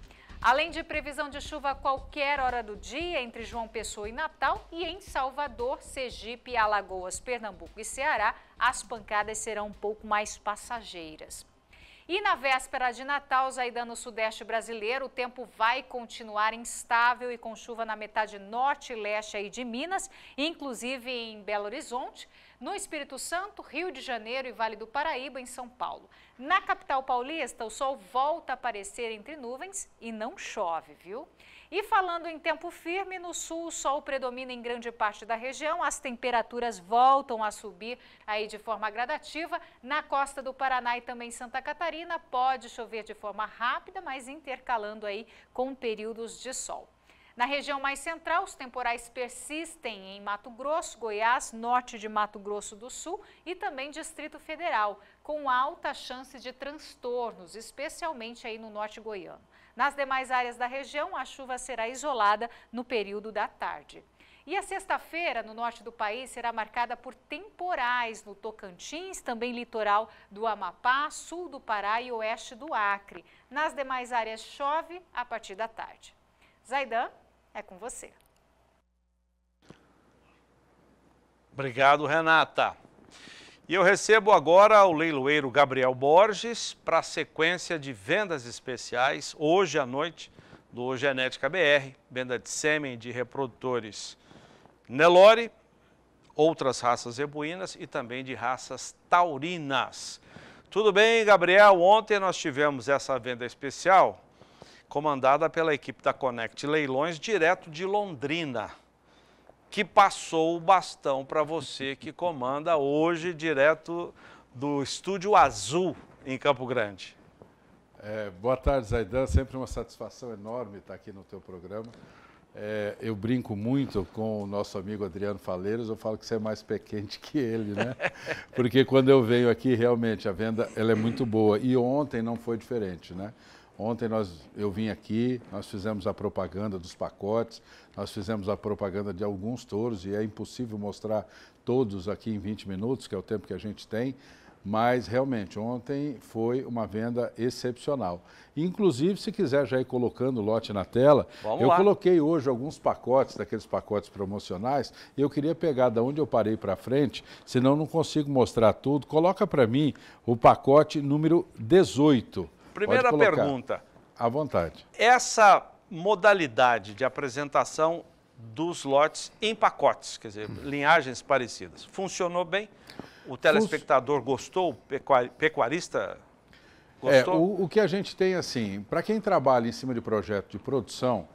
Além de previsão de chuva a qualquer hora do dia entre João Pessoa e Natal e em Salvador, Sergipe, Alagoas, Pernambuco e Ceará, as pancadas serão um pouco mais passageiras. E na véspera de Natal, Zaidan, no sudeste brasileiro, o tempo vai continuar instável e com chuva na metade norte e leste aí de Minas, inclusive em Belo Horizonte no Espírito Santo, Rio de Janeiro e Vale do Paraíba, em São Paulo. Na capital paulista, o sol volta a aparecer entre nuvens e não chove, viu? E falando em tempo firme, no sul o sol predomina em grande parte da região, as temperaturas voltam a subir aí de forma gradativa. Na costa do Paraná e também Santa Catarina, pode chover de forma rápida, mas intercalando aí com períodos de sol. Na região mais central, os temporais persistem em Mato Grosso, Goiás, norte de Mato Grosso do Sul e também Distrito Federal, com alta chance de transtornos, especialmente aí no norte goiano. Nas demais áreas da região, a chuva será isolada no período da tarde. E a sexta-feira, no norte do país, será marcada por temporais no Tocantins, também litoral do Amapá, sul do Pará e oeste do Acre. Nas demais áreas chove a partir da tarde. Zaidan? É com você. Obrigado, Renata. E eu recebo agora o leiloeiro Gabriel Borges para a sequência de vendas especiais hoje à noite do Genética BR, venda de sêmen de reprodutores Nelore, outras raças ebuínas e também de raças taurinas. Tudo bem, Gabriel? Ontem nós tivemos essa venda especial comandada pela equipe da Connect Leilões, direto de Londrina, que passou o bastão para você que comanda hoje direto do Estúdio Azul em Campo Grande. É, boa tarde, Zaidan. Sempre uma satisfação enorme estar aqui no teu programa. É, eu brinco muito com o nosso amigo Adriano Faleiros, eu falo que você é mais pé que ele, né? Porque quando eu venho aqui, realmente, a venda ela é muito boa. E ontem não foi diferente, né? Ontem nós, eu vim aqui, nós fizemos a propaganda dos pacotes, nós fizemos a propaganda de alguns touros e é impossível mostrar todos aqui em 20 minutos, que é o tempo que a gente tem, mas realmente ontem foi uma venda excepcional. Inclusive, se quiser já ir colocando o lote na tela, Vamos eu lá. coloquei hoje alguns pacotes, daqueles pacotes promocionais, e eu queria pegar da onde eu parei para frente, senão não consigo mostrar tudo. Coloca para mim o pacote número 18. Primeira pergunta. À vontade. Essa modalidade de apresentação dos lotes em pacotes, quer dizer, hum. linhagens parecidas, funcionou bem? O telespectador Fun... gostou? O pecuarista gostou? É, o, o que a gente tem, assim, para quem trabalha em cima de projeto de produção,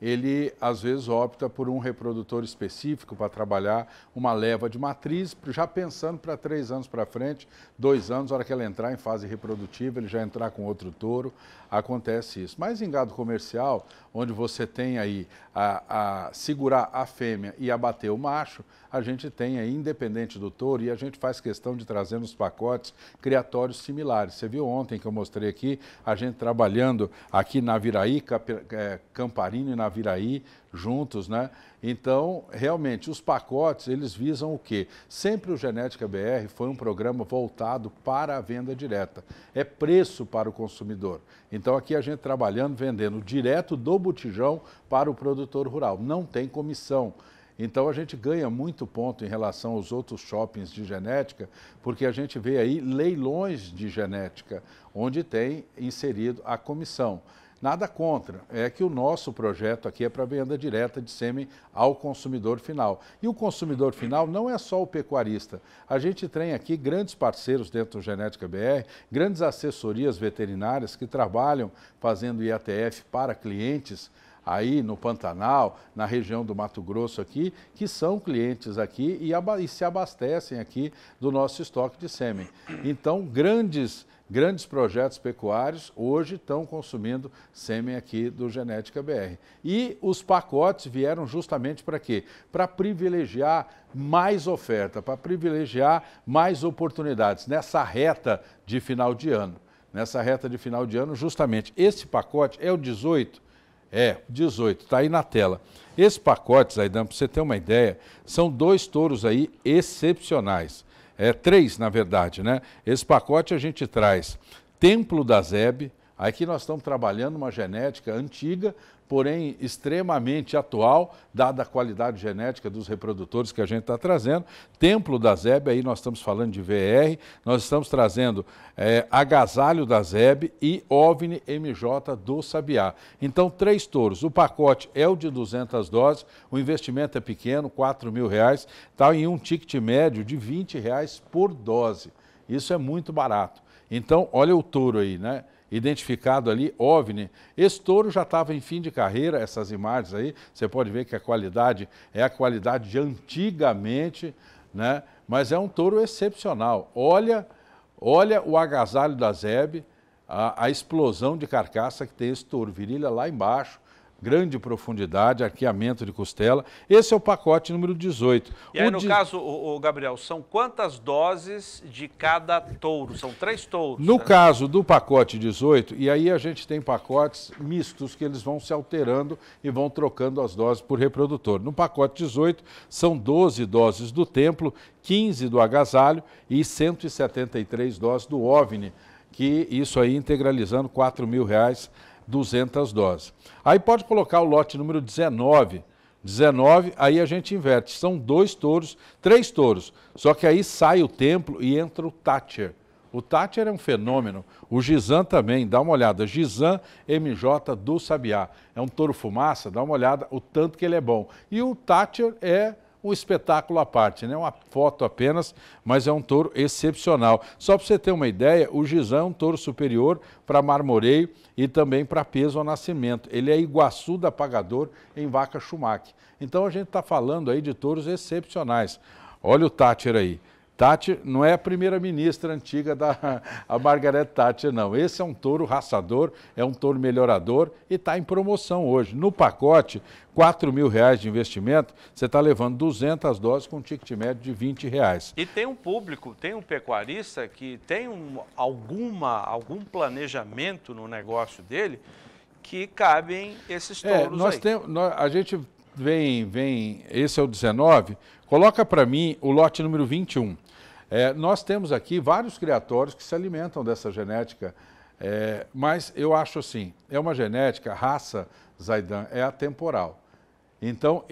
ele às vezes opta por um reprodutor específico para trabalhar uma leva de matriz, já pensando para três anos para frente, dois anos, na hora que ela entrar em fase reprodutiva, ele já entrar com outro touro, acontece isso. Mas em gado comercial, onde você tem aí a, a segurar a fêmea e abater o macho, a gente tem aí independente do touro e a gente faz questão de trazer nos pacotes criatórios similares. Você viu ontem que eu mostrei aqui, a gente trabalhando aqui na Viraí, é, Camparino e na Viraí, juntos, né? Então, realmente, os pacotes, eles visam o quê? Sempre o Genética BR foi um programa voltado para a venda direta. É preço para o consumidor. Então, aqui a gente trabalhando, vendendo direto do botijão para o produtor rural. Não tem comissão. Então a gente ganha muito ponto em relação aos outros shoppings de genética, porque a gente vê aí leilões de genética, onde tem inserido a comissão. Nada contra, é que o nosso projeto aqui é para venda direta de sêmen ao consumidor final. E o consumidor final não é só o pecuarista. A gente tem aqui grandes parceiros dentro do Genética BR, grandes assessorias veterinárias que trabalham fazendo IATF para clientes aí no Pantanal, na região do Mato Grosso aqui, que são clientes aqui e, e se abastecem aqui do nosso estoque de sêmen. Então, grandes Grandes projetos pecuários hoje estão consumindo sêmen aqui do Genética BR. E os pacotes vieram justamente para quê? Para privilegiar mais oferta, para privilegiar mais oportunidades nessa reta de final de ano. Nessa reta de final de ano, justamente esse pacote é o 18, é, 18, está aí na tela. Esse pacote, Zaidan, para você ter uma ideia, são dois touros aí excepcionais é, três, na verdade, né? Esse pacote a gente traz Templo da Zeb, aqui nós estamos trabalhando uma genética antiga porém extremamente atual, dada a qualidade genética dos reprodutores que a gente está trazendo. Templo da Zeb, aí nós estamos falando de VR, nós estamos trazendo é, Agasalho da Zeb e OVNI MJ do Sabiá. Então, três touros. O pacote é o de 200 doses, o investimento é pequeno, 4 mil reais, está em um ticket médio de 20 reais por dose. Isso é muito barato. Então, olha o touro aí, né? identificado ali, OVNI. Esse touro já estava em fim de carreira, essas imagens aí, você pode ver que a qualidade é a qualidade de antigamente, né? mas é um touro excepcional. Olha, olha o agasalho da Zeb, a, a explosão de carcaça que tem esse touro, virilha lá embaixo, grande profundidade, arqueamento de costela. Esse é o pacote número 18. E aí, o no de... caso, o, o, Gabriel, são quantas doses de cada touro? São três touros. No né? caso do pacote 18, e aí a gente tem pacotes mistos que eles vão se alterando e vão trocando as doses por reprodutor. No pacote 18, são 12 doses do templo, 15 do agasalho e 173 doses do OVNI, que isso aí integralizando 4 mil reais 200 doses. Aí pode colocar o lote número 19, 19, aí a gente inverte. São dois touros, três touros. Só que aí sai o templo e entra o Thatcher. O Thatcher é um fenômeno. O Gizan também, dá uma olhada. Gizan MJ do Sabiá. É um touro fumaça, dá uma olhada o tanto que ele é bom. E o Thatcher é um espetáculo à parte, né? Uma foto apenas, mas é um touro excepcional. Só para você ter uma ideia, o Gizão é um touro superior para marmoreio e também para peso ao nascimento. Ele é iguaçu da pagador em vaca Schumacher. Então a gente está falando aí de touros excepcionais. Olha o Tátir aí. Thatcher não é a primeira-ministra antiga da a Margaret Thatcher, não. Esse é um touro raçador, é um touro melhorador e está em promoção hoje. No pacote, 4 mil reais de investimento, você está levando 200 doses com um ticket médio de 20 reais. E tem um público, tem um pecuarista que tem um, alguma, algum planejamento no negócio dele que cabem esses é, touros é, nós aí. Tem, nós, a gente vem, vem, esse é o 19, coloca para mim o lote número 21. É, nós temos aqui vários criatórios que se alimentam dessa genética, é, mas eu acho assim, é uma genética, raça, Zaidan, é atemporal. Então,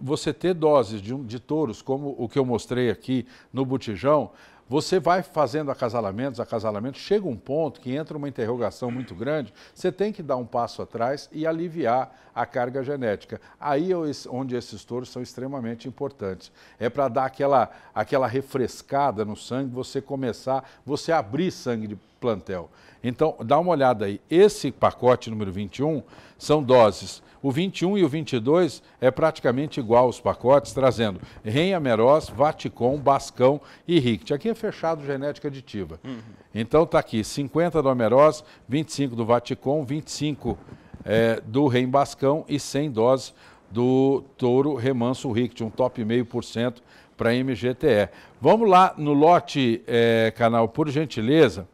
você ter doses de, de touros, como o que eu mostrei aqui no botijão, você vai fazendo acasalamentos, acasalamentos, chega um ponto que entra uma interrogação muito grande, você tem que dar um passo atrás e aliviar a carga genética. Aí é onde esses touros são extremamente importantes. É para dar aquela, aquela refrescada no sangue, você começar, você abrir sangue de plantel. Então, dá uma olhada aí. Esse pacote número 21 são doses o 21 e o 22 é praticamente igual os pacotes, trazendo Renha Meroz, Vaticon, Bascão e Rict. Aqui é fechado genética aditiva. Uhum. Então está aqui 50 do Ameroz, 25 do Vaticon, 25 é, do Rem Bascão e 100 doses do touro remanso Rict, um top meio por cento para MGTE. Vamos lá no lote é, canal, por gentileza.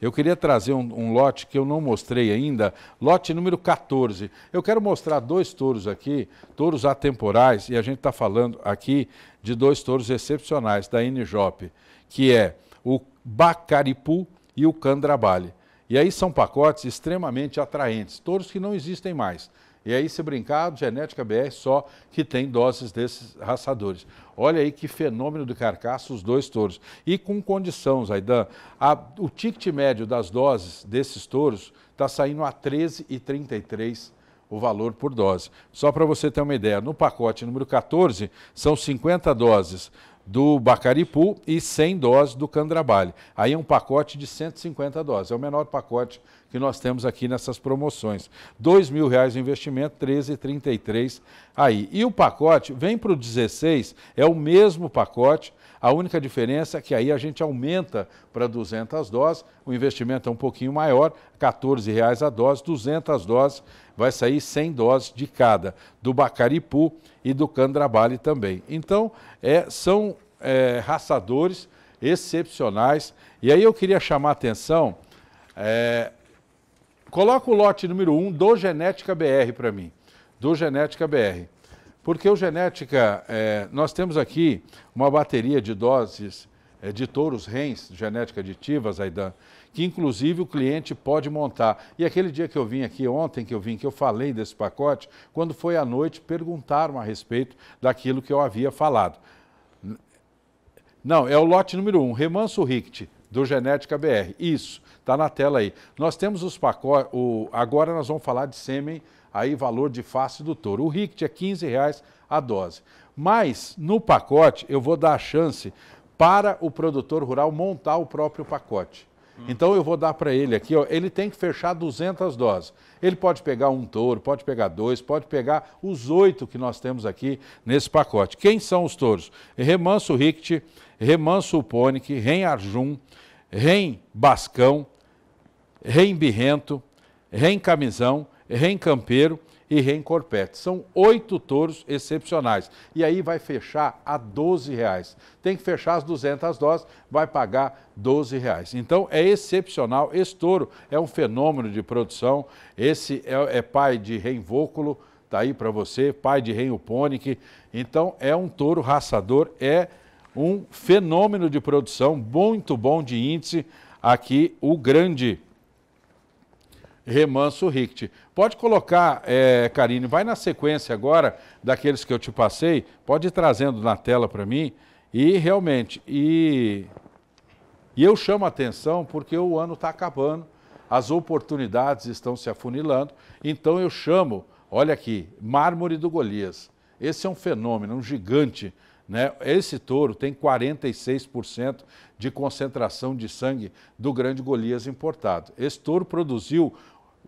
Eu queria trazer um, um, lote que eu não mostrei ainda, lote número 14. Eu quero mostrar dois touros aqui, touros atemporais, e a gente está falando aqui de dois touros excepcionais da NJOP, que é o Bacaripu e o Candrabale. E aí são pacotes extremamente atraentes, touros que não existem mais. E aí, se brincar, Genética BR só que tem doses desses raçadores. Olha aí que fenômeno do carcaça os dois touros. E com condição, Zaidan, a, o ticket médio das doses desses touros está saindo a R$ 13,33 o valor por dose. Só para você ter uma ideia, no pacote número 14 são 50 doses do Bacaripu e 100 doses do Candrabale. Aí é um pacote de 150 doses, é o menor pacote que nós temos aqui nessas promoções. R$ mil reais o investimento, R$ 13,33 aí. E o pacote vem para o 16, é o mesmo pacote, a única diferença é que aí a gente aumenta para 200 doses, o investimento é um pouquinho maior, R$ reais a dose, 200 doses, vai sair 100 doses de cada, do Bacaripu e do Candrabale também. Então, é, são é, raçadores excepcionais, e aí eu queria chamar a atenção é, Coloca o lote número 1 um do Genética BR para mim. Do Genética BR. Porque o Genética, é, nós temos aqui uma bateria de doses é, de touros rens, genética aditiva, Zaidan, que inclusive o cliente pode montar. E aquele dia que eu vim aqui, ontem que eu vim, que eu falei desse pacote, quando foi à noite, perguntaram a respeito daquilo que eu havia falado. Não, é o lote número 1, um, Remanso Rict, do Genética BR. Isso. Está na tela aí. Nós temos os pacotes. O, agora nós vamos falar de sêmen, aí valor de face do touro. O RICT é R$ reais a dose. Mas no pacote eu vou dar a chance para o produtor rural montar o próprio pacote. Então eu vou dar para ele aqui, ó, ele tem que fechar 200 doses. Ele pode pegar um touro, pode pegar dois, pode pegar os oito que nós temos aqui nesse pacote. Quem são os touros? Remanso Rict, Remanso Pônic, Ren Arjum, Ren Bascão, rembirrento, rencamisão, rencampeiro e rencorpete. São oito touros excepcionais. E aí vai fechar a 12 reais. Tem que fechar as 200 doses, vai pagar 12 reais. Então é excepcional. Esse touro é um fenômeno de produção. Esse é, é pai de reinvóculo, está aí para você, pai de reinuponic. Então é um touro raçador, é um fenômeno de produção, muito bom de índice. Aqui o grande Remanso Richt. Pode colocar, é, Karine, vai na sequência agora daqueles que eu te passei, pode ir trazendo na tela para mim. E realmente, e, e eu chamo a atenção porque o ano está acabando, as oportunidades estão se afunilando, então eu chamo, olha aqui, mármore do Golias. Esse é um fenômeno, um gigante né? Esse touro tem 46% de concentração de sangue do grande Golias importado. Esse touro produziu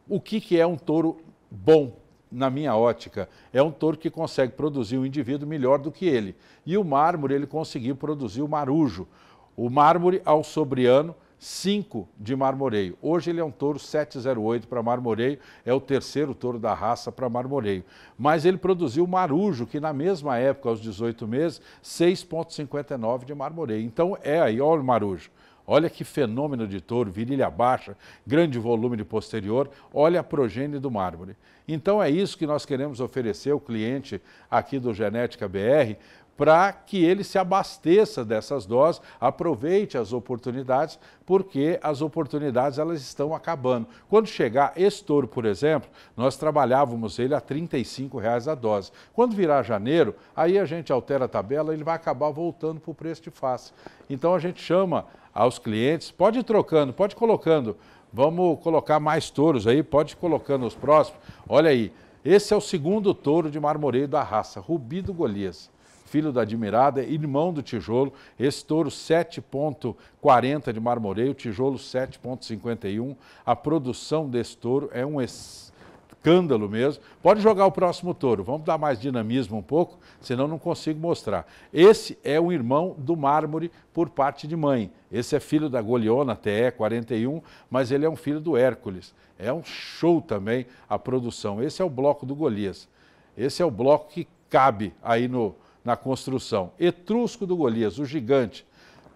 o que, que é um touro bom, na minha ótica, é um touro que consegue produzir um indivíduo melhor do que ele. E o mármore, ele conseguiu produzir o marujo. O mármore ao sobriano 5 de marmoreio. Hoje ele é um touro 708 para marmoreio, é o terceiro touro da raça para marmoreio. Mas ele produziu marujo, que na mesma época, aos 18 meses, 6,59 de marmoreio. Então é aí, olha o marujo. Olha que fenômeno de touro, virilha baixa, grande volume de posterior, olha a progênie do mármore. Então é isso que nós queremos oferecer ao cliente aqui do Genética BR, para que ele se abasteça dessas doses, aproveite as oportunidades, porque as oportunidades elas estão acabando. Quando chegar esse touro, por exemplo, nós trabalhávamos ele a R$ 35,00 a dose. Quando virar janeiro, aí a gente altera a tabela, ele vai acabar voltando para o preço de face. Então a gente chama aos clientes, pode ir trocando, pode ir colocando, vamos colocar mais touros aí, pode ir colocando os próximos. Olha aí, esse é o segundo touro de marmoreio da raça, Rubido Golias filho da admirada, irmão do tijolo. Esse touro 7,40 de marmoreio, tijolo 7,51. A produção desse touro é um escândalo mesmo. Pode jogar o próximo touro, vamos dar mais dinamismo um pouco, senão não consigo mostrar. Esse é o irmão do mármore por parte de mãe. Esse é filho da Goliona TE41, mas ele é um filho do Hércules. É um show também a produção. Esse é o bloco do Golias. Esse é o bloco que cabe aí no, na construção. Etrusco do Golias, o gigante.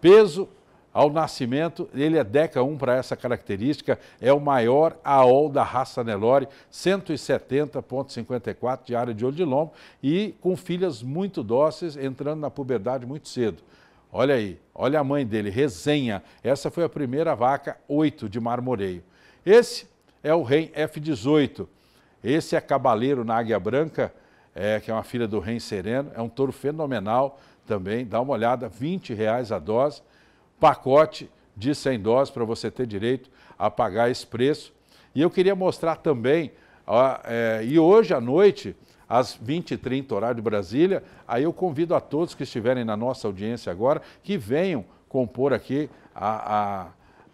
Peso ao nascimento, ele é Deca 1 para essa característica, é o maior AOL da raça Nelore, 170,54 de área de olho de lombo e com filhas muito dóceis, entrando na puberdade muito cedo. Olha aí, olha a mãe dele, resenha. Essa foi a primeira vaca 8 de marmoreio. Esse é o rei F18. Esse é cabaleiro na Águia Branca, é, que é uma filha do Rei Sereno, é um touro fenomenal também, dá uma olhada, 20 reais a dose, pacote de 100 doses para você ter direito a pagar esse preço. E eu queria mostrar também, ó, é, e hoje à noite, às 20h30, horário de Brasília, aí eu convido a todos que estiverem na nossa audiência agora, que venham compor aqui a,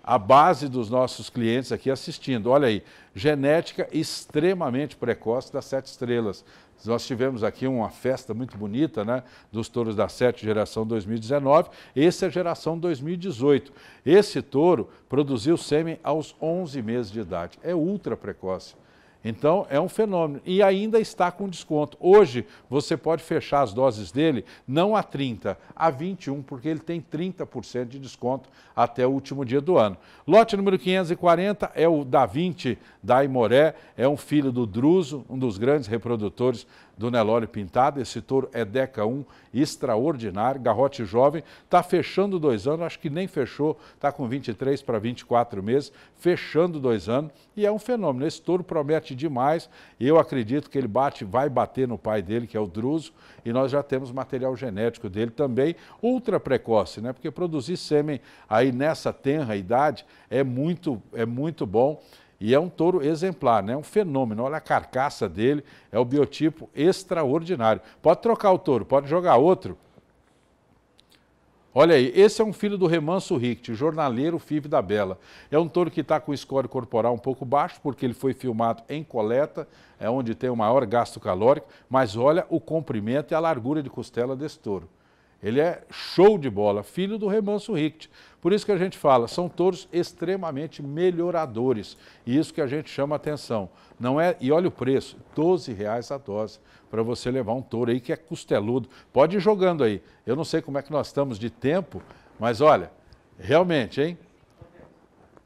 a, a base dos nossos clientes aqui assistindo. Olha aí, genética extremamente precoce das sete estrelas. Nós tivemos aqui uma festa muito bonita, né? Dos touros da Sete, geração 2019. Esse é geração 2018. Esse touro produziu sêmen aos 11 meses de idade. É ultra precoce. Então é um fenômeno e ainda está com desconto. Hoje você pode fechar as doses dele não a 30, a 21, porque ele tem 30% de desconto até o último dia do ano. Lote número 540 é o da 20 da Imoré, é um filho do Druso, um dos grandes reprodutores do Nelório Pintado. Esse touro é Deca 1, extraordinário, garrote jovem, está fechando dois anos, acho que nem fechou, está com 23 para 24 meses, fechando dois anos, e é um fenômeno. Esse touro promete demais, eu acredito que ele bate, vai bater no pai dele, que é o Druso, e nós já temos material genético dele também, ultra precoce, né? Porque produzir sêmen aí nessa tenra idade é muito, é muito bom. E é um touro exemplar, né? É um fenômeno. Olha a carcaça dele, é o biotipo extraordinário. Pode trocar o touro, pode jogar outro. Olha aí, esse é um filho do remanso Richt, jornaleiro FIV da Bela. É um touro que está com score corporal um pouco baixo, porque ele foi filmado em coleta, é onde tem o maior gasto calórico, mas olha o comprimento e a largura de costela desse touro. Ele é show de bola, filho do remanso Richt. Por isso que a gente fala, são touros extremamente melhoradores. E isso que a gente chama atenção. Não é, e olha o preço, R$ reais a dose para você levar um touro aí que é costeludo. Pode ir jogando aí. Eu não sei como é que nós estamos de tempo, mas olha, realmente, hein?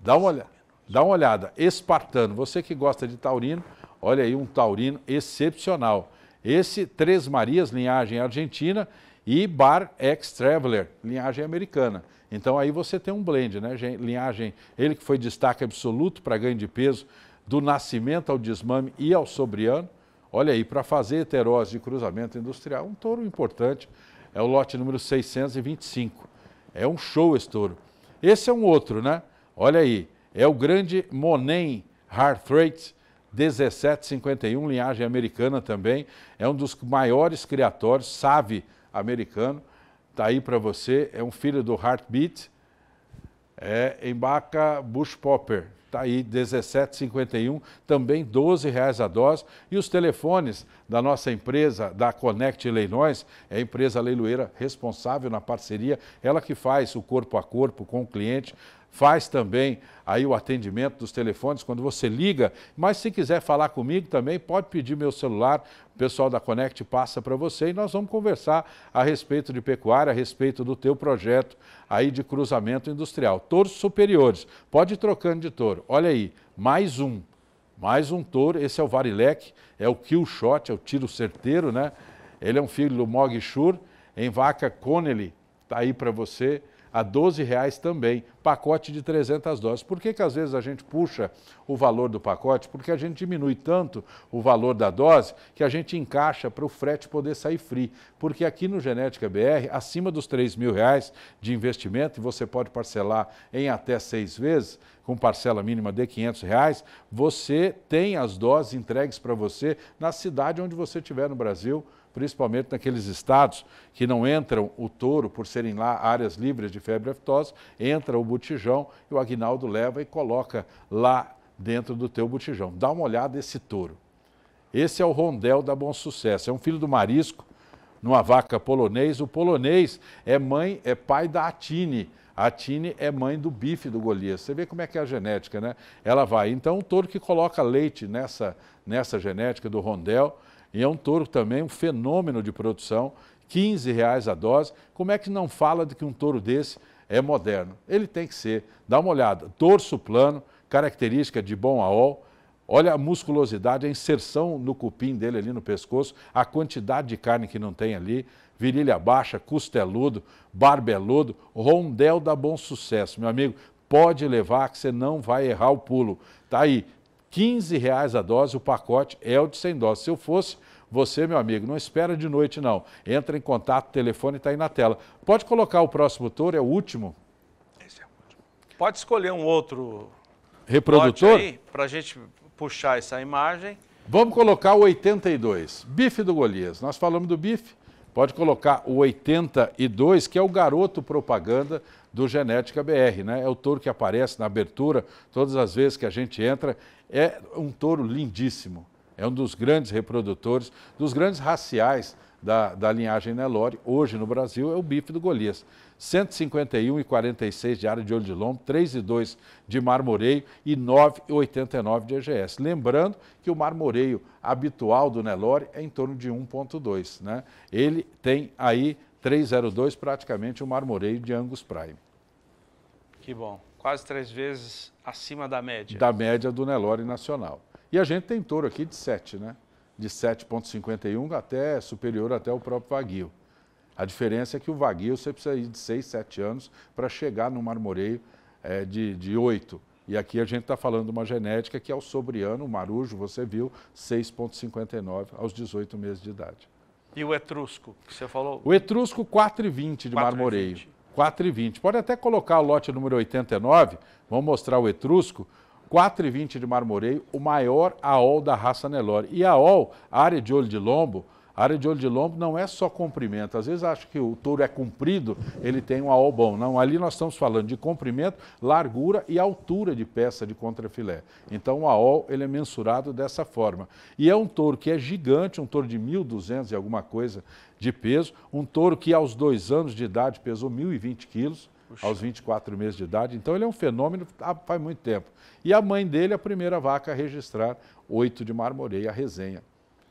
Dá uma olhada. Dá uma olhada, espartano, você que gosta de taurino, olha aí um taurino excepcional. Esse Três Marias, linhagem argentina, e Bar Ex Traveler, linhagem americana. Então aí você tem um blend, né? Linhagem, ele que foi destaque absoluto para ganho de peso do nascimento ao desmame e ao sobriano. Olha aí, para fazer heterose de cruzamento industrial, um touro importante, é o lote número 625. É um show esse touro. Esse é um outro, né? Olha aí, é o grande Monem Harthrate 1751, linhagem americana também. É um dos maiores criatórios, sabe americano. Está aí para você, é um filho do Heartbeat, é Embaca Bush Popper. Está aí, 17,51, também 12 reais a dose. E os telefones da nossa empresa, da Connect Leilões, é a empresa leiloeira responsável na parceria, ela que faz o corpo a corpo com o cliente, faz também aí o atendimento dos telefones quando você liga. Mas se quiser falar comigo também, pode pedir meu celular, o pessoal da Conect passa para você e nós vamos conversar a respeito de pecuária, a respeito do teu projeto aí de cruzamento industrial. Touros superiores, pode ir trocando de touro. Olha aí, mais um, mais um touro, esse é o Varilec, é o kill shot, é o tiro certeiro, né? Ele é um filho do Mog Shur, em vaca Connelly, tá aí para você a R$ reais também, pacote de 300 doses. Por que, que às vezes a gente puxa o valor do pacote? Porque a gente diminui tanto o valor da dose que a gente encaixa para o frete poder sair free. Porque aqui no Genética BR, acima dos R$ mil reais de investimento, e você pode parcelar em até seis vezes, com parcela mínima de R$ reais, você tem as doses entregues para você na cidade onde você estiver no Brasil, principalmente naqueles estados que não entram o touro por serem lá áreas livres de febre aftosa, entra o botijão e o aguinaldo leva e coloca lá dentro do teu botijão. Dá uma olhada esse touro. Esse é o rondel da Bom Sucesso, é um filho do marisco, numa vaca polonês. O polonês é mãe, é pai da Atine. A Tine é mãe do bife do Golias. Você vê como é que é a genética, né? Ela vai. Então, o touro que coloca leite nessa, nessa genética do rondel, e é um touro também, um fenômeno de produção, 15 reais a dose. Como é que não fala de que um touro desse é moderno? Ele tem que ser. Dá uma olhada, Torso plano, característica de bom aol, Olha a musculosidade, a inserção no cupim dele ali no pescoço, a quantidade de carne que não tem ali, virilha baixa, costeludo, barbeludo, é rondel da bom sucesso, meu amigo. Pode levar que você não vai errar o pulo. Tá aí, 15 reais a dose, o pacote é o de 100 doses. Se eu fosse você, meu amigo, não espera de noite não. Entra em contato, o telefone está aí na tela. Pode colocar o próximo touro, é o último. Esse é o último. Pode escolher um outro reprodutor para a gente puxar essa imagem. Vamos colocar o 82, bife do Golias. Nós falamos do bife, Pode colocar o 82, que é o garoto propaganda do Genética BR, né? É o touro que aparece na abertura todas as vezes que a gente entra. É um touro lindíssimo. É um dos grandes reprodutores, dos grandes raciais da, da linhagem Nelore, hoje no Brasil, é o bife do Golias. 151,46 de área de olho de lombo, 3,2 de marmoreio e 9,89 de EGS. Lembrando que o marmoreio habitual do Nelore é em torno de 1,2. Né? Ele tem aí 3,02 praticamente o marmoreio de Angus Prime. Que bom. Quase três vezes acima da média. Da média do Nelore Nacional. E a gente tem touro aqui de 7, né? De 7,51 até superior até o próprio Vaguio. A diferença é que o vaguio você precisa ir de 6, 7 anos para chegar no marmoreio é, de, de 8. E aqui a gente está falando de uma genética que é o sobriano, o marujo, você viu, 6,59 aos 18 meses de idade. E o etrusco, que você falou? O etrusco, 4,20 de marmoreio. 4,20. Pode até colocar o lote número 89, vamos mostrar o etrusco. 4,20 de marmoreio, o maior aol da raça Nelore. E aol, área de olho de lombo, a área de olho de lombo não é só comprimento. Às vezes acho que o touro é comprido, ele tem um ao bom. Não, ali nós estamos falando de comprimento, largura e altura de peça de contrafilé. Então o AOL ele é mensurado dessa forma. E é um touro que é gigante, um touro de 1.200 e alguma coisa de peso, um touro que aos dois anos de idade pesou 1.020 quilos, Puxa. aos 24 meses de idade. Então ele é um fenômeno há, ah, faz muito tempo. E a mãe dele, é a primeira vaca a registrar oito de marmoreia, a resenha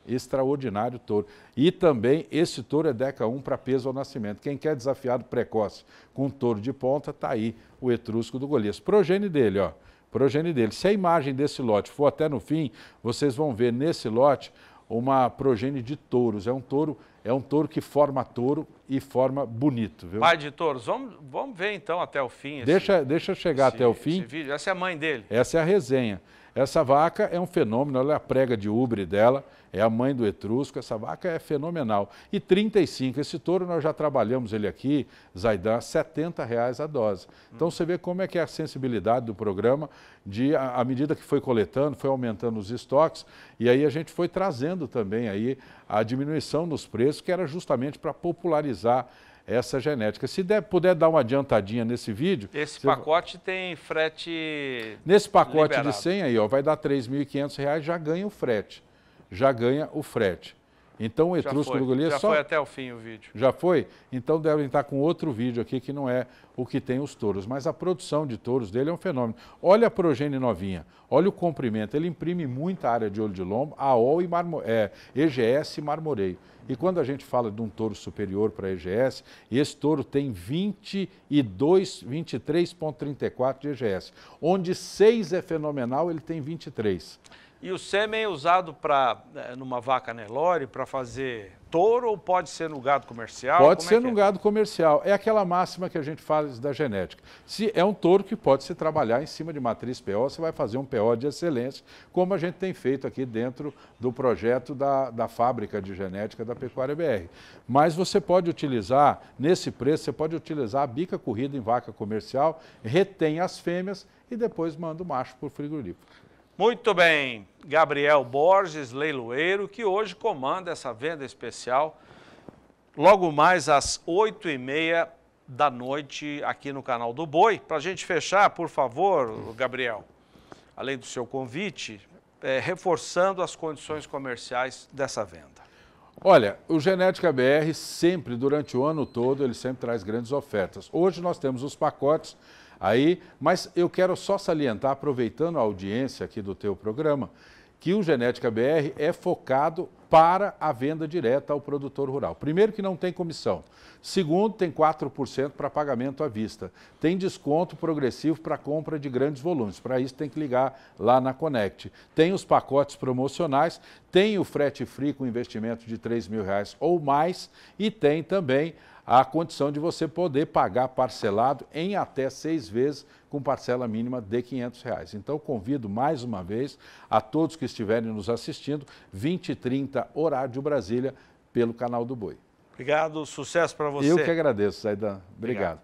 extraordinário touro. E também esse touro é Deca 1 para peso ao nascimento. Quem quer desafiado precoce com touro de ponta, tá aí o etrusco do Golias. Progene dele, ó. Progene dele. Se a imagem desse lote for até no fim, vocês vão ver nesse lote uma progene de touros. É um touro, é um touro que forma touro e forma bonito. Viu? Vai, editores, vamos, vamos ver então até o fim. Esse, deixa, deixa chegar esse, até o fim. Essa é a mãe dele. Essa é a resenha. Essa vaca é um fenômeno, olha a prega de ubre dela, é a mãe do Etrusco, essa vaca é fenomenal. E 35, esse touro nós já trabalhamos ele aqui, Zaidan, 70 reais a dose. Então você vê como é que é a sensibilidade do programa, de, à medida que foi coletando, foi aumentando os estoques, e aí a gente foi trazendo também aí a diminuição nos preços, que era justamente para popularizar analisar essa genética. Se der, puder dar uma adiantadinha nesse vídeo... Esse você... pacote tem frete Nesse pacote liberado. de 100 aí, ó, vai dar R$ 3.500, já ganha o frete. Já ganha o frete. Então o Etrusco Lugolias só... Já foi até o fim o vídeo. Já foi? Então devem estar com outro vídeo aqui que não é o que tem os touros. Mas a produção de touros dele é um fenômeno. Olha a progênie novinha, olha o comprimento. Ele imprime muita área de olho de lombo, AOL e marmo... é, EGS e marmoreio. E quando a gente fala de um touro superior para EGS, esse touro tem 22, 23,34 de EGS. Onde 6 é fenomenal, ele tem 23. E o sêmen é usado para né, numa vaca Nelore para fazer touro ou pode ser no gado comercial? Pode Como é ser é no é? gado comercial. É aquela máxima que a gente faz da genética. Se é um touro que pode se trabalhar em cima de matriz PO, você vai fazer um PO de excelência, como a gente tem feito aqui dentro do projeto da, da fábrica de genética da Pecuária BR. Mas você pode utilizar, nesse preço, você pode utilizar a bica corrida em vaca comercial, retém as fêmeas e depois manda o macho para o frigorífico. Muito bem, Gabriel Borges, leiloeiro, que hoje comanda essa venda especial, logo mais às oito e meia da noite aqui no canal do Boi. Para a gente fechar, por favor, Gabriel, além do seu convite, é, reforçando as condições comerciais dessa venda. Olha, o Genética BR sempre, durante o ano todo, ele sempre traz grandes ofertas. Hoje nós temos os pacotes Aí, mas eu quero só salientar, aproveitando a audiência aqui do teu programa, que o Genética BR é focado para a venda direta ao produtor rural. Primeiro que não tem comissão. Segundo, tem 4% para pagamento à vista. Tem desconto progressivo para compra de grandes volumes. Para isso tem que ligar lá na Connect. Tem os pacotes promocionais, tem o frete free com investimento de 3 mil reais ou mais e tem também a condição de você poder pagar parcelado em até seis vezes com parcela mínima de R$ 500. Reais. Então, convido mais uma vez a todos que estiverem nos assistindo, 20 e 30 horário de Brasília, pelo canal do Boi. Obrigado, sucesso para você. Eu que agradeço, Zaidan. Obrigado. Obrigado.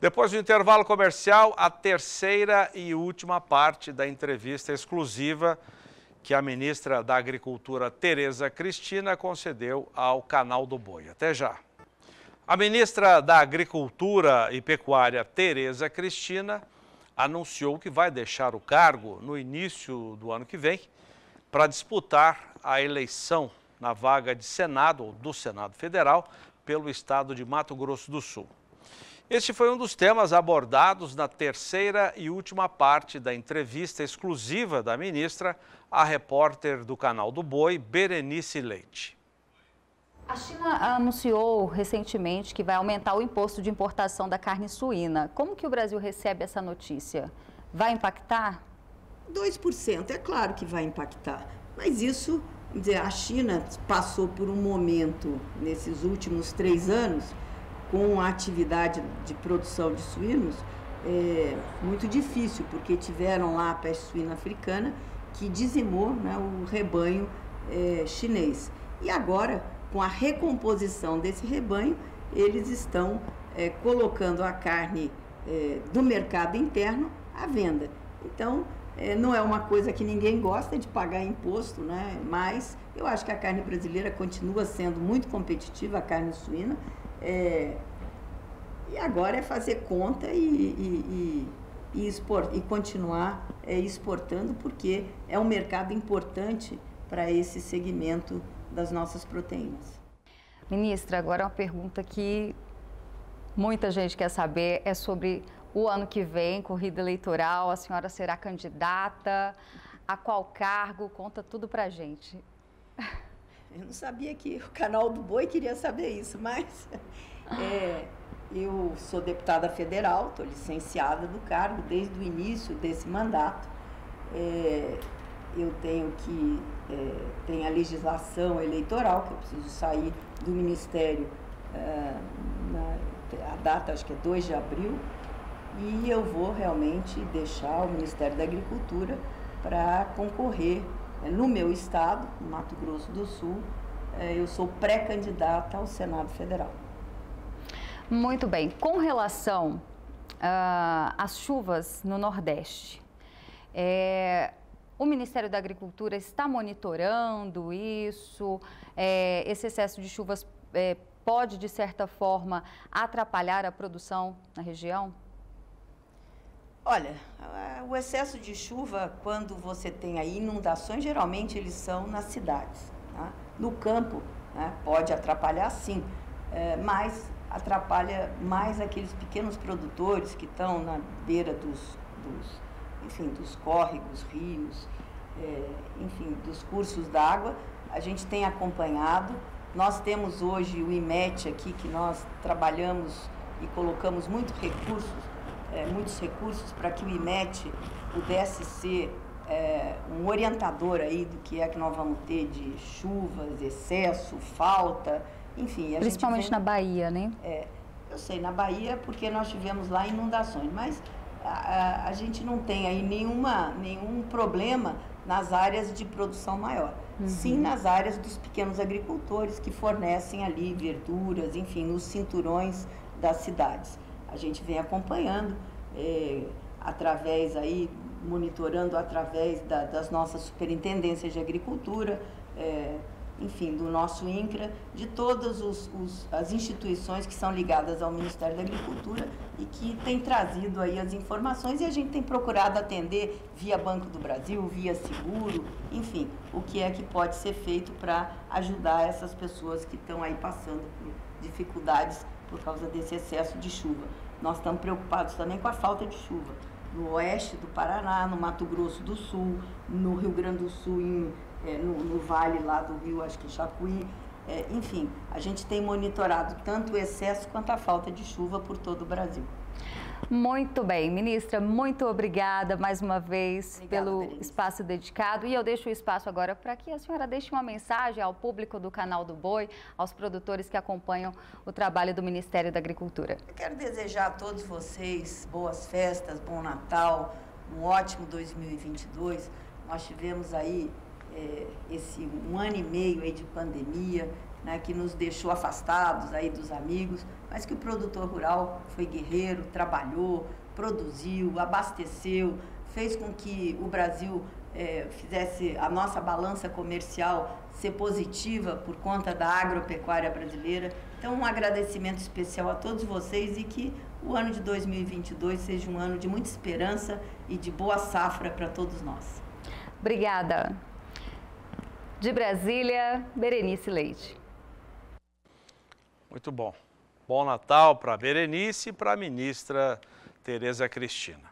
Depois do intervalo comercial, a terceira e última parte da entrevista exclusiva que a ministra da Agricultura, Tereza Cristina, concedeu ao Canal do Boi. Até já. A ministra da Agricultura e Pecuária, Tereza Cristina, anunciou que vai deixar o cargo no início do ano que vem para disputar a eleição na vaga de Senado ou do Senado Federal pelo estado de Mato Grosso do Sul. Este foi um dos temas abordados na terceira e última parte da entrevista exclusiva da ministra à repórter do canal do Boi, Berenice Leite. A China anunciou recentemente que vai aumentar o imposto de importação da carne suína. Como que o Brasil recebe essa notícia? Vai impactar? 2%, é claro que vai impactar. Mas isso, a China passou por um momento nesses últimos três anos com a atividade de produção de suínos é, muito difícil, porque tiveram lá a peste suína africana que dizimou né, o rebanho é, chinês. E agora com a recomposição desse rebanho, eles estão é, colocando a carne é, do mercado interno à venda. Então, é, não é uma coisa que ninguém gosta de pagar imposto, né? mas eu acho que a carne brasileira continua sendo muito competitiva, a carne suína. É, e agora é fazer conta e, e, e, e expor, e continuar é, exportando, porque é um mercado importante para esse segmento das nossas proteínas. Ministra, agora é uma pergunta que muita gente quer saber é sobre o ano que vem, corrida eleitoral, a senhora será candidata a qual cargo? Conta tudo pra gente. Eu não sabia que o canal do Boi queria saber isso, mas é, eu sou deputada federal, estou licenciada do cargo desde o início desse mandato. É, eu tenho que é, tem a legislação eleitoral que eu preciso sair do ministério é, na, a data acho que é 2 de abril e eu vou realmente deixar o Ministério da Agricultura para concorrer é, no meu estado, no Mato Grosso do Sul, é, eu sou pré-candidata ao Senado Federal. Muito bem. Com relação uh, às chuvas no Nordeste, é, o Ministério da Agricultura está monitorando isso? É, esse excesso de chuvas é, pode, de certa forma, atrapalhar a produção na região? Olha, o excesso de chuva, quando você tem aí inundações, geralmente eles são nas cidades. Tá? No campo, né, pode atrapalhar sim, é, mas atrapalha mais aqueles pequenos produtores que estão na beira dos, dos enfim, dos córregos, rios, é, enfim, dos cursos d'água. A gente tem acompanhado. Nós temos hoje o IMET aqui, que nós trabalhamos e colocamos muito recursos, é, muitos recursos para que o IMET pudesse ser é, um orientador aí do que é que nós vamos ter de chuvas, excesso, falta, enfim. Principalmente na Bahia, né? É, eu sei, na Bahia, porque nós tivemos lá inundações, mas a, a, gente não tem aí nenhuma, nenhum problema nas áreas de produção maior. Uhum. Sim, nas áreas dos pequenos agricultores que fornecem ali verduras, enfim, nos cinturões das cidades. A gente vem acompanhando é, através aí, monitorando através da, das nossas superintendências de agricultura. É, enfim, do nosso INCRA, de todas os, os, as instituições que são ligadas ao Ministério da Agricultura e que tem trazido aí as informações e a gente tem procurado atender via Banco do Brasil, via seguro, enfim, o que é que pode ser feito para ajudar essas pessoas que estão aí passando por dificuldades por causa desse excesso de chuva. Nós estamos preocupados também com a falta de chuva no oeste do Paraná, no Mato Grosso do Sul, no Rio Grande do Sul, em é, no, no, vale lá do rio, acho que Jacuí. É, enfim, a gente tem monitorado tanto o excesso quanto a falta de chuva por todo o Brasil. Muito bem, ministra, muito obrigada mais uma vez pelo Berenice. espaço dedicado. E eu deixo o espaço agora para que a senhora deixe uma mensagem ao público do canal do Boi, aos produtores que acompanham o trabalho do Ministério da Agricultura. Eu quero desejar a todos vocês boas festas, bom Natal, um ótimo 2022. Nós tivemos aí é, esse um ano e meio aí de pandemia, né, que nos deixou afastados aí dos amigos, mas que o produtor rural foi guerreiro, trabalhou, produziu, abasteceu, fez com que o Brasil é, fizesse a nossa balança comercial ser positiva por conta da agropecuária brasileira. Então, um agradecimento especial a todos vocês e que o ano de 2022 seja um ano de muita esperança e de boa safra para todos nós. Obrigada. De Brasília, Berenice Leite. Muito bom. Bom Natal para Berenice e para a ministra Tereza Cristina.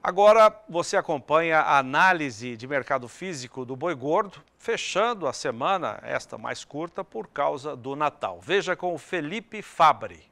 Agora você acompanha a análise de mercado físico do boi gordo, fechando a semana, esta mais curta, por causa do Natal. Veja com o Felipe Fabri.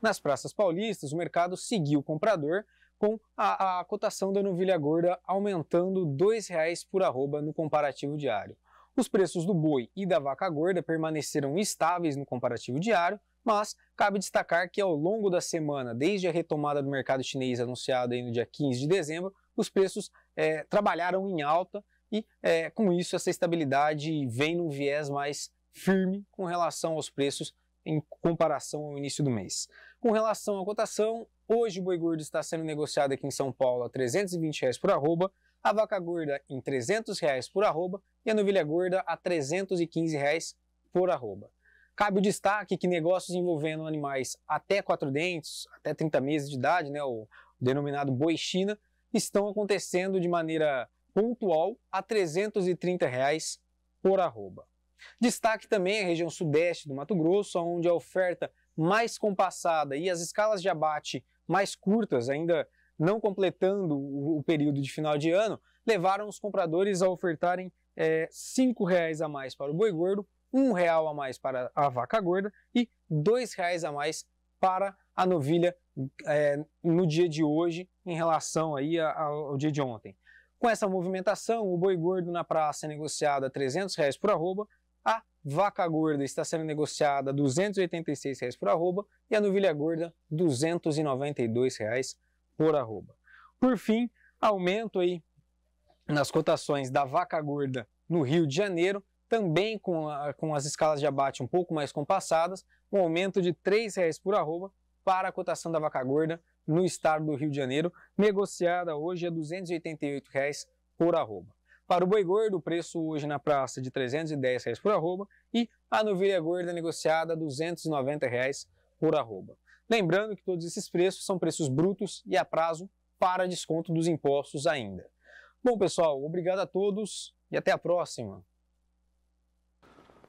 Nas praças paulistas, o mercado seguiu comprador, com a, a cotação da novilha gorda aumentando R$ 2,00 por arroba no comparativo diário. Os preços do boi e da vaca gorda permaneceram estáveis no comparativo diário, mas cabe destacar que ao longo da semana, desde a retomada do mercado chinês anunciada no dia 15 de dezembro, os preços é, trabalharam em alta e é, com isso essa estabilidade vem num viés mais firme com relação aos preços em comparação ao início do mês. Com relação à cotação, Hoje o boi gordo está sendo negociado aqui em São Paulo a R$ 320 reais por arroba, a vaca gorda em R$ 300 reais por arroba e a novilha gorda a R$ 315 reais por arroba. Cabe o destaque que negócios envolvendo animais até quatro dentes, até 30 meses de idade, né, o denominado boi China, estão acontecendo de maneira pontual a R$ 330 reais por arroba. Destaque também a região sudeste do Mato Grosso, onde a oferta mais compassada e as escalas de abate mais curtas, ainda não completando o, período de final de ano, levaram os compradores a ofertarem é, cinco reais a mais para o boi gordo, um real a mais para a vaca gorda e dois reais a mais para a novilha é, no dia de hoje em relação aí ao dia de ontem. Com essa movimentação, o boi gordo na praça é negociado a 300 reais por arroba Vaca gorda está sendo negociada R$ 286,00 por arroba e a novilha gorda R$ 292,00 por arroba. Por fim, aumento aí nas cotações da vaca gorda no Rio de Janeiro, também com, a, com as escalas de abate um pouco mais compassadas, um aumento de R$ 3,00 por arroba para a cotação da vaca gorda no estado do Rio de Janeiro, negociada hoje a R$ 288,00 por arroba. Para o boi gordo, o preço hoje na praça é de R$ 310 reais por arroba e a novilha gorda negociada a R$ 290 reais por arroba. Lembrando que todos esses preços são preços brutos e a prazo para desconto dos impostos ainda. Bom, pessoal, obrigado a todos e até a próxima.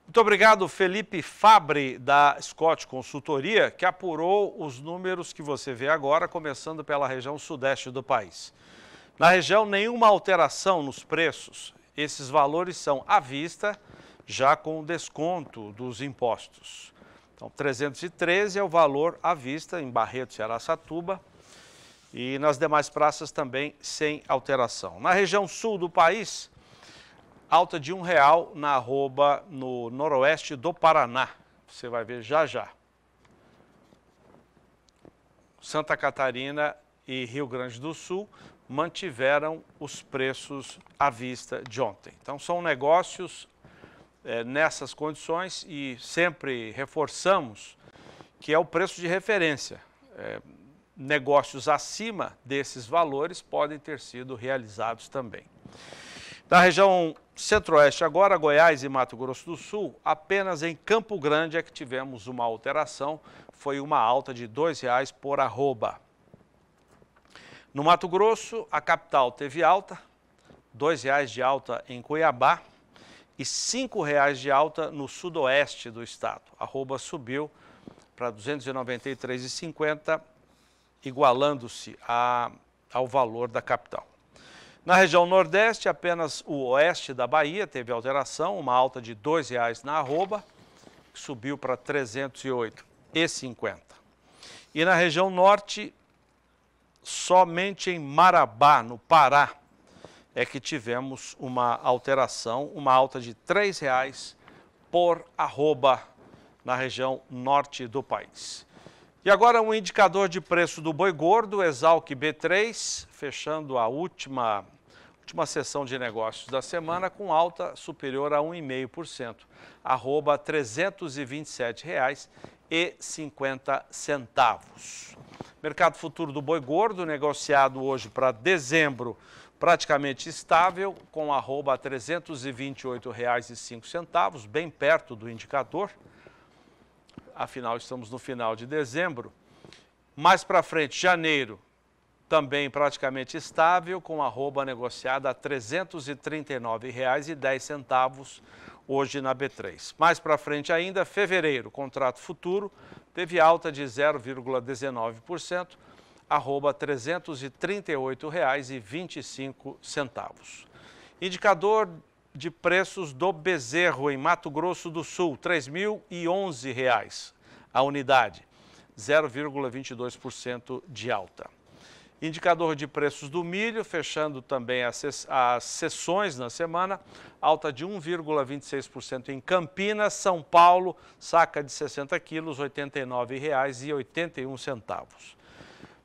Muito obrigado, Felipe Fabre, da Scott Consultoria, que apurou os números que você vê agora, começando pela região sudeste do país. Na região, nenhuma alteração nos preços. Esses valores são à vista, já com desconto dos impostos. Então, 313 é o valor à vista em Barretos e Araçatuba e nas demais praças também sem alteração. Na região sul do país, alta de um real na arroba no noroeste do Paraná. Você vai ver já já. Santa Catarina e Rio Grande do Sul, mantiveram os preços à vista de ontem. Então, são negócios é, nessas condições e sempre reforçamos que é o preço de referência. É, negócios acima desses valores podem ter sido realizados também. Na região centro-oeste, agora Goiás e Mato Grosso do Sul, apenas em Campo Grande é que tivemos uma alteração, foi uma alta de R$ 2,00 por arroba. No Mato Grosso, a capital teve alta, R$ 2,00 de alta em Cuiabá e R$ 5,00 de alta no sudoeste do estado. Arroba subiu para R$ 293,50, igualando-se ao valor da capital. Na região nordeste, apenas o oeste da Bahia teve alteração, uma alta de R$ 2,00 na arroba, que subiu para R$ 308,50. E na região norte, somente em Marabá, no Pará, é que tivemos uma alteração, uma alta de R$ 3,00 por arroba na região norte do país. E agora um indicador de preço do boi gordo, Exalc B3, fechando a última, última sessão de negócios da semana com alta superior a 1,5%, arroba R$ 327,50. Mercado futuro do boi gordo, negociado hoje para dezembro, praticamente estável, com arroba a R$ 328,05, bem perto do indicador. Afinal, estamos no final de dezembro. Mais para frente, janeiro, também praticamente estável, com arroba negociada a R$ 339,10 hoje na B3. Mais para frente ainda, fevereiro, contrato futuro, teve alta de 0,19%, arroba R$ 338,25. Indicador de preços do bezerro em Mato Grosso do Sul, R$ 3.011 a unidade, 0,22% de alta. Indicador de preços do milho, fechando também as, as sessões na semana, alta de 1,26% em Campinas, São Paulo, saca de 60 quilos, R$ 89,81.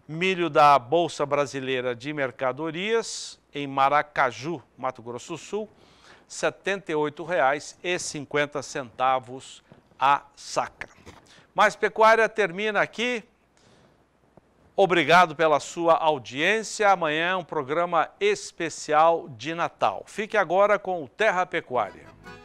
Milho da Bolsa Brasileira de Mercadorias, em Maracaju, Mato Grosso do Sul, R$ 78,50 a saca. Mais pecuária termina aqui Obrigado pela sua audiência. Amanhã é um programa especial de Natal. Fique agora com o Terra Pecuária.